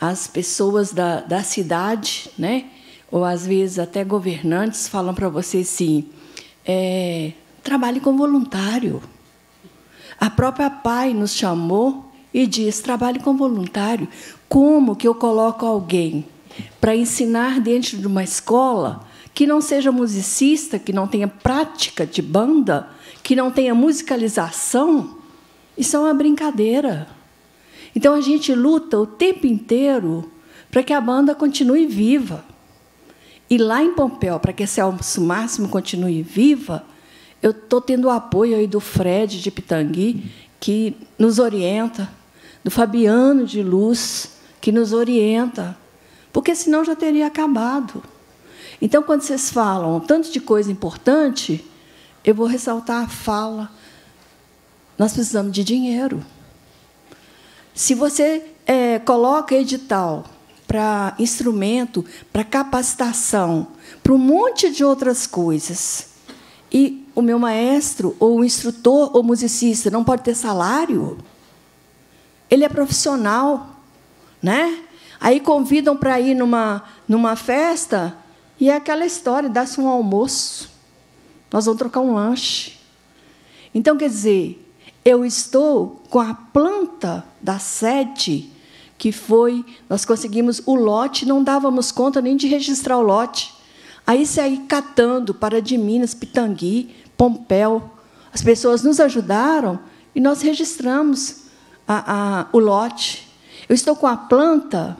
S12: as pessoas da, da cidade, né, ou às vezes até governantes, falam para você assim: é, trabalhe com voluntário. A própria PAI nos chamou e diz: trabalhe com voluntário. Como que eu coloco alguém para ensinar dentro de uma escola que não seja musicista, que não tenha prática de banda, que não tenha musicalização, isso é uma brincadeira. Então a gente luta o tempo inteiro para que a banda continue viva. E lá em Pompeu, para que esse almoço máximo continue viva, eu estou tendo o apoio aí do Fred de Pitangui, que nos orienta, do Fabiano de Luz, que nos orienta, porque senão já teria acabado. Então, quando vocês falam tanto de coisa importante, eu vou ressaltar a fala. Nós precisamos de dinheiro. Se você é, coloca edital para instrumento, para capacitação, para um monte de outras coisas, e o meu maestro, ou o instrutor, ou musicista não pode ter salário, ele é profissional, né? Aí convidam para ir numa, numa festa, e é aquela história, dá-se um almoço, nós vamos trocar um lanche. Então, quer dizer, eu estou com a planta da sede, que foi, nós conseguimos o lote, não dávamos conta nem de registrar o lote. Aí saí catando para de Minas, Pitangui, Pompéu. As pessoas nos ajudaram e nós registramos a, a, o lote. Eu estou com a planta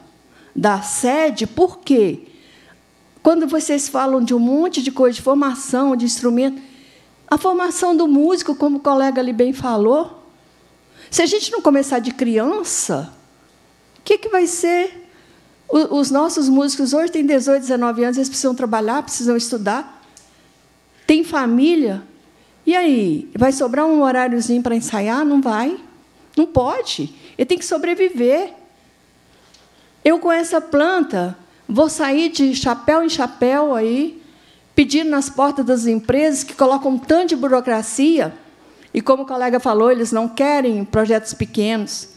S12: da sede, por quê? Porque quando vocês falam de um monte de coisa, de formação, de instrumento, a formação do músico, como o colega ali bem falou, se a gente não começar de criança, o que, que vai ser? O, os nossos músicos hoje têm 18, 19 anos, eles precisam trabalhar, precisam estudar, tem família. E aí, vai sobrar um horáriozinho para ensaiar? Não vai. Não pode. Ele tem que sobreviver. Eu com essa planta, Vou sair de chapéu em chapéu aí, pedindo nas portas das empresas que colocam um tanto de burocracia. E como o colega falou, eles não querem projetos pequenos.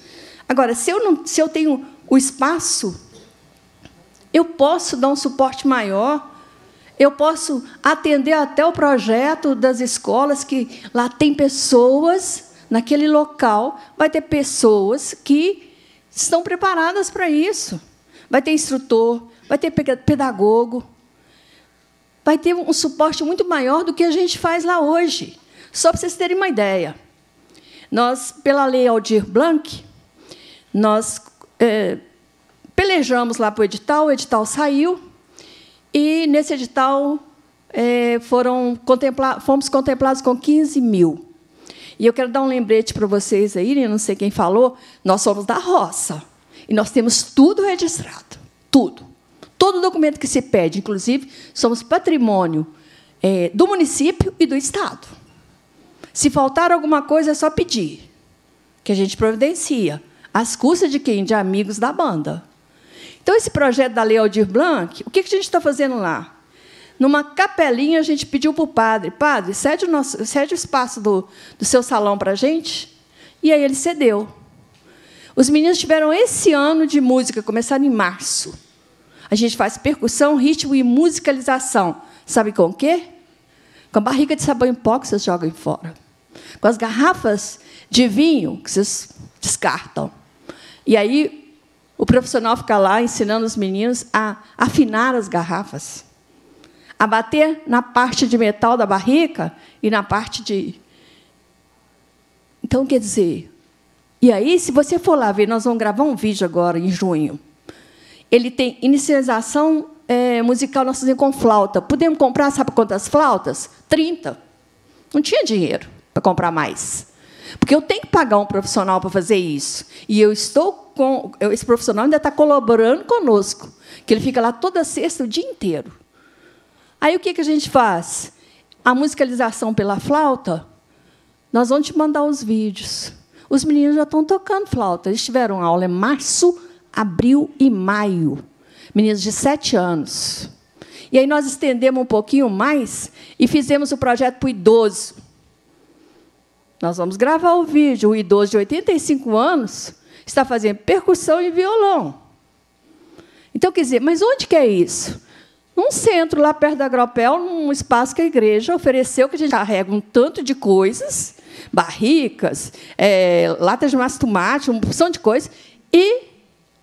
S12: Agora, se eu, não, se eu tenho o espaço, eu posso dar um suporte maior, eu posso atender até o projeto das escolas, que lá tem pessoas, naquele local vai ter pessoas que estão preparadas para isso. Vai ter instrutor, vai ter pedagogo, vai ter um suporte muito maior do que a gente faz lá hoje. Só para vocês terem uma ideia. Nós, pela lei Aldir Blanc, nós é, pelejamos lá para o edital, o edital saiu, e nesse edital é, foram contempla fomos contemplados com 15 mil. E eu quero dar um lembrete para vocês aí, eu não sei quem falou, nós somos da roça. E nós temos tudo registrado, tudo. Todo documento que se pede, inclusive, somos patrimônio é, do município e do Estado. Se faltar alguma coisa, é só pedir, que a gente providencia, às custas de quem? De amigos da banda. Então, esse projeto da Lei Aldir Blanc, o que a gente está fazendo lá? Numa capelinha, a gente pediu para o padre, padre, cede o, nosso, cede o espaço do, do seu salão para a gente. E aí ele cedeu. Os meninos tiveram esse ano de música, começaram em março. A gente faz percussão, ritmo e musicalização. Sabe com o quê? Com a barriga de sabão em pó que vocês jogam fora. Com as garrafas de vinho que vocês descartam. E aí o profissional fica lá ensinando os meninos a afinar as garrafas, a bater na parte de metal da barrica e na parte de. Então, quer dizer, e aí, se você for lá ver, nós vamos gravar um vídeo agora, em junho, ele tem inicialização é, musical, nós fazemos com flauta. Podemos comprar, sabe quantas flautas? 30. Não tinha dinheiro para comprar mais. Porque eu tenho que pagar um profissional para fazer isso. E eu estou com. Esse profissional ainda está colaborando conosco. Que ele fica lá toda sexta, o dia inteiro. Aí o que, que a gente faz? A musicalização pela flauta, nós vamos te mandar os vídeos. Os meninos já estão tocando flauta. Eles tiveram aula em março abril e maio. Meninos de sete anos. E aí nós estendemos um pouquinho mais e fizemos o projeto para o idoso. Nós vamos gravar o vídeo. O idoso de 85 anos está fazendo percussão e violão. Então, quer dizer, mas onde que é isso? Num centro lá perto da Agropel, num espaço que a igreja ofereceu, que a gente carrega um tanto de coisas, barricas, é, latas de massa tomate, uma porção de coisas, e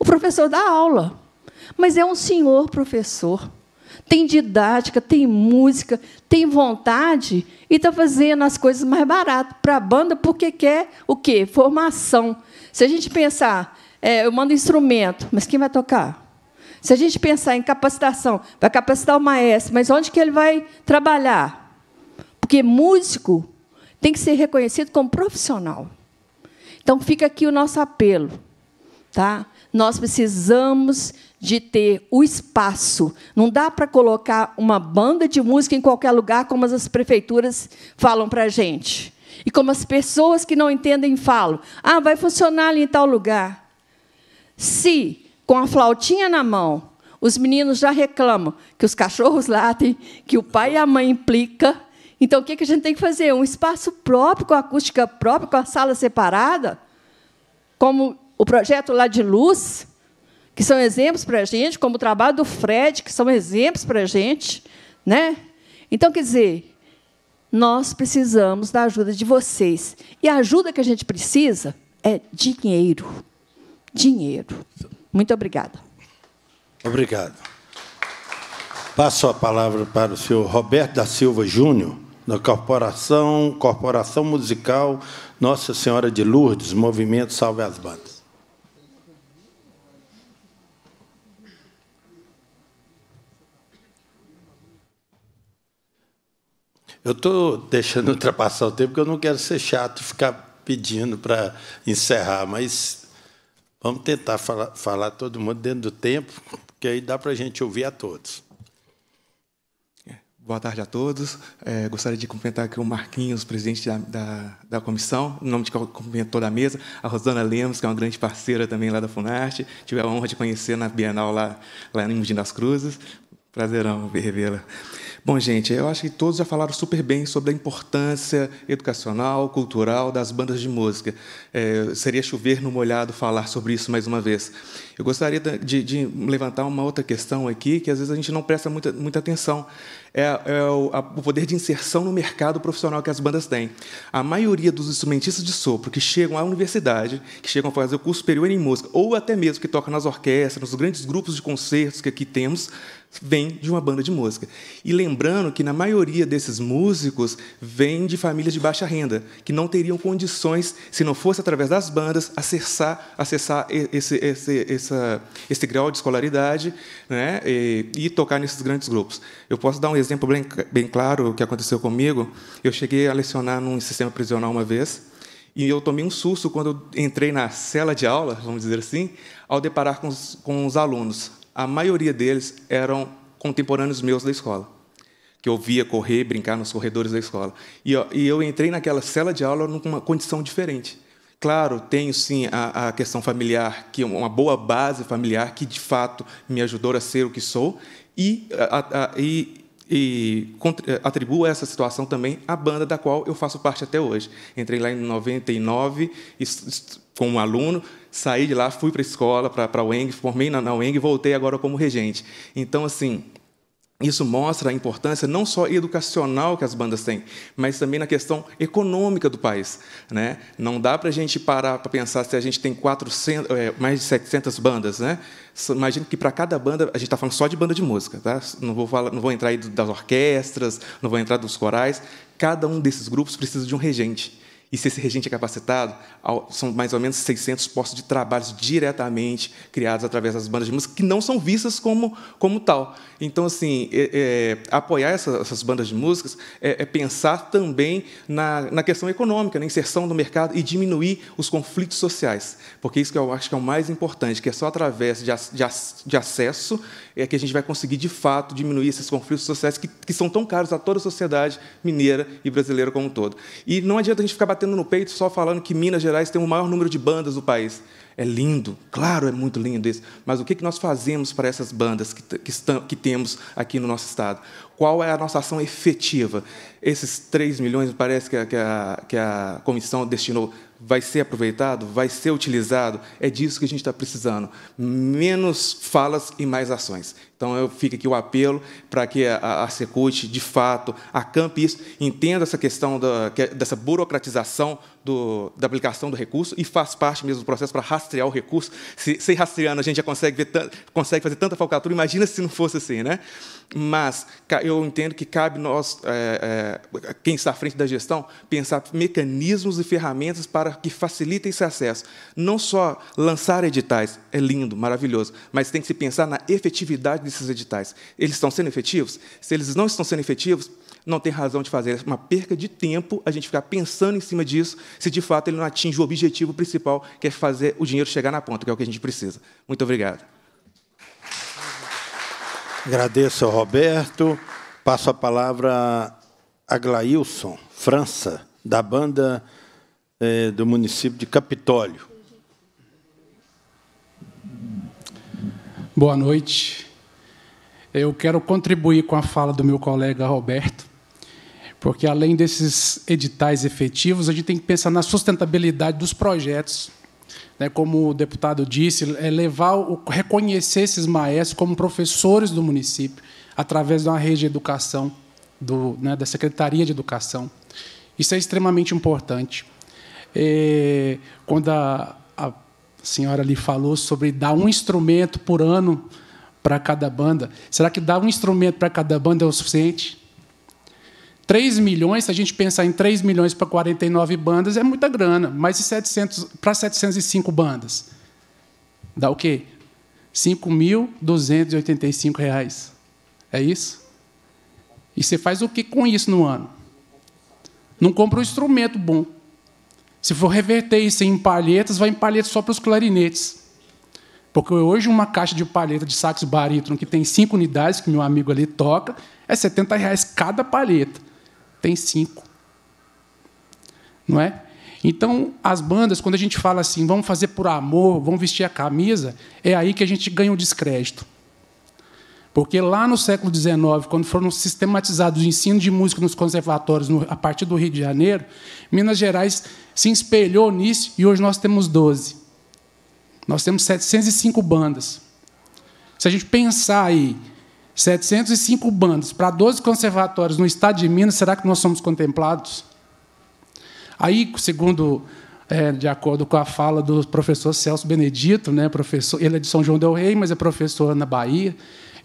S12: o professor dá aula, mas é um senhor professor. Tem didática, tem música, tem vontade e está fazendo as coisas mais barato para a banda porque quer o quê? Formação. Se a gente pensar, é, eu mando instrumento, mas quem vai tocar? Se a gente pensar em capacitação, vai capacitar o maestro, mas onde que ele vai trabalhar? Porque músico tem que ser reconhecido como profissional. Então fica aqui o nosso apelo, tá? nós precisamos de ter o espaço. Não dá para colocar uma banda de música em qualquer lugar, como as prefeituras falam para a gente. E como as pessoas que não entendem falam. Ah, vai funcionar ali em tal lugar. Se, com a flautinha na mão, os meninos já reclamam que os cachorros latem, que o pai e a mãe implicam, então, o que a gente tem que fazer? Um espaço próprio, com acústica própria, com a sala separada? Como o projeto Lá de Luz, que são exemplos para a gente, como o trabalho do Fred, que são exemplos para a gente. Né? Então, quer dizer, nós precisamos da ajuda de vocês. E a ajuda que a gente precisa é dinheiro. Dinheiro. Muito obrigada.
S1: Obrigado. Passo a palavra para o senhor Roberto da Silva Júnior, da Corporação, Corporação Musical Nossa Senhora de Lourdes, Movimento Salve as Bandas. Eu estou deixando ultrapassar o tempo, porque eu não quero ser chato ficar pedindo para encerrar, mas vamos tentar falar, falar, todo mundo dentro do tempo, porque aí dá para a gente ouvir a todos.
S13: É, boa tarde a todos. É, gostaria de cumprimentar aqui o Marquinhos, presidente da, da, da comissão, em nome de cumprimento toda a mesa, a Rosana Lemos, que é uma grande parceira também lá da Funarte. Tive a honra de conhecer na Bienal lá, lá em Mogi das Cruzes. Prazerão revê-la. Bom, gente, eu acho que todos já falaram super bem sobre a importância educacional, cultural das bandas de música. É, seria chover no molhado falar sobre isso mais uma vez. Eu gostaria de, de, levantar uma outra questão aqui, que às vezes a gente não presta muita, muita atenção. É, é o, a, o, poder de inserção no mercado profissional que as bandas têm. A maioria dos instrumentistas de sopro que chegam à universidade, que chegam a fazer o curso superior em música, ou até mesmo que tocam nas orquestras, nos grandes grupos de concertos que aqui temos, vem de uma banda de música. E lembrando que na maioria desses músicos vem de famílias de baixa renda, que não teriam condições, se não fosse através das bandas, acessar, acessar esse, esse, esse esse grau de escolaridade né, e, e, tocar nesses grandes grupos. Eu posso dar um exemplo bem, bem claro que aconteceu comigo. Eu cheguei a lecionar num sistema prisional uma vez, e eu tomei um susto quando entrei na sala de aula, vamos dizer assim, ao deparar com os, com os alunos a maioria deles eram contemporâneos meus da escola, que eu via correr, brincar nos corredores da escola. E, ó, e eu entrei naquela cela de aula numa condição diferente. Claro, tenho sim a, a, questão familiar, que é uma boa base familiar que de fato me ajudou a ser o que sou, e, a, a, e, e atribuo essa situação também à banda da qual eu faço parte até hoje. Entrei lá em 99 como aluno, saí de lá, fui para a escola, para a UENG, formei na, na UENG e voltei agora como regente. Então, assim, isso mostra a importância não só educacional que as bandas têm, mas também na questão econômica do país. Né? Não dá para a gente parar para pensar se a gente tem 400, é, mais de 700 bandas. Né? Imagino que para cada banda, a gente está falando só de banda de música, tá? não, vou falar, não vou entrar aí das orquestras, não vou entrar dos corais. Cada um desses grupos precisa de um regente. E se esse regente é capacitado, são mais ou menos 600 postos de trabalho diretamente criados através das bandas de música, que não são vistas como, como tal. Então, assim, é, é, apoiar essas bandas de músicas é, é, pensar também na, na questão econômica, na inserção no mercado e diminuir os conflitos sociais, porque isso que eu acho que é o mais importante, que é só através de, de, de acesso é que a gente vai conseguir, de fato, diminuir esses conflitos sociais que, que são tão caros a toda a sociedade mineira e brasileira como um todo. E não adianta a gente ficar batendo no peito só falando que Minas Gerais tem o maior número de bandas do país. É lindo, claro, é muito lindo isso, mas o que nós fazemos para essas bandas que, que, que temos aqui no nosso Estado? Qual é a nossa ação efetiva? Esses 3 milhões, parece que a, que a, que a comissão destinou vai ser aproveitado, vai ser utilizado. É disso que a gente está precisando. Menos falas e mais ações. Então, eu fico aqui o apelo para que a, a Secult, de fato, acampe isso, entenda essa questão da, dessa burocratização do, da aplicação do recurso e faz parte mesmo do processo para rastrear o recurso. Se, sem rastreando, a gente já consegue, ver, consegue fazer tanta falcatura, imagina se não fosse assim. Né? Mas eu entendo que cabe nós, é, é, quem está à frente da gestão, pensar mecanismos e ferramentas para que facilitem esse acesso. Não só lançar editais, é lindo, maravilhoso, mas tem que se pensar na efetividade desses editais. Eles estão sendo efetivos? Se eles não estão sendo efetivos, não tem razão de fazer. É uma perca de tempo a gente ficar pensando em cima disso, se de fato ele não atinge o objetivo principal, que é fazer o dinheiro chegar na ponta, que é o que a gente precisa. Muito obrigado.
S1: Agradeço ao Roberto. Passo a palavra a Glailson, França, da banda eh, do município de Capitólio.
S14: Boa noite. Eu quero contribuir com a fala do meu colega Roberto porque, além desses editais efetivos, a gente tem que pensar na sustentabilidade dos projetos. Né? Como o deputado disse, é levar, reconhecer esses maestros como professores do município, através de uma rede de educação, do, né, da Secretaria de Educação. Isso é extremamente importante. É, quando a, a senhora ali falou sobre dar um instrumento por ano para cada banda, será que dar um instrumento para cada banda é o suficiente? 3 milhões, se a gente pensar em 3 milhões para 49 bandas, é muita grana, mas e 700, para 705 bandas? Dá o quê? R$ 5.285. É isso? E você faz o que com isso no ano? Não compra um instrumento bom. Se for reverter isso em palhetas, vai em palhetas só para os clarinetes. Porque hoje uma caixa de palheta de sax barítono que tem cinco unidades, que meu amigo ali toca, é R$ reais cada palheta tem cinco. Não é? Então, as bandas, quando a gente fala assim, vamos fazer por amor, vamos vestir a camisa, é aí que a gente ganha o descrédito. Porque lá no século XIX, quando foram sistematizados os ensinos de música nos conservatórios no, a partir do Rio de Janeiro, Minas Gerais se espelhou nisso e hoje nós temos 12. Nós temos 705 bandas. Se a gente pensar aí 705 bandos para 12 conservatórios no estado de Minas, será que nós somos contemplados? Aí, segundo, é, de acordo com a fala do professor Celso Benedito, né, professor, ele é de São João del Rei, mas é professor na Bahia,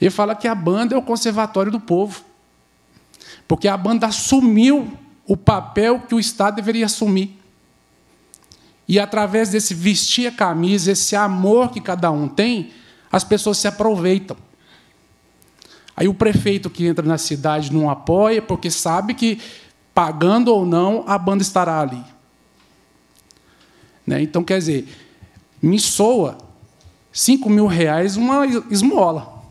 S14: ele fala que a banda é o conservatório do povo, porque a banda assumiu o papel que o Estado deveria assumir. E, através desse vestir a camisa, esse amor que cada um tem, as pessoas se aproveitam. Aí o prefeito que entra na cidade não apoia, porque sabe que, pagando ou não, a banda estará ali. Né? Então, quer dizer, me soa 5 mil reais uma esmola.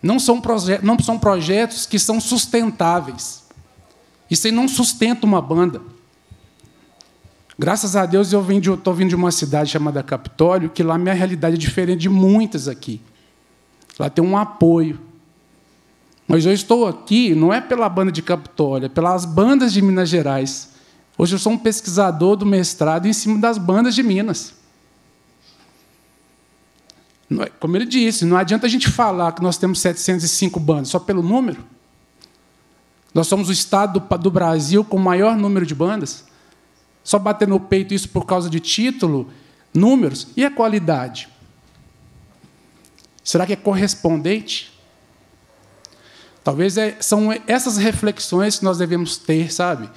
S14: Não são, não são projetos que são sustentáveis. Isso aí não sustenta uma banda. Graças a Deus eu estou vindo de uma cidade chamada Capitólio, que lá minha realidade é diferente de muitas aqui. Lá tem um apoio. Mas eu estou aqui não é pela banda de Capitólio, é pelas bandas de Minas Gerais. Hoje eu sou um pesquisador do mestrado em cima das bandas de Minas. É, como ele disse, não adianta a gente falar que nós temos 705 bandas só pelo número. Nós somos o estado do Brasil com o maior número de bandas. Só bater no peito isso por causa de título, números e a qualidade. Será que é correspondente? Talvez é, são essas reflexões que nós devemos ter, sabe?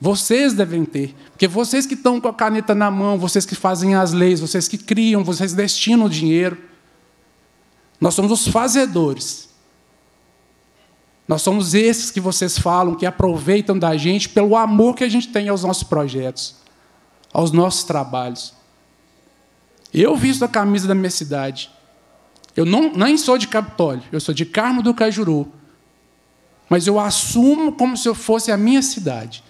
S14: Vocês devem ter, porque vocês que estão com a caneta na mão, vocês que fazem as leis, vocês que criam, vocês destinam o dinheiro. Nós somos os fazedores. Nós somos esses que vocês falam, que aproveitam da gente pelo amor que a gente tem aos nossos projetos, aos nossos trabalhos. Eu visto a camisa da minha cidade. Eu não, nem sou de Capitólio, eu sou de Carmo do Cajuru. Mas eu assumo como se eu fosse a minha cidade.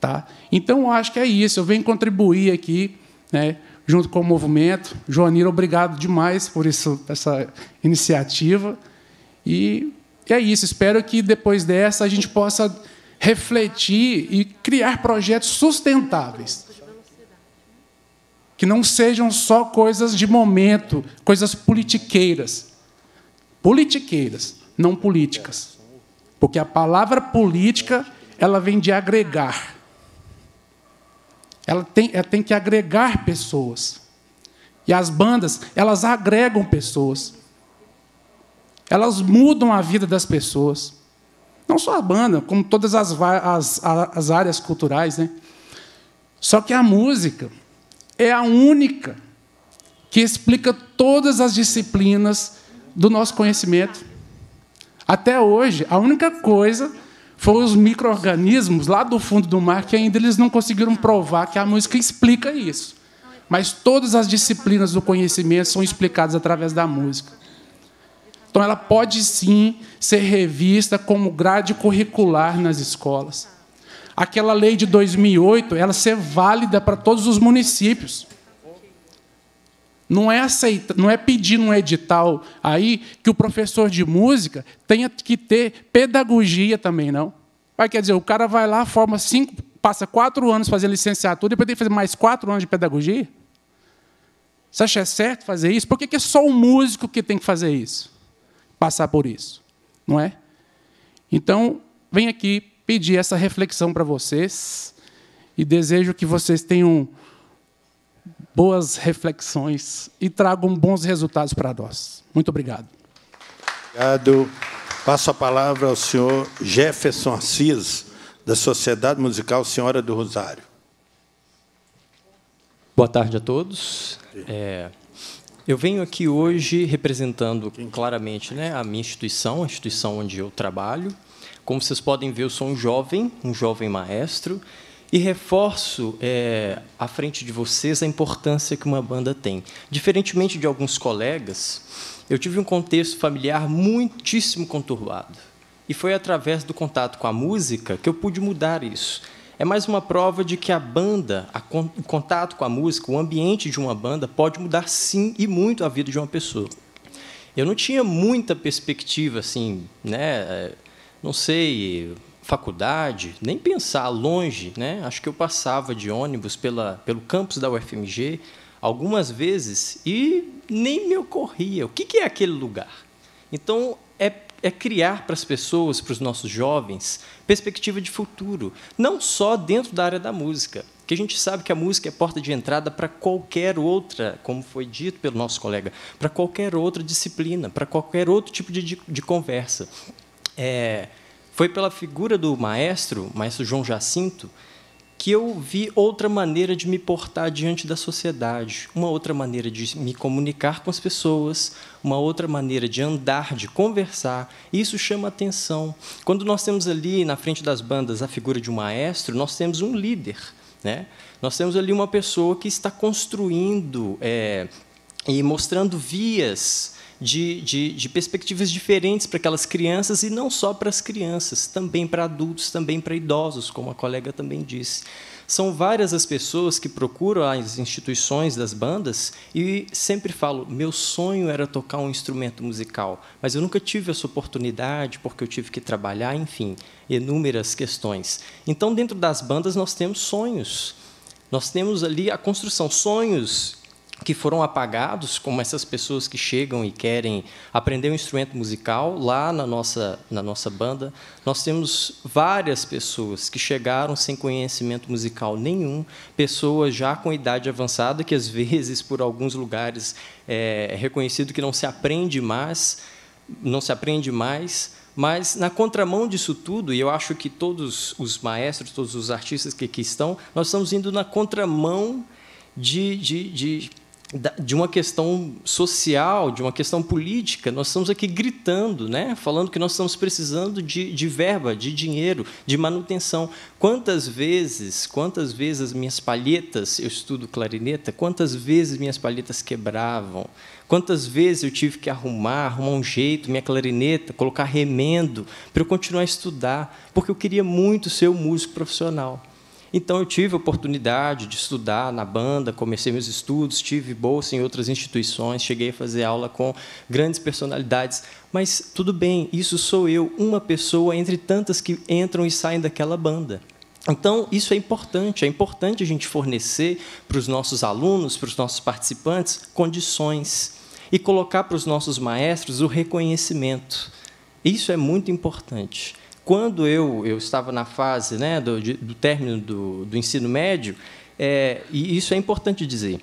S14: Tá? Então, eu acho que é isso. Eu venho contribuir aqui, né, junto com o movimento. Joanira, obrigado demais por isso, essa iniciativa. E é isso. Espero que depois dessa a gente possa refletir e criar projetos sustentáveis que não sejam só coisas de momento, coisas politiqueiras. Politiqueiras, não políticas. Porque a palavra política, ela vem de agregar. Ela tem, ela tem que agregar pessoas. E as bandas, elas agregam pessoas. Elas mudam a vida das pessoas. Não só a banda, como todas as, as, as áreas culturais. Né? Só que a música, é a única que explica todas as disciplinas do nosso conhecimento. Até hoje, a única coisa foram os micro-organismos lá do fundo do mar que ainda eles não conseguiram provar que a música explica isso. Mas todas as disciplinas do conhecimento são explicadas através da música. Então, ela pode sim ser revista como grade curricular nas escolas aquela lei de 2008 ela ser válida para todos os municípios. Não é, aceita, não é pedir num edital aí que o professor de música tenha que ter pedagogia também, não. Vai, quer dizer, o cara vai lá, forma cinco, passa quatro anos fazendo licenciatura, depois tem que fazer mais quatro anos de pedagogia? Você acha é certo fazer isso? Por que é só o músico que tem que fazer isso? Passar por isso, não é? Então, vem aqui pedir essa reflexão para vocês e desejo que vocês tenham boas reflexões e tragam bons resultados para nós. Muito obrigado.
S1: Obrigado. Passo a palavra ao senhor Jefferson Assis, da Sociedade Musical Senhora do Rosário. Boa tarde a todos.
S15: É, eu venho aqui hoje representando claramente né, a minha instituição, a instituição onde eu trabalho, como vocês podem ver, eu sou um jovem, um jovem maestro, e reforço é, à frente de vocês a importância que uma banda tem. Diferentemente de alguns colegas, eu tive um contexto familiar muitíssimo conturbado. E foi através do contato com a música que eu pude mudar isso. É mais uma prova de que a banda, a, o contato com a música, o ambiente de uma banda pode mudar sim e muito a vida de uma pessoa. Eu não tinha muita perspectiva assim, né, é, não sei, faculdade, nem pensar longe, né? Acho que eu passava de ônibus pela, pelo campus da UFMG algumas vezes e nem me ocorria o que, que é aquele lugar. Então, é, é criar para as pessoas, para os nossos jovens, perspectiva de futuro, não só dentro da área da música, que a gente sabe que a música é porta de entrada para qualquer outra, como foi dito pelo nosso colega, para qualquer outra disciplina, para qualquer outro tipo de, de, de conversa é, foi pela figura do maestro, maestro João Jacinto, que eu vi outra maneira de me portar diante da sociedade, uma outra maneira de me comunicar com as pessoas, uma outra maneira de andar, de conversar. E isso chama atenção. Quando nós temos ali na frente das bandas a figura de um maestro, nós temos um líder, né? Nós temos ali uma pessoa que está construindo é, e mostrando vias de, de, de perspectivas diferentes para aquelas crianças, e não só para as crianças, também para adultos, também para idosos, como a colega também disse. São várias as pessoas que procuram as instituições das bandas e sempre falo: meu sonho era tocar um instrumento musical, mas eu nunca tive essa oportunidade porque eu tive que trabalhar, enfim, inúmeras questões. Então, dentro das bandas, nós temos sonhos. Nós temos ali a construção, sonhos que foram apagados, como essas pessoas que chegam e querem aprender um instrumento musical, lá na nossa, na nossa banda, nós temos várias pessoas que chegaram sem conhecimento musical nenhum, pessoas já com idade avançada, que às vezes, por alguns lugares, é, é reconhecido que não se aprende mais, não se aprende mais, mas, na contramão disso tudo, e eu acho que todos os maestros, todos os artistas que aqui estão, nós estamos indo na contramão de, de, de de uma questão social, de uma questão política. Nós estamos aqui gritando, né? falando que nós estamos precisando de, de verba, de dinheiro, de manutenção. Quantas vezes, quantas vezes minhas palhetas, eu estudo clarineta, quantas vezes minhas palhetas quebravam, quantas vezes eu tive que arrumar, arrumar um jeito, minha clarineta, colocar remendo para eu continuar a estudar, porque eu queria muito ser um músico profissional. Então eu tive oportunidade de estudar na banda, comecei meus estudos, tive bolsa em outras instituições, cheguei a fazer aula com grandes personalidades, mas tudo bem, isso sou eu, uma pessoa entre tantas que entram e saem daquela banda. Então, isso é importante, é importante a gente fornecer para os nossos alunos, para os nossos participantes, condições e colocar para os nossos maestros o reconhecimento. Isso é muito importante quando eu, eu estava na fase né, do, de, do término do, do ensino médio, é, e isso é importante dizer,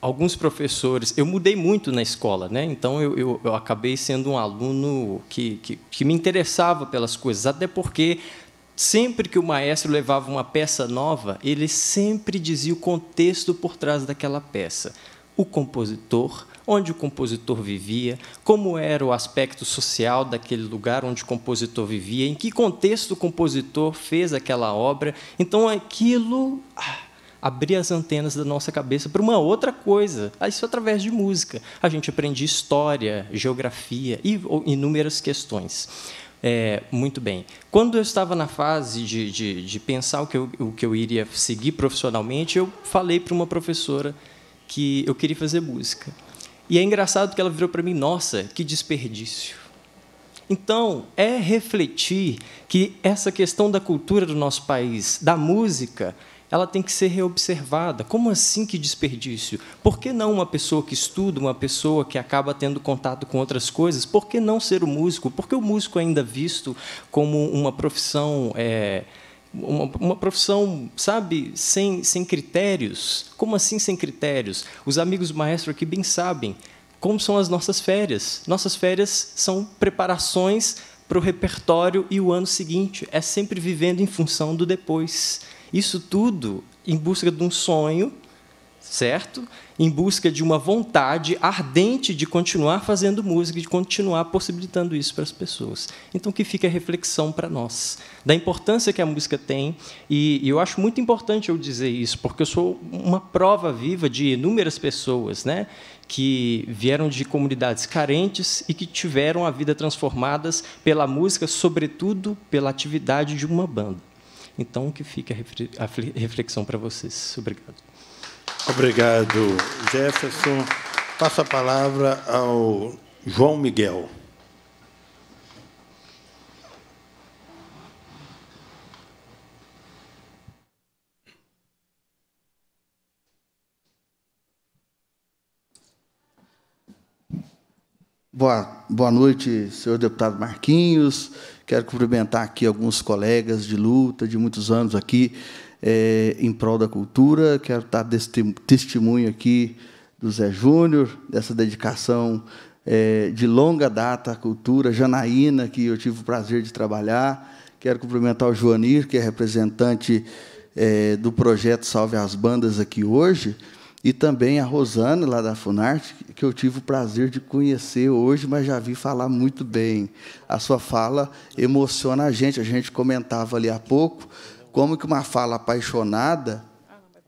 S15: alguns professores. Eu mudei muito na escola, né? então eu, eu, eu acabei sendo um aluno que, que, que, me interessava pelas coisas, até porque sempre que o maestro levava uma peça nova, ele sempre dizia o contexto por trás daquela peça. O compositor, onde o compositor vivia, como era o aspecto social daquele lugar onde o compositor vivia, em que contexto o compositor fez aquela obra. Então aquilo ah, abria as antenas da nossa cabeça para uma outra coisa, ah, isso é através de música. A gente aprende história, geografia e inúmeras questões. É, muito bem. Quando eu estava na fase de, de, de pensar o que, eu, o que eu iria seguir profissionalmente, eu falei para uma professora que eu queria fazer música. E é engraçado que ela virou para mim: nossa, que desperdício. Então, é refletir que essa questão da cultura do nosso país, da música, ela tem que ser reobservada. Como assim que desperdício? Por que não uma pessoa que estuda, uma pessoa que acaba tendo contato com outras coisas, por que não ser o músico? Por que o músico é ainda visto como uma profissão é, uma, uma, profissão, sabe, sem, sem critérios. Como assim sem critérios? Os amigos do maestro aqui bem sabem como são as nossas férias. Nossas férias são preparações para o repertório e o ano seguinte. É sempre vivendo em função do depois. Isso tudo em busca de um sonho certo? Em busca de uma vontade ardente de continuar fazendo música, de continuar possibilitando isso para as pessoas. Então, que fica a reflexão para nós da importância que a música tem, e, eu acho muito importante eu dizer isso, porque eu sou uma prova viva de inúmeras pessoas, né? que vieram de comunidades carentes e que tiveram a vida transformadas pela música, sobretudo pela atividade de uma banda. Então, que fica a reflexão para vocês. Obrigado.
S1: Obrigado, Jefferson. Passo a palavra ao João Miguel.
S16: Boa, boa noite, senhor deputado Marquinhos, Quero cumprimentar aqui alguns colegas de luta de muitos anos aqui é, em prol da cultura. Quero dar testemunho aqui do Zé Júnior, dessa dedicação é, de longa data à cultura. Janaína, que eu tive o prazer de trabalhar. Quero cumprimentar o Joanir, que é representante é, do projeto Salve as Bandas aqui hoje e também a Rosane, lá da Funarte, que eu tive o prazer de conhecer hoje, mas já vi falar muito bem. A sua fala emociona a gente. A gente comentava ali há pouco como que uma fala apaixonada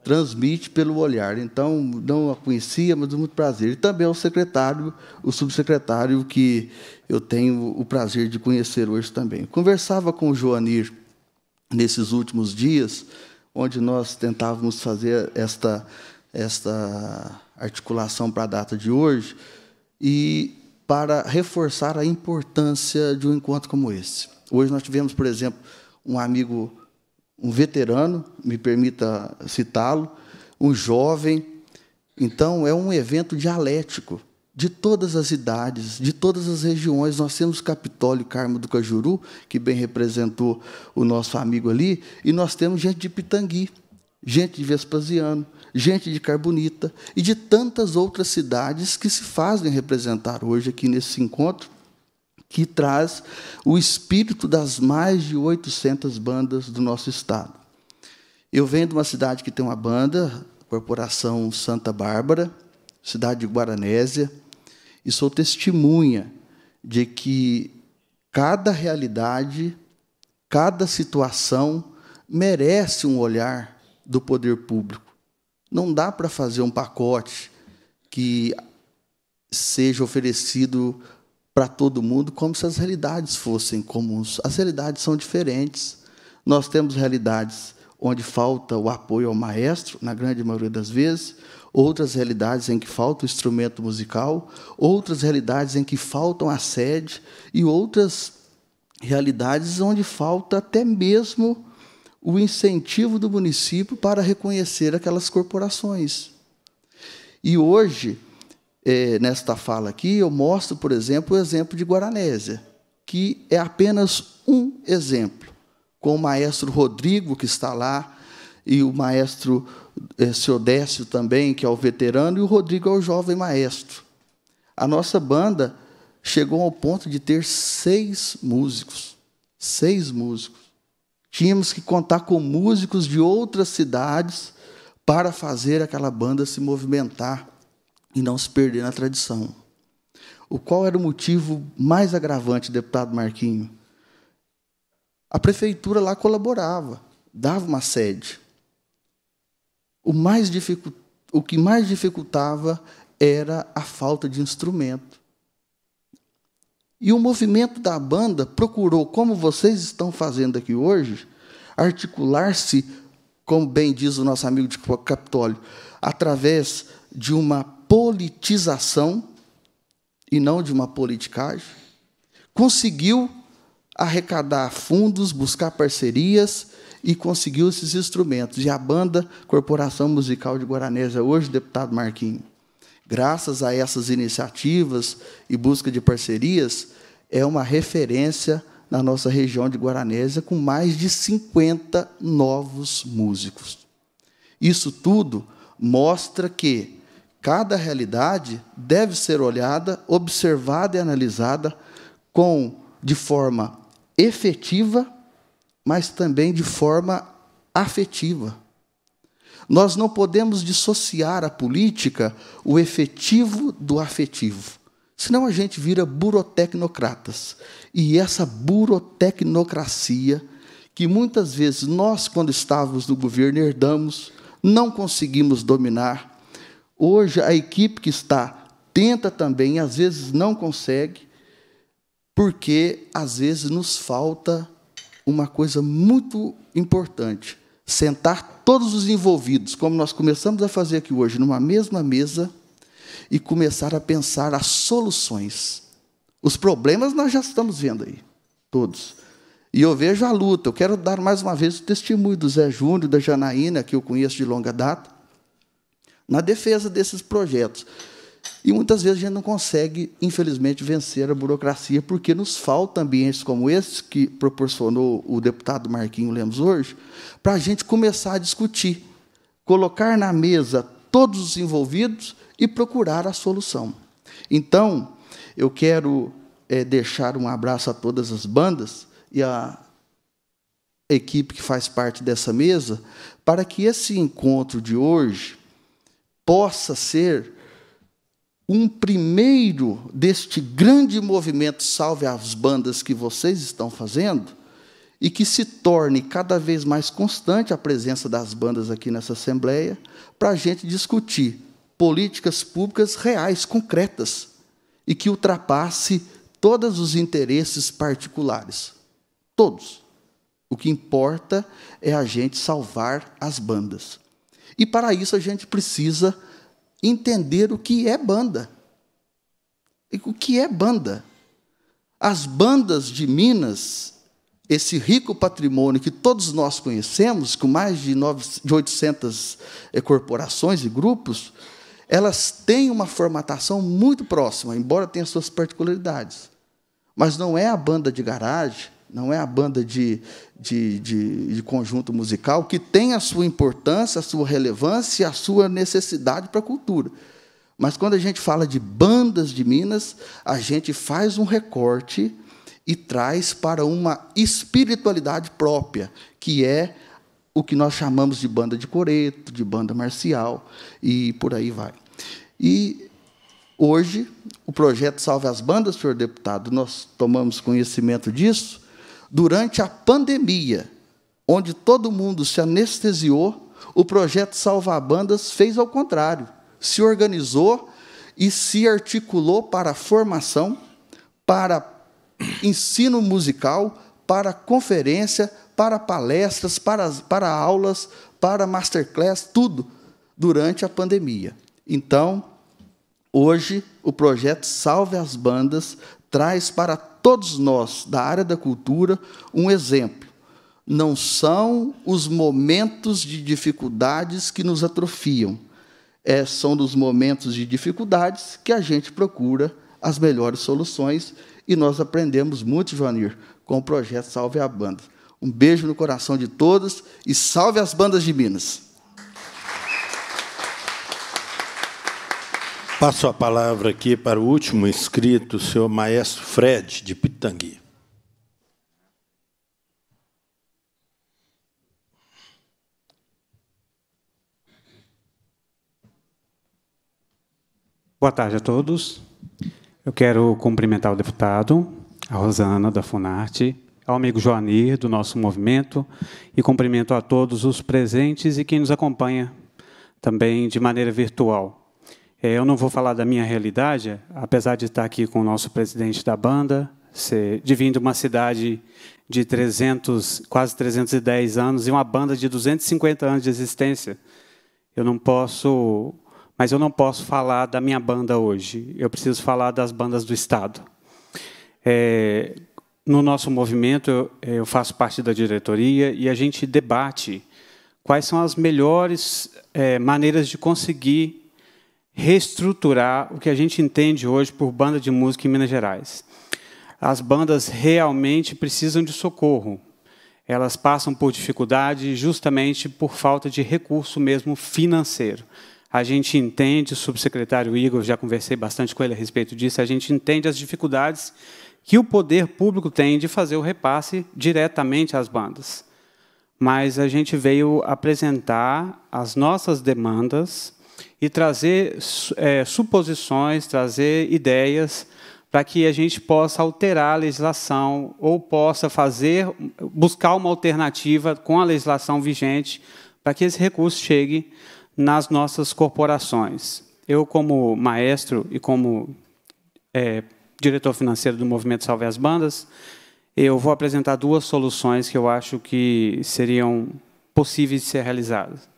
S16: transmite pelo olhar. Então, não a conhecia, mas muito prazer. E também o secretário, o subsecretário, que eu tenho o prazer de conhecer hoje também. Conversava com o Joanir nesses últimos dias, onde nós tentávamos fazer esta esta articulação para a data de hoje e para reforçar a importância de um encontro como esse. Hoje nós tivemos, por exemplo, um amigo, um veterano, me permita citá-lo, um jovem. Então, é um evento dialético de todas as idades, de todas as regiões. Nós temos Capitólio Carmo do Cajuru, que bem representou o nosso amigo ali, e nós temos gente de Pitangui, gente de Vespasiano, gente de Carbonita e de tantas outras cidades que se fazem representar hoje aqui nesse encontro, que traz o espírito das mais de 800 bandas do nosso estado. Eu venho de uma cidade que tem uma banda, Corporação Santa Bárbara, cidade de Guaranésia, e sou testemunha de que cada realidade, cada situação merece um olhar do poder público. Não dá para fazer um pacote que seja oferecido para todo mundo como se as realidades fossem comuns. As realidades são diferentes. Nós temos realidades onde falta o apoio ao maestro, na grande maioria das vezes, outras realidades em que falta o instrumento musical, outras realidades em que faltam a sede e outras realidades onde falta até mesmo o incentivo do município para reconhecer aquelas corporações. E hoje, é, nesta fala aqui, eu mostro, por exemplo, o exemplo de Guaranésia, que é apenas um exemplo, com o maestro Rodrigo, que está lá, e o maestro é, também, que é o veterano, e o Rodrigo é o jovem maestro. A nossa banda chegou ao ponto de ter seis músicos. Seis músicos. Tínhamos que contar com músicos de outras cidades para fazer aquela banda se movimentar e não se perder na tradição. O qual era o motivo mais agravante, deputado Marquinho? A prefeitura lá colaborava, dava uma sede. O, mais dificu... o que mais dificultava era a falta de instrumento. E o movimento da banda procurou, como vocês estão fazendo aqui hoje, articular-se, como bem diz o nosso amigo de Capitólio, através de uma politização e não de uma politicagem. Conseguiu arrecadar fundos, buscar parcerias e conseguiu esses instrumentos. E a banda Corporação Musical de Guaranésia, hoje, deputado Marquinhos graças a essas iniciativas e busca de parcerias, é uma referência na nossa região de Guaranésia, com mais de 50 novos músicos. Isso tudo mostra que cada realidade deve ser olhada, observada e analisada com de forma efetiva, mas também de forma afetiva. Nós não podemos dissociar a política, o efetivo do afetivo. Senão a gente vira burotecnocratas. E essa burotecnocracia, que muitas vezes nós, quando estávamos no governo, herdamos, não conseguimos dominar. Hoje, a equipe que está tenta também, às vezes não consegue, porque às vezes nos falta uma coisa muito importante: sentar todos os envolvidos, como nós começamos a fazer aqui hoje, numa mesma mesa e começar a pensar as soluções. Os problemas nós já estamos vendo aí, todos. E eu vejo a luta. Eu quero dar mais uma vez o testemunho do Zé Júnior, da Janaína, que eu conheço de longa data, na defesa desses projetos. E muitas vezes a gente não consegue, infelizmente, vencer a burocracia, porque nos falta ambientes como esse que proporcionou o deputado Marquinho Lemos hoje, para a gente começar a discutir, colocar na mesa todos os envolvidos e procurar a solução. Então, eu quero é, deixar um abraço a todas as bandas e a equipe que faz parte dessa mesa, para que esse encontro de hoje possa ser um primeiro deste grande movimento Salve as Bandas que vocês estão fazendo e que se torne cada vez mais constante a presença das bandas aqui nessa Assembleia para a gente discutir políticas públicas reais, concretas, e que ultrapasse todos os interesses particulares. Todos. O que importa é a gente salvar as bandas. E para isso a gente precisa entender o que é banda. E o que é banda? As bandas de Minas, esse rico patrimônio que todos nós conhecemos, com mais de 800 eh, corporações e grupos, elas têm uma formatação muito próxima, embora tenha suas particularidades. Mas não é a banda de garagem, não é a banda de, de, de, de, conjunto musical que tem a sua importância, a sua relevância e a sua necessidade para a cultura. Mas quando a gente fala de bandas de Minas, a gente faz um recorte e traz para uma espiritualidade própria, que é o que nós chamamos de banda de coreto, de banda marcial e por aí vai. E hoje, o projeto Salve as Bandas, senhor deputado, nós tomamos conhecimento disso durante a pandemia, onde todo mundo se anestesiou, o projeto Salvar Bandas fez ao contrário, se organizou e se articulou para formação, para ensino musical, para conferência, para palestras, para, para aulas, para masterclass, tudo durante a pandemia. Então, hoje, o projeto Salve as Bandas traz para todos nós da área da cultura um exemplo. Não são os momentos de dificuldades que nos atrofiam, é, são dos momentos de dificuldades que a gente procura as melhores soluções e nós aprendemos muito, Joanir, com o projeto Salve a Banda. Um beijo no coração de todos e
S1: salve as bandas de Minas! Passo a palavra aqui para o último inscrito, o senhor Maestro Fred, de Pitangui.
S17: Boa tarde a todos. Eu quero cumprimentar o deputado, a Rosana, da Funarte, ao amigo Joanir, do nosso movimento, e cumprimento a todos os presentes e quem nos acompanha também de maneira virtual. É, eu não vou falar da minha realidade, apesar de estar aqui com o nosso presidente da banda, ser, de vindo de uma cidade de 300, quase 310 anos e uma banda de 250 anos de existência. Eu não posso, mas eu não posso falar da minha banda hoje. Eu preciso falar das bandas do estado. É, no nosso movimento, eu, eu faço parte da diretoria e a gente debate quais são as melhores é, maneiras de conseguir reestruturar o que a gente entende hoje por banda de música em Minas Gerais. As bandas realmente precisam de socorro. Elas passam por dificuldade justamente por falta de recurso mesmo financeiro. A gente entende, o subsecretário Igor, já conversei bastante com ele a respeito disso, a gente entende as dificuldades que o poder público tem de fazer o repasse diretamente às bandas. Mas a gente veio apresentar as nossas demandas, e trazer é, suposições, trazer ideias para que a gente possa alterar a legislação ou possa fazer buscar uma alternativa com a legislação vigente para que esse recurso chegue nas nossas corporações. Eu, como maestro e como é, diretor financeiro do Movimento Salve as Bandas, eu vou apresentar duas soluções que eu acho que seriam possíveis de ser realizadas.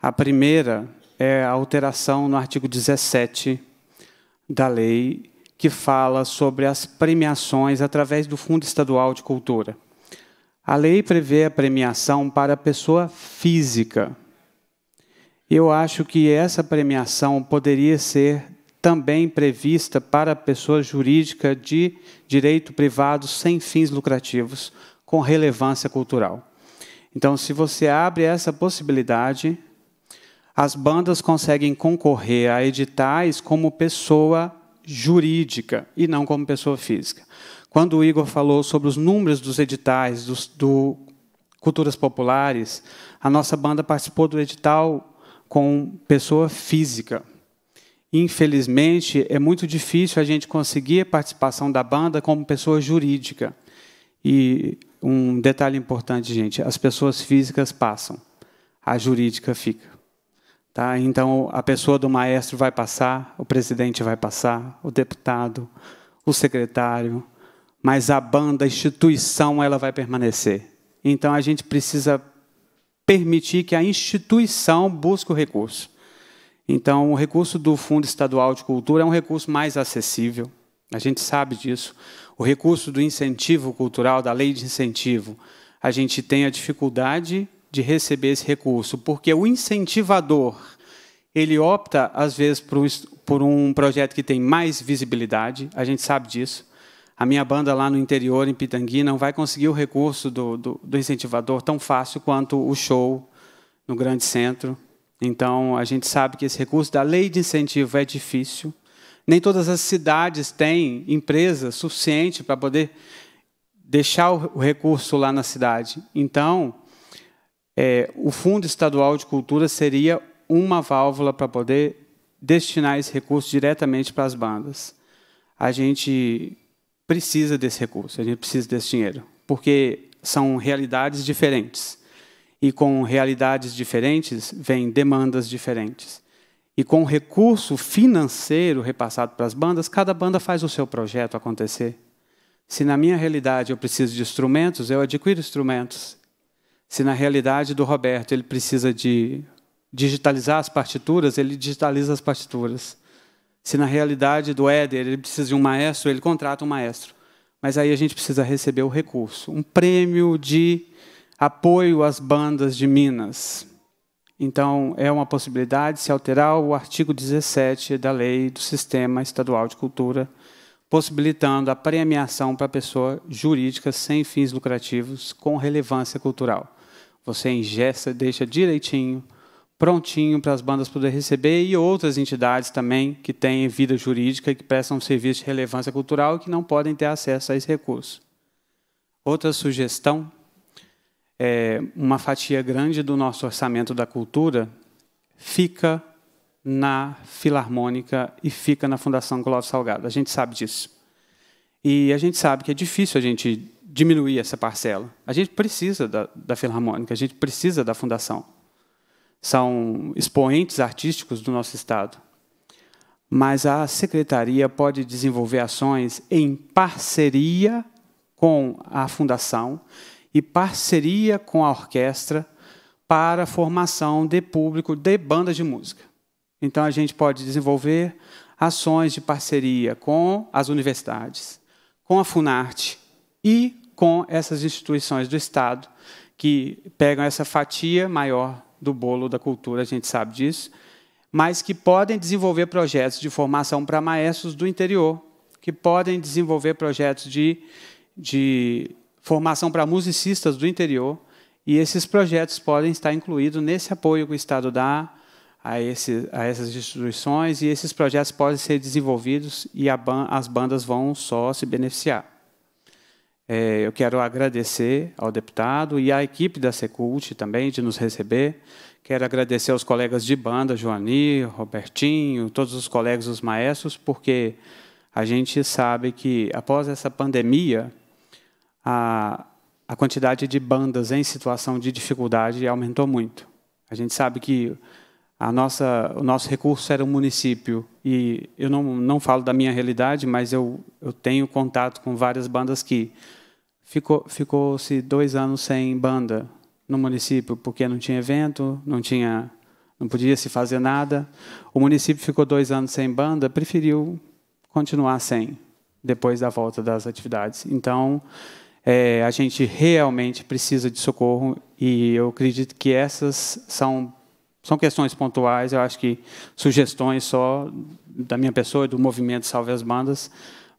S17: A primeira é a alteração no artigo 17 da lei, que fala sobre as premiações através do Fundo Estadual de Cultura. A lei prevê a premiação para a pessoa física. Eu acho que essa premiação poderia ser também prevista para a pessoa jurídica de direito privado sem fins lucrativos, com relevância cultural. Então, se você abre essa possibilidade, as bandas conseguem concorrer a editais como pessoa jurídica e não como pessoa física. Quando o Igor falou sobre os números dos editais dos, do Culturas Populares, a nossa banda participou do edital com pessoa física. Infelizmente, é muito difícil a gente conseguir a participação da banda como pessoa jurídica. E um detalhe importante, gente: as pessoas físicas passam, a jurídica fica. Tá? Então, a pessoa do maestro vai passar, o presidente vai passar, o deputado, o secretário, mas a banda, a instituição, ela vai permanecer. Então, a gente precisa permitir que a instituição busque o recurso. Então, o recurso do Fundo Estadual de Cultura é um recurso mais acessível, a gente sabe disso. O recurso do incentivo cultural, da lei de incentivo, a gente tem a dificuldade de receber esse recurso, porque o incentivador ele opta às vezes por um, por um projeto que tem mais visibilidade, a gente sabe disso. A minha banda lá no interior, em Pitangui, não vai conseguir o recurso do, do, do incentivador tão fácil quanto o show no grande centro. Então, a gente sabe que esse recurso da lei de incentivo é difícil. Nem todas as cidades têm empresa suficiente para poder deixar o recurso lá na cidade. Então, é, o Fundo Estadual de Cultura seria uma válvula para poder destinar esse recurso diretamente para as bandas. A gente precisa desse recurso, a gente precisa desse dinheiro, porque são realidades diferentes. E com realidades diferentes, vêm demandas diferentes. E com o recurso financeiro repassado para as bandas, cada banda faz o seu projeto acontecer. Se na minha realidade eu preciso de instrumentos, eu adquiro instrumentos. Se na realidade do Roberto ele precisa de digitalizar as partituras, ele digitaliza as partituras. Se na realidade do Éder ele precisa de um maestro, ele contrata um maestro. Mas aí a gente precisa receber o recurso, um prêmio de apoio às bandas de Minas. Então, é uma possibilidade se alterar o artigo 17 da Lei do Sistema Estadual de Cultura, possibilitando a premiação para pessoa jurídica sem fins lucrativos com relevância cultural. Você ingesta, deixa direitinho, prontinho para as bandas poder receber e outras entidades também que têm vida jurídica e que prestam serviço de relevância cultural e que não podem ter acesso a esse recurso. Outra sugestão é uma fatia grande do nosso orçamento da cultura fica na Filarmônica e fica na Fundação Clóvis Salgado. A gente sabe disso. E a gente sabe que é difícil a gente diminuir essa parcela. A gente precisa da, da Filarmônica, a gente precisa da Fundação. São expoentes artísticos do nosso Estado. Mas a Secretaria pode desenvolver ações em parceria com a Fundação e parceria com a orquestra para a formação de público de bandas de música. Então, a gente pode desenvolver ações de parceria com as universidades, com a Funarte e com essas instituições do Estado, que pegam essa fatia maior do bolo da cultura, a gente sabe disso, mas que podem desenvolver projetos de formação para maestros do interior, que podem desenvolver projetos de, de formação para musicistas do interior, e esses projetos podem estar incluídos nesse apoio que o Estado dá a, esse, a essas instituições, e esses projetos podem ser desenvolvidos e ban as bandas vão só se beneficiar. É, eu quero agradecer ao deputado e à equipe da Secult também de nos receber. Quero agradecer aos colegas de banda, Joani, Robertinho, todos os colegas, os maestros, porque a gente sabe que após essa pandemia, a, a quantidade de bandas em situação de dificuldade aumentou muito. A gente sabe que a nossa, o nosso recurso era o município. E eu não, não falo da minha realidade, mas eu, eu tenho contato com várias bandas que ficou ficou se dois anos sem banda no município porque não tinha evento, não tinha, não podia se fazer nada. O município ficou dois anos sem banda, preferiu continuar sem depois da volta das atividades. Então é, a gente realmente precisa de socorro e eu acredito que essas são são questões pontuais. Eu acho que sugestões só da minha pessoa, do movimento Salve as Bandas,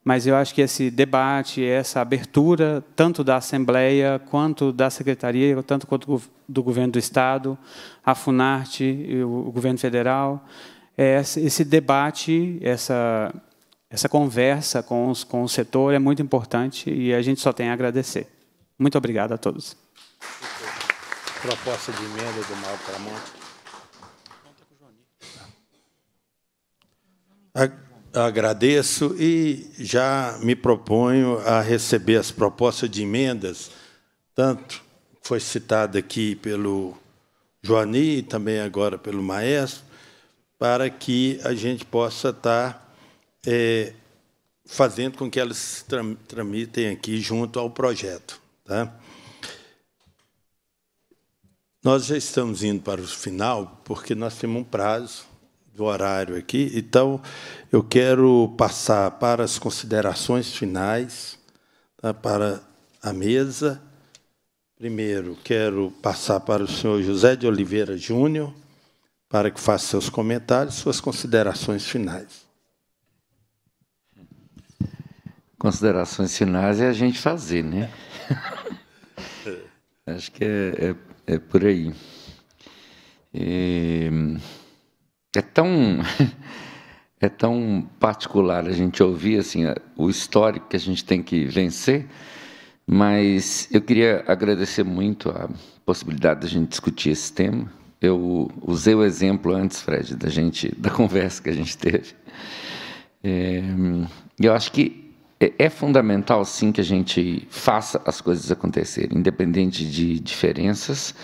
S17: mas eu acho que esse debate, essa abertura, tanto da Assembleia, quanto da Secretaria, tanto quanto do Governo do Estado, a FUNARTE, o Governo Federal, é esse debate, essa, essa conversa com, os, com o setor é muito importante e a gente só tem a agradecer. Muito obrigado a todos.
S1: Proposta de emenda do Mauro Tramonte agradeço e já me proponho a receber as propostas de emendas, tanto foi citada aqui pelo Joani e também agora pelo Maestro, para que a gente possa estar tá, é, fazendo com que elas se tramitem aqui junto ao projeto. Tá? Nós já estamos indo para o final, porque nós temos um prazo do horário aqui, então eu quero passar para as considerações finais, tá, para a mesa. Primeiro, quero passar para o senhor José de Oliveira Júnior, para que faça seus comentários, suas considerações finais.
S3: Considerações finais é a gente fazer, né?
S1: É.
S3: Acho que é, é, é por aí. E... É tão. é tão particular a gente ouvir assim o histórico que a gente tem que vencer, mas eu queria agradecer muito a possibilidade da gente discutir esse tema. Eu usei o exemplo antes, Fred, da gente da conversa que a gente teve. É, eu acho que é, é fundamental sim que a gente faça as coisas acontecerem, independente de diferenças.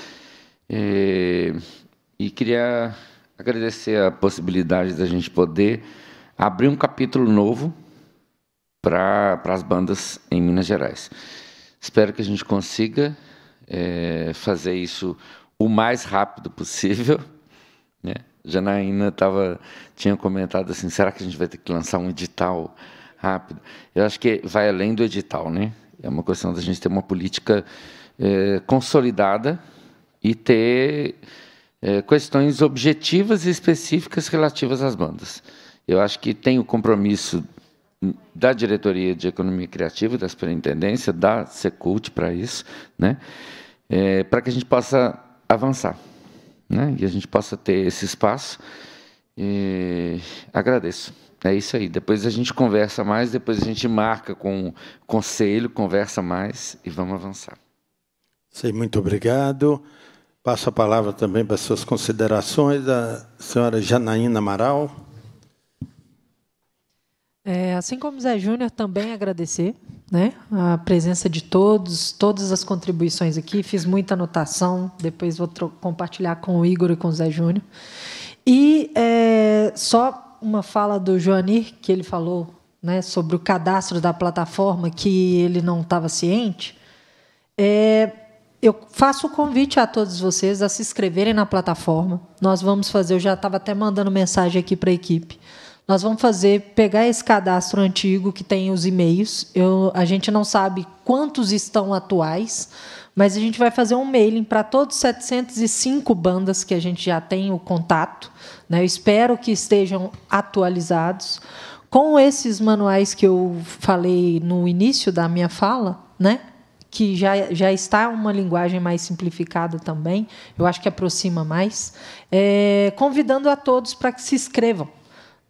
S3: É, e queria agradecer a possibilidade da gente poder abrir um capítulo novo para as bandas em Minas Gerais. Espero que a gente consiga é, fazer isso o mais rápido possível. Né? Janaína tava, tinha comentado assim, será que a gente vai ter que lançar um edital rápido? Eu acho que vai além do edital, né? É uma questão da gente ter uma política é, consolidada e ter é, questões objetivas e específicas relativas às bandas. Eu acho que tem o compromisso da Diretoria de Economia Criativa, da Superintendência, da Secult para isso, né? É, para que a gente possa avançar né? e a gente possa ter esse espaço. E agradeço. É isso aí. Depois a gente conversa mais, depois a gente marca com o conselho, conversa mais e vamos avançar.
S1: Sei, muito obrigado. Passo a palavra também para suas considerações, a senhora Janaína Amaral.
S4: É, assim como Zé Júnior, também agradecer né, a presença de todos, todas as contribuições aqui. Fiz muita anotação, depois vou compartilhar com o Igor e com o Zé Júnior. E é, só uma fala do Joanir, que ele falou né, sobre o cadastro da plataforma, que ele não estava ciente. É, eu faço o convite a todos vocês a se inscreverem na plataforma. Nós vamos fazer, eu já estava até mandando mensagem aqui para a equipe. Nós vamos fazer, pegar esse cadastro antigo que tem os e-mails. Eu, a gente não sabe quantos estão atuais, mas a gente vai fazer um mailing para todos os 705 bandas que a gente já tem o contato. Né? Eu espero que estejam atualizados. Com esses manuais que eu falei no início da minha fala, né? que já, já está uma linguagem mais simplificada também, eu acho que aproxima mais, é, convidando a todos para que se inscrevam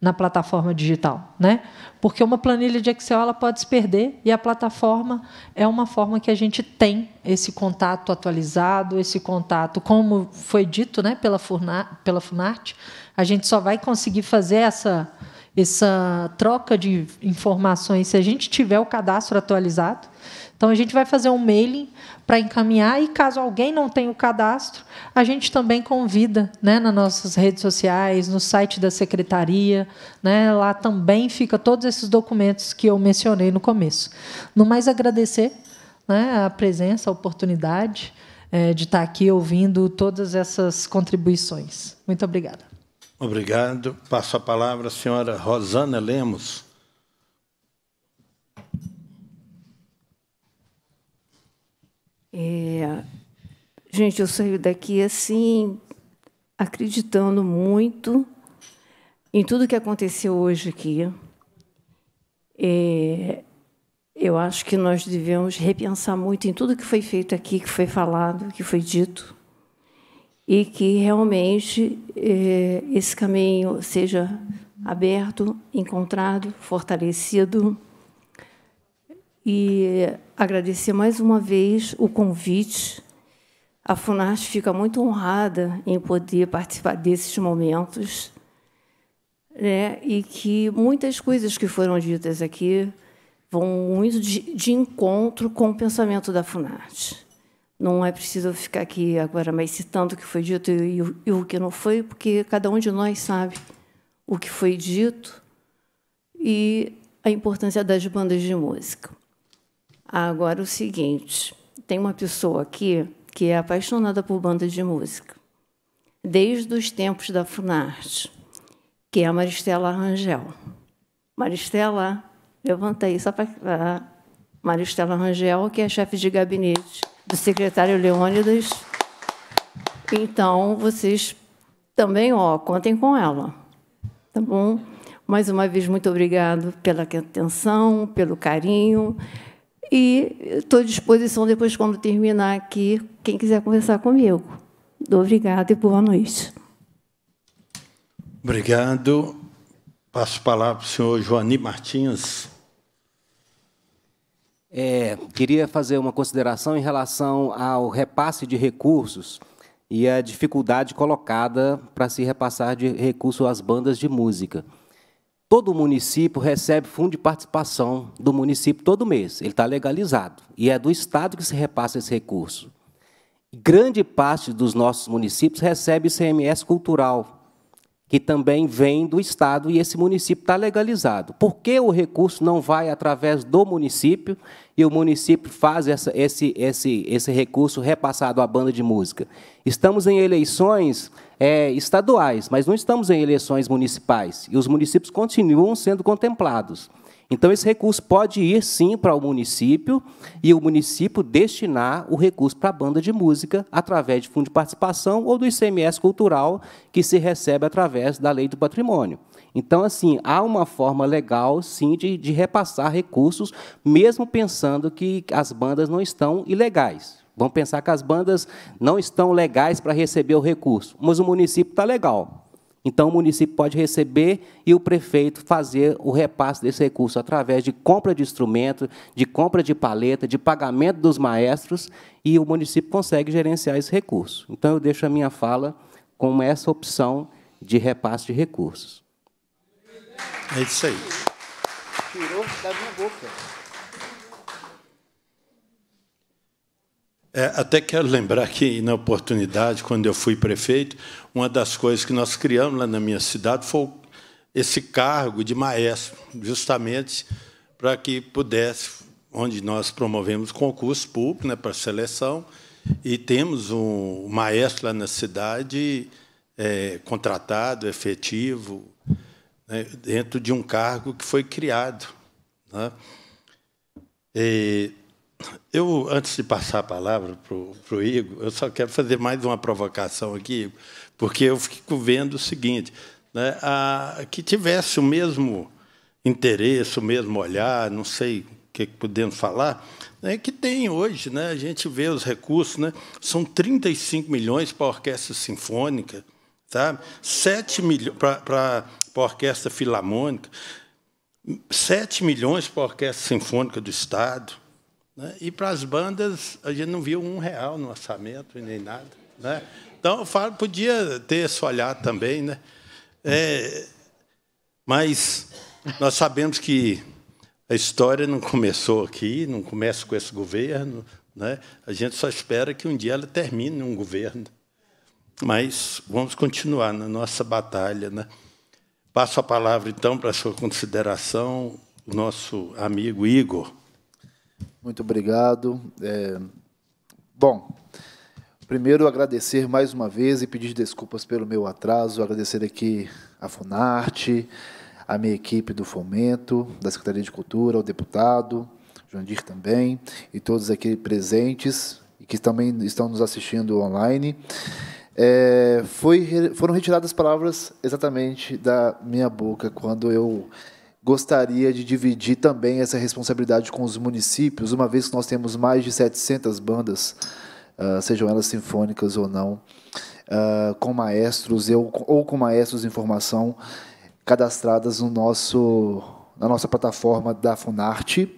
S4: na plataforma digital, né? Porque uma planilha de Excel ela pode se perder e a plataforma é uma forma que a gente tem esse contato atualizado, esse contato, como foi dito, né, pela Funarte, a gente só vai conseguir fazer essa essa troca de informações se a gente tiver o cadastro atualizado. Então, a gente vai fazer um mailing para encaminhar e, caso alguém não tenha o cadastro, a gente também convida né, nas nossas redes sociais, no site da secretaria. Né, lá também fica todos esses documentos que eu mencionei no começo. No mais, agradecer né, a presença, a oportunidade é, de estar aqui ouvindo todas essas contribuições. Muito obrigada.
S1: Obrigado. Passo a palavra à senhora Rosana Lemos.
S6: É, gente, eu saio daqui assim, acreditando muito em tudo que aconteceu hoje aqui. É, eu acho que nós devemos repensar muito em tudo que foi feito aqui, que foi falado, que foi dito e que realmente eh, esse caminho seja aberto, encontrado, fortalecido. E agradecer mais uma vez o convite. A Funarte fica muito honrada em poder participar desses momentos. Né? E que muitas coisas que foram ditas aqui vão muito de, de encontro com o pensamento da Funarte. Não é preciso ficar aqui agora mais citando o que foi dito e, e, e o que não foi, porque cada um de nós sabe o que foi dito e a importância das bandas de música. Agora, o seguinte: tem uma pessoa aqui que é apaixonada por bandas de música, desde os tempos da Funarte, que é a Maristela Rangel. Maristela, levanta aí só para Maristela Rangel, que é chefe de gabinete do secretário Leônidas. Então, vocês também, ó, contem com ela. Tá bom? Mais uma vez, muito obrigado pela atenção, pelo carinho. E estou à disposição depois, quando terminar aqui, quem quiser conversar comigo. Obrigada e boa noite.
S1: Obrigado. Passo a palavra para o senhor Joani Martins. É,
S5: queria fazer uma consideração em relação ao repasse de recursos e a dificuldade colocada para se repassar de recurso às bandas de música. Todo município recebe fundo de participação do município todo mês, ele está legalizado, e é do Estado que se repassa esse recurso. Grande parte dos nossos municípios recebe CMS cultural, que também vem do Estado e esse município está legalizado. Por que o recurso não vai através do município e o município faz essa, esse, esse, esse recurso repassado à banda de música? Estamos em eleições é, estaduais, mas não estamos em eleições municipais, e os municípios continuam sendo contemplados. Então, esse recurso pode ir, sim, para o município e o município destinar o recurso para a banda de música através de fundo de participação ou do ICMS cultural que se recebe através da lei do patrimônio. Então, assim, há uma forma legal, sim, de, de repassar recursos, mesmo pensando que as bandas não estão ilegais. Vamos pensar que as bandas não estão legais para receber o recurso, mas o município está legal. Então, o município pode receber e o prefeito fazer o repasse desse recurso através de compra de instrumento, de compra de paleta, de pagamento dos maestros, e o município consegue gerenciar esse recurso. Então, eu deixo a minha fala com essa opção de repasse de recursos.
S1: É isso aí.
S7: Tirou da minha boca.
S1: É, até quero lembrar que, na oportunidade, quando eu fui prefeito, uma das coisas que nós criamos lá na minha cidade foi esse cargo de maestro, justamente para que pudesse, onde nós promovemos concurso público né, para seleção, e temos um maestro lá na cidade é, contratado, efetivo, né, dentro de um cargo que foi criado. Né? E, eu, antes de passar a palavra para o Igor, eu só quero fazer mais uma provocação aqui, porque eu fico vendo o seguinte: né, a, que tivesse o mesmo interesse, o mesmo olhar, não sei o que podemos falar, né, que tem hoje, né, a gente vê os recursos, né, são 35 milhões para a orquestra sinfônica, tá? sabe? 7 milhões para a orquestra filarmônica, 7 milhões para a orquestra sinfônica do Estado. Né? E para as bandas, a gente não viu um real no orçamento e nem nada. Né? Então, eu falo, podia ter esse olhar também. Né? É, mas nós sabemos que a história não começou aqui, não começa com esse governo. Né? A gente só espera que um dia ela termine um governo. Mas vamos continuar na nossa batalha. Né? Passo a palavra, então, para a sua consideração, o nosso amigo Igor.
S7: Muito obrigado. É, bom, primeiro agradecer mais uma vez e pedir desculpas pelo meu atraso, agradecer aqui a Funarte, a minha equipe do Fomento, da Secretaria de Cultura, ao deputado, Jandir também, e todos aqui presentes e que também estão nos assistindo online. É, foi, foram retiradas palavras exatamente da minha boca quando eu gostaria de dividir também essa responsabilidade com os municípios, uma vez que nós temos mais de 700 bandas, uh, sejam elas sinfônicas ou não, uh, com maestros eu, ou com maestros em formação cadastradas no nosso na nossa plataforma da Funarte,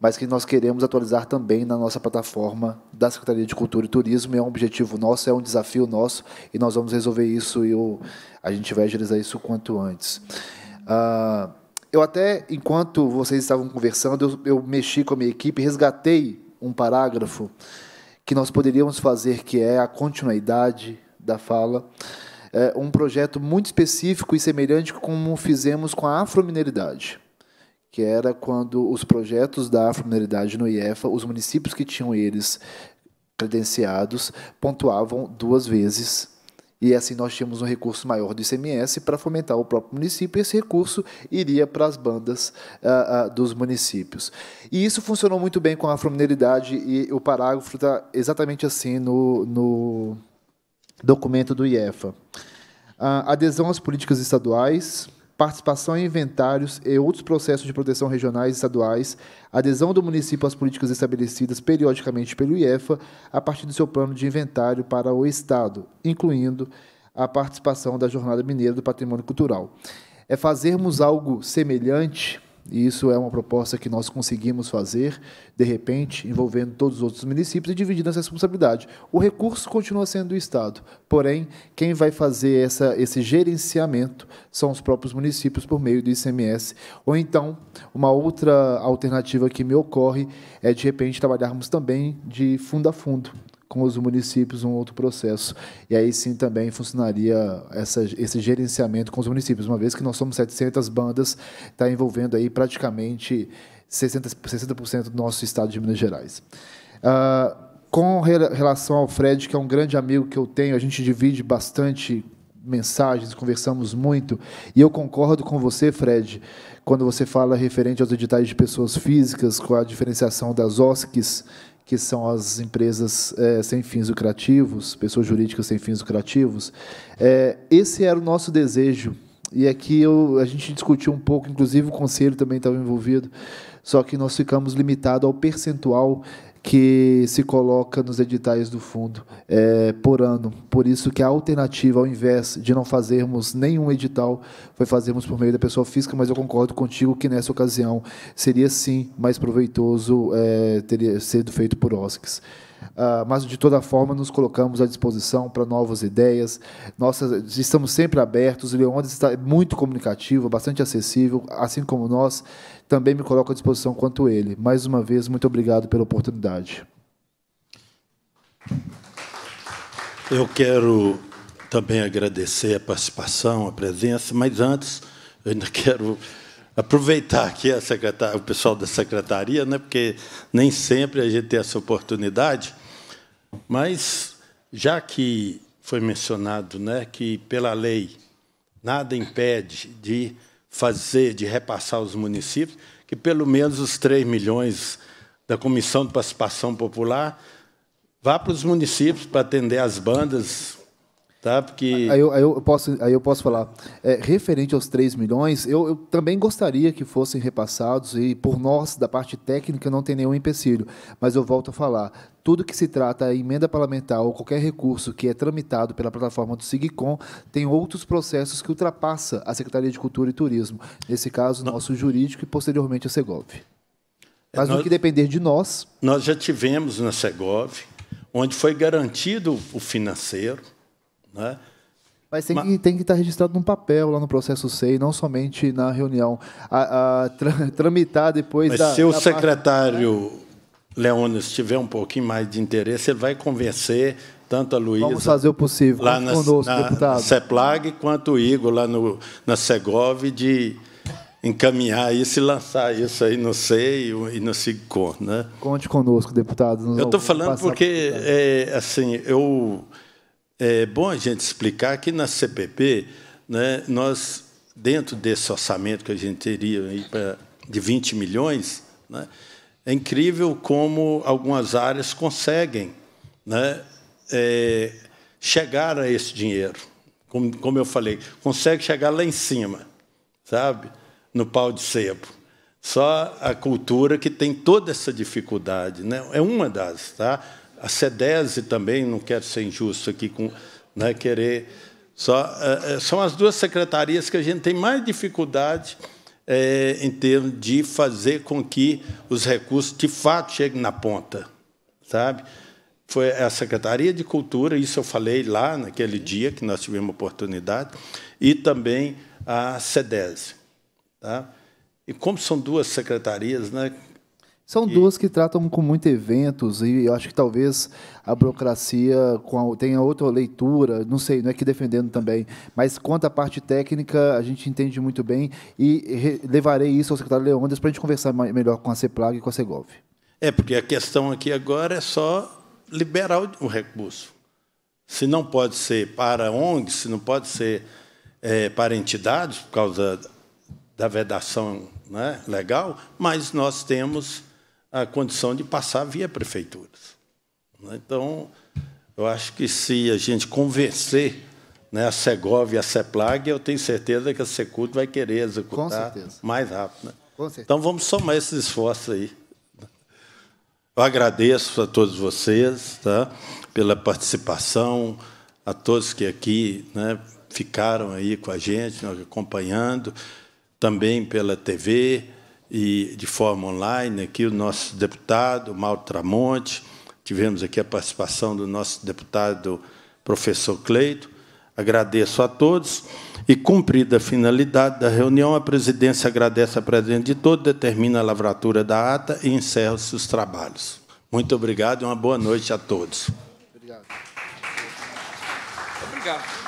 S7: mas que nós queremos atualizar também na nossa plataforma da Secretaria de Cultura e Turismo. É um objetivo nosso, é um desafio nosso e nós vamos resolver isso e eu, a gente vai agilizar isso o quanto antes. Uh, eu até, enquanto vocês estavam conversando, eu, eu mexi com a minha equipe, resgatei um parágrafo que nós poderíamos fazer, que é a continuidade da fala, é um projeto muito específico e semelhante como fizemos com a afromineridade, que era quando os projetos da afromineridade no IEFA, os municípios que tinham eles credenciados, pontuavam duas vezes e assim nós tínhamos um recurso maior do ICMS para fomentar o próprio município, e esse recurso iria para as bandas ah, ah, dos municípios. E isso funcionou muito bem com a afromineiridade, e o parágrafo está exatamente assim no, no documento do IEFA. Ah, adesão às políticas estaduais, participação em inventários e outros processos de proteção regionais e estaduais, adesão do município às políticas estabelecidas periodicamente pelo IEFA a partir do seu plano de inventário para o Estado, incluindo a participação da Jornada Mineira do Patrimônio Cultural. É fazermos algo semelhante e isso é uma proposta que nós conseguimos fazer, de repente, envolvendo todos os outros municípios e dividindo essa responsabilidade. O recurso continua sendo do Estado, porém, quem vai fazer essa, esse gerenciamento são os próprios municípios por meio do ICMS. Ou então, uma outra alternativa que me ocorre é, de repente, trabalharmos também de fundo a fundo com os municípios um outro processo. E aí sim também funcionaria essa, esse gerenciamento com os municípios, uma vez que nós somos 700 bandas, está envolvendo aí praticamente 60%, 60 do nosso estado de Minas Gerais. Uh, com relação ao Fred, que é um grande amigo que eu tenho, a gente divide bastante mensagens, conversamos muito, e eu concordo com você, Fred, quando você fala referente aos editais de pessoas físicas, com a diferenciação das OSCs, que são as empresas é, sem fins lucrativos, pessoas jurídicas sem fins lucrativos. É, esse era o nosso desejo. E aqui é eu, a gente discutiu um pouco, inclusive o conselho também estava envolvido, só que nós ficamos limitados ao percentual que se coloca nos editais do fundo é, por ano. Por isso que a alternativa, ao invés de não fazermos nenhum edital, foi fazermos por meio da pessoa física, mas eu concordo contigo que nessa ocasião seria sim mais proveitoso é, teria sido feito por OSCs. Uh, mas de toda forma nos colocamos à disposição para novas ideias. Nós estamos sempre abertos. O Leondes está muito comunicativo, bastante acessível, assim como nós. Também me coloco à disposição quanto ele. Mais uma vez, muito obrigado pela oportunidade.
S1: Eu quero também agradecer a participação, a presença, mas antes eu ainda quero aproveitar aqui a o pessoal da secretaria, né, porque nem sempre a gente tem essa oportunidade. Mas, já que foi mencionado né, que, pela lei, nada impede de fazer, de repassar os municípios, que pelo menos os 3 milhões da Comissão de Participação Popular vá para os municípios para atender as bandas, Tá?
S7: Porque... Aí, eu, aí, eu posso, aí eu posso falar. É, referente aos 3 milhões, eu, eu, também gostaria que fossem repassados, e por nós, da parte técnica, não tem nenhum empecilho. Mas eu volto a falar: tudo que se trata a é emenda parlamentar ou qualquer recurso que é tramitado pela plataforma do SIGCOM tem outros processos que ultrapassa a Secretaria de Cultura e Turismo. Nesse caso, não. nosso jurídico e posteriormente a Segov. É, Mas o no que depender de nós. Nós já
S1: tivemos na Segov, onde foi garantido o financeiro né?
S7: Mas tem, Mas... Que, tem que estar tá registrado num papel lá no processo SEI, não somente na reunião. A, a tra, tramitar depois Mas da, se o da
S1: secretário parte... Né? tiver um pouquinho mais de interesse, ele vai convencer tanto a Luísa... Vamos fazer o
S7: possível. Lá na, conosco, na, deputado. na
S1: CEPLAG, quanto o Igor lá no, na Segov, de encaminhar isso e lançar isso aí no SEI e no SIGCON. Né?
S7: Conte conosco, deputado. Eu estou falando porque,
S1: é, assim, eu é bom a gente explicar que na CPP, né, nós, dentro desse orçamento que a gente teria aí pra, de 20 milhões, né, é incrível como algumas áreas conseguem né, é, chegar a esse dinheiro. Como, como eu falei, consegue chegar lá em cima, sabe? No pau de sebo. Só a cultura que tem toda essa dificuldade. Né? É uma das. Tá? a SEDESE também, não quero ser injusto aqui, com, né, querer... Só, é, é, são as duas secretarias que a gente tem mais dificuldade é, em termos de fazer com que os recursos, de fato, cheguem na ponta. Sabe? Foi a Secretaria de Cultura, isso eu falei lá naquele dia que nós tivemos oportunidade, e também a SEDESE. Tá? E como são duas secretarias, né,
S7: são que... duas que tratam com muito eventos e eu acho que talvez a burocracia tenha outra leitura, não sei, não é que defendendo também, mas quanto à parte técnica, a gente entende muito bem e levarei isso ao secretário Leônidas para a gente conversar melhor com a CEPLAG e com a CEGOV.
S1: É, porque a questão aqui agora é só liberar o recurso. Se não pode ser para ONGs, se não pode ser é, para entidades, por causa da vedação né, legal, mas nós temos a condição de passar via prefeituras. Né? Então, eu acho que se a gente convencer né, a Segov e a CEPLAG, eu tenho certeza que a Secult vai querer executar mais rápido. Né? Então, vamos somar esses esforços aí. Eu agradeço a todos vocês tá, pela participação, a todos que aqui né, ficaram aí com a gente, acompanhando, também pela TV e de forma online aqui o nosso deputado Mauro Tramonte, tivemos aqui a participação do nosso deputado professor Cleito. Agradeço a todos e cumprida a finalidade da reunião, a presidência agradece a presença de todos, determina a lavratura da ata e encerra-se os trabalhos. Muito obrigado e uma boa noite a todos. Obrigado.
S3: Obrigado.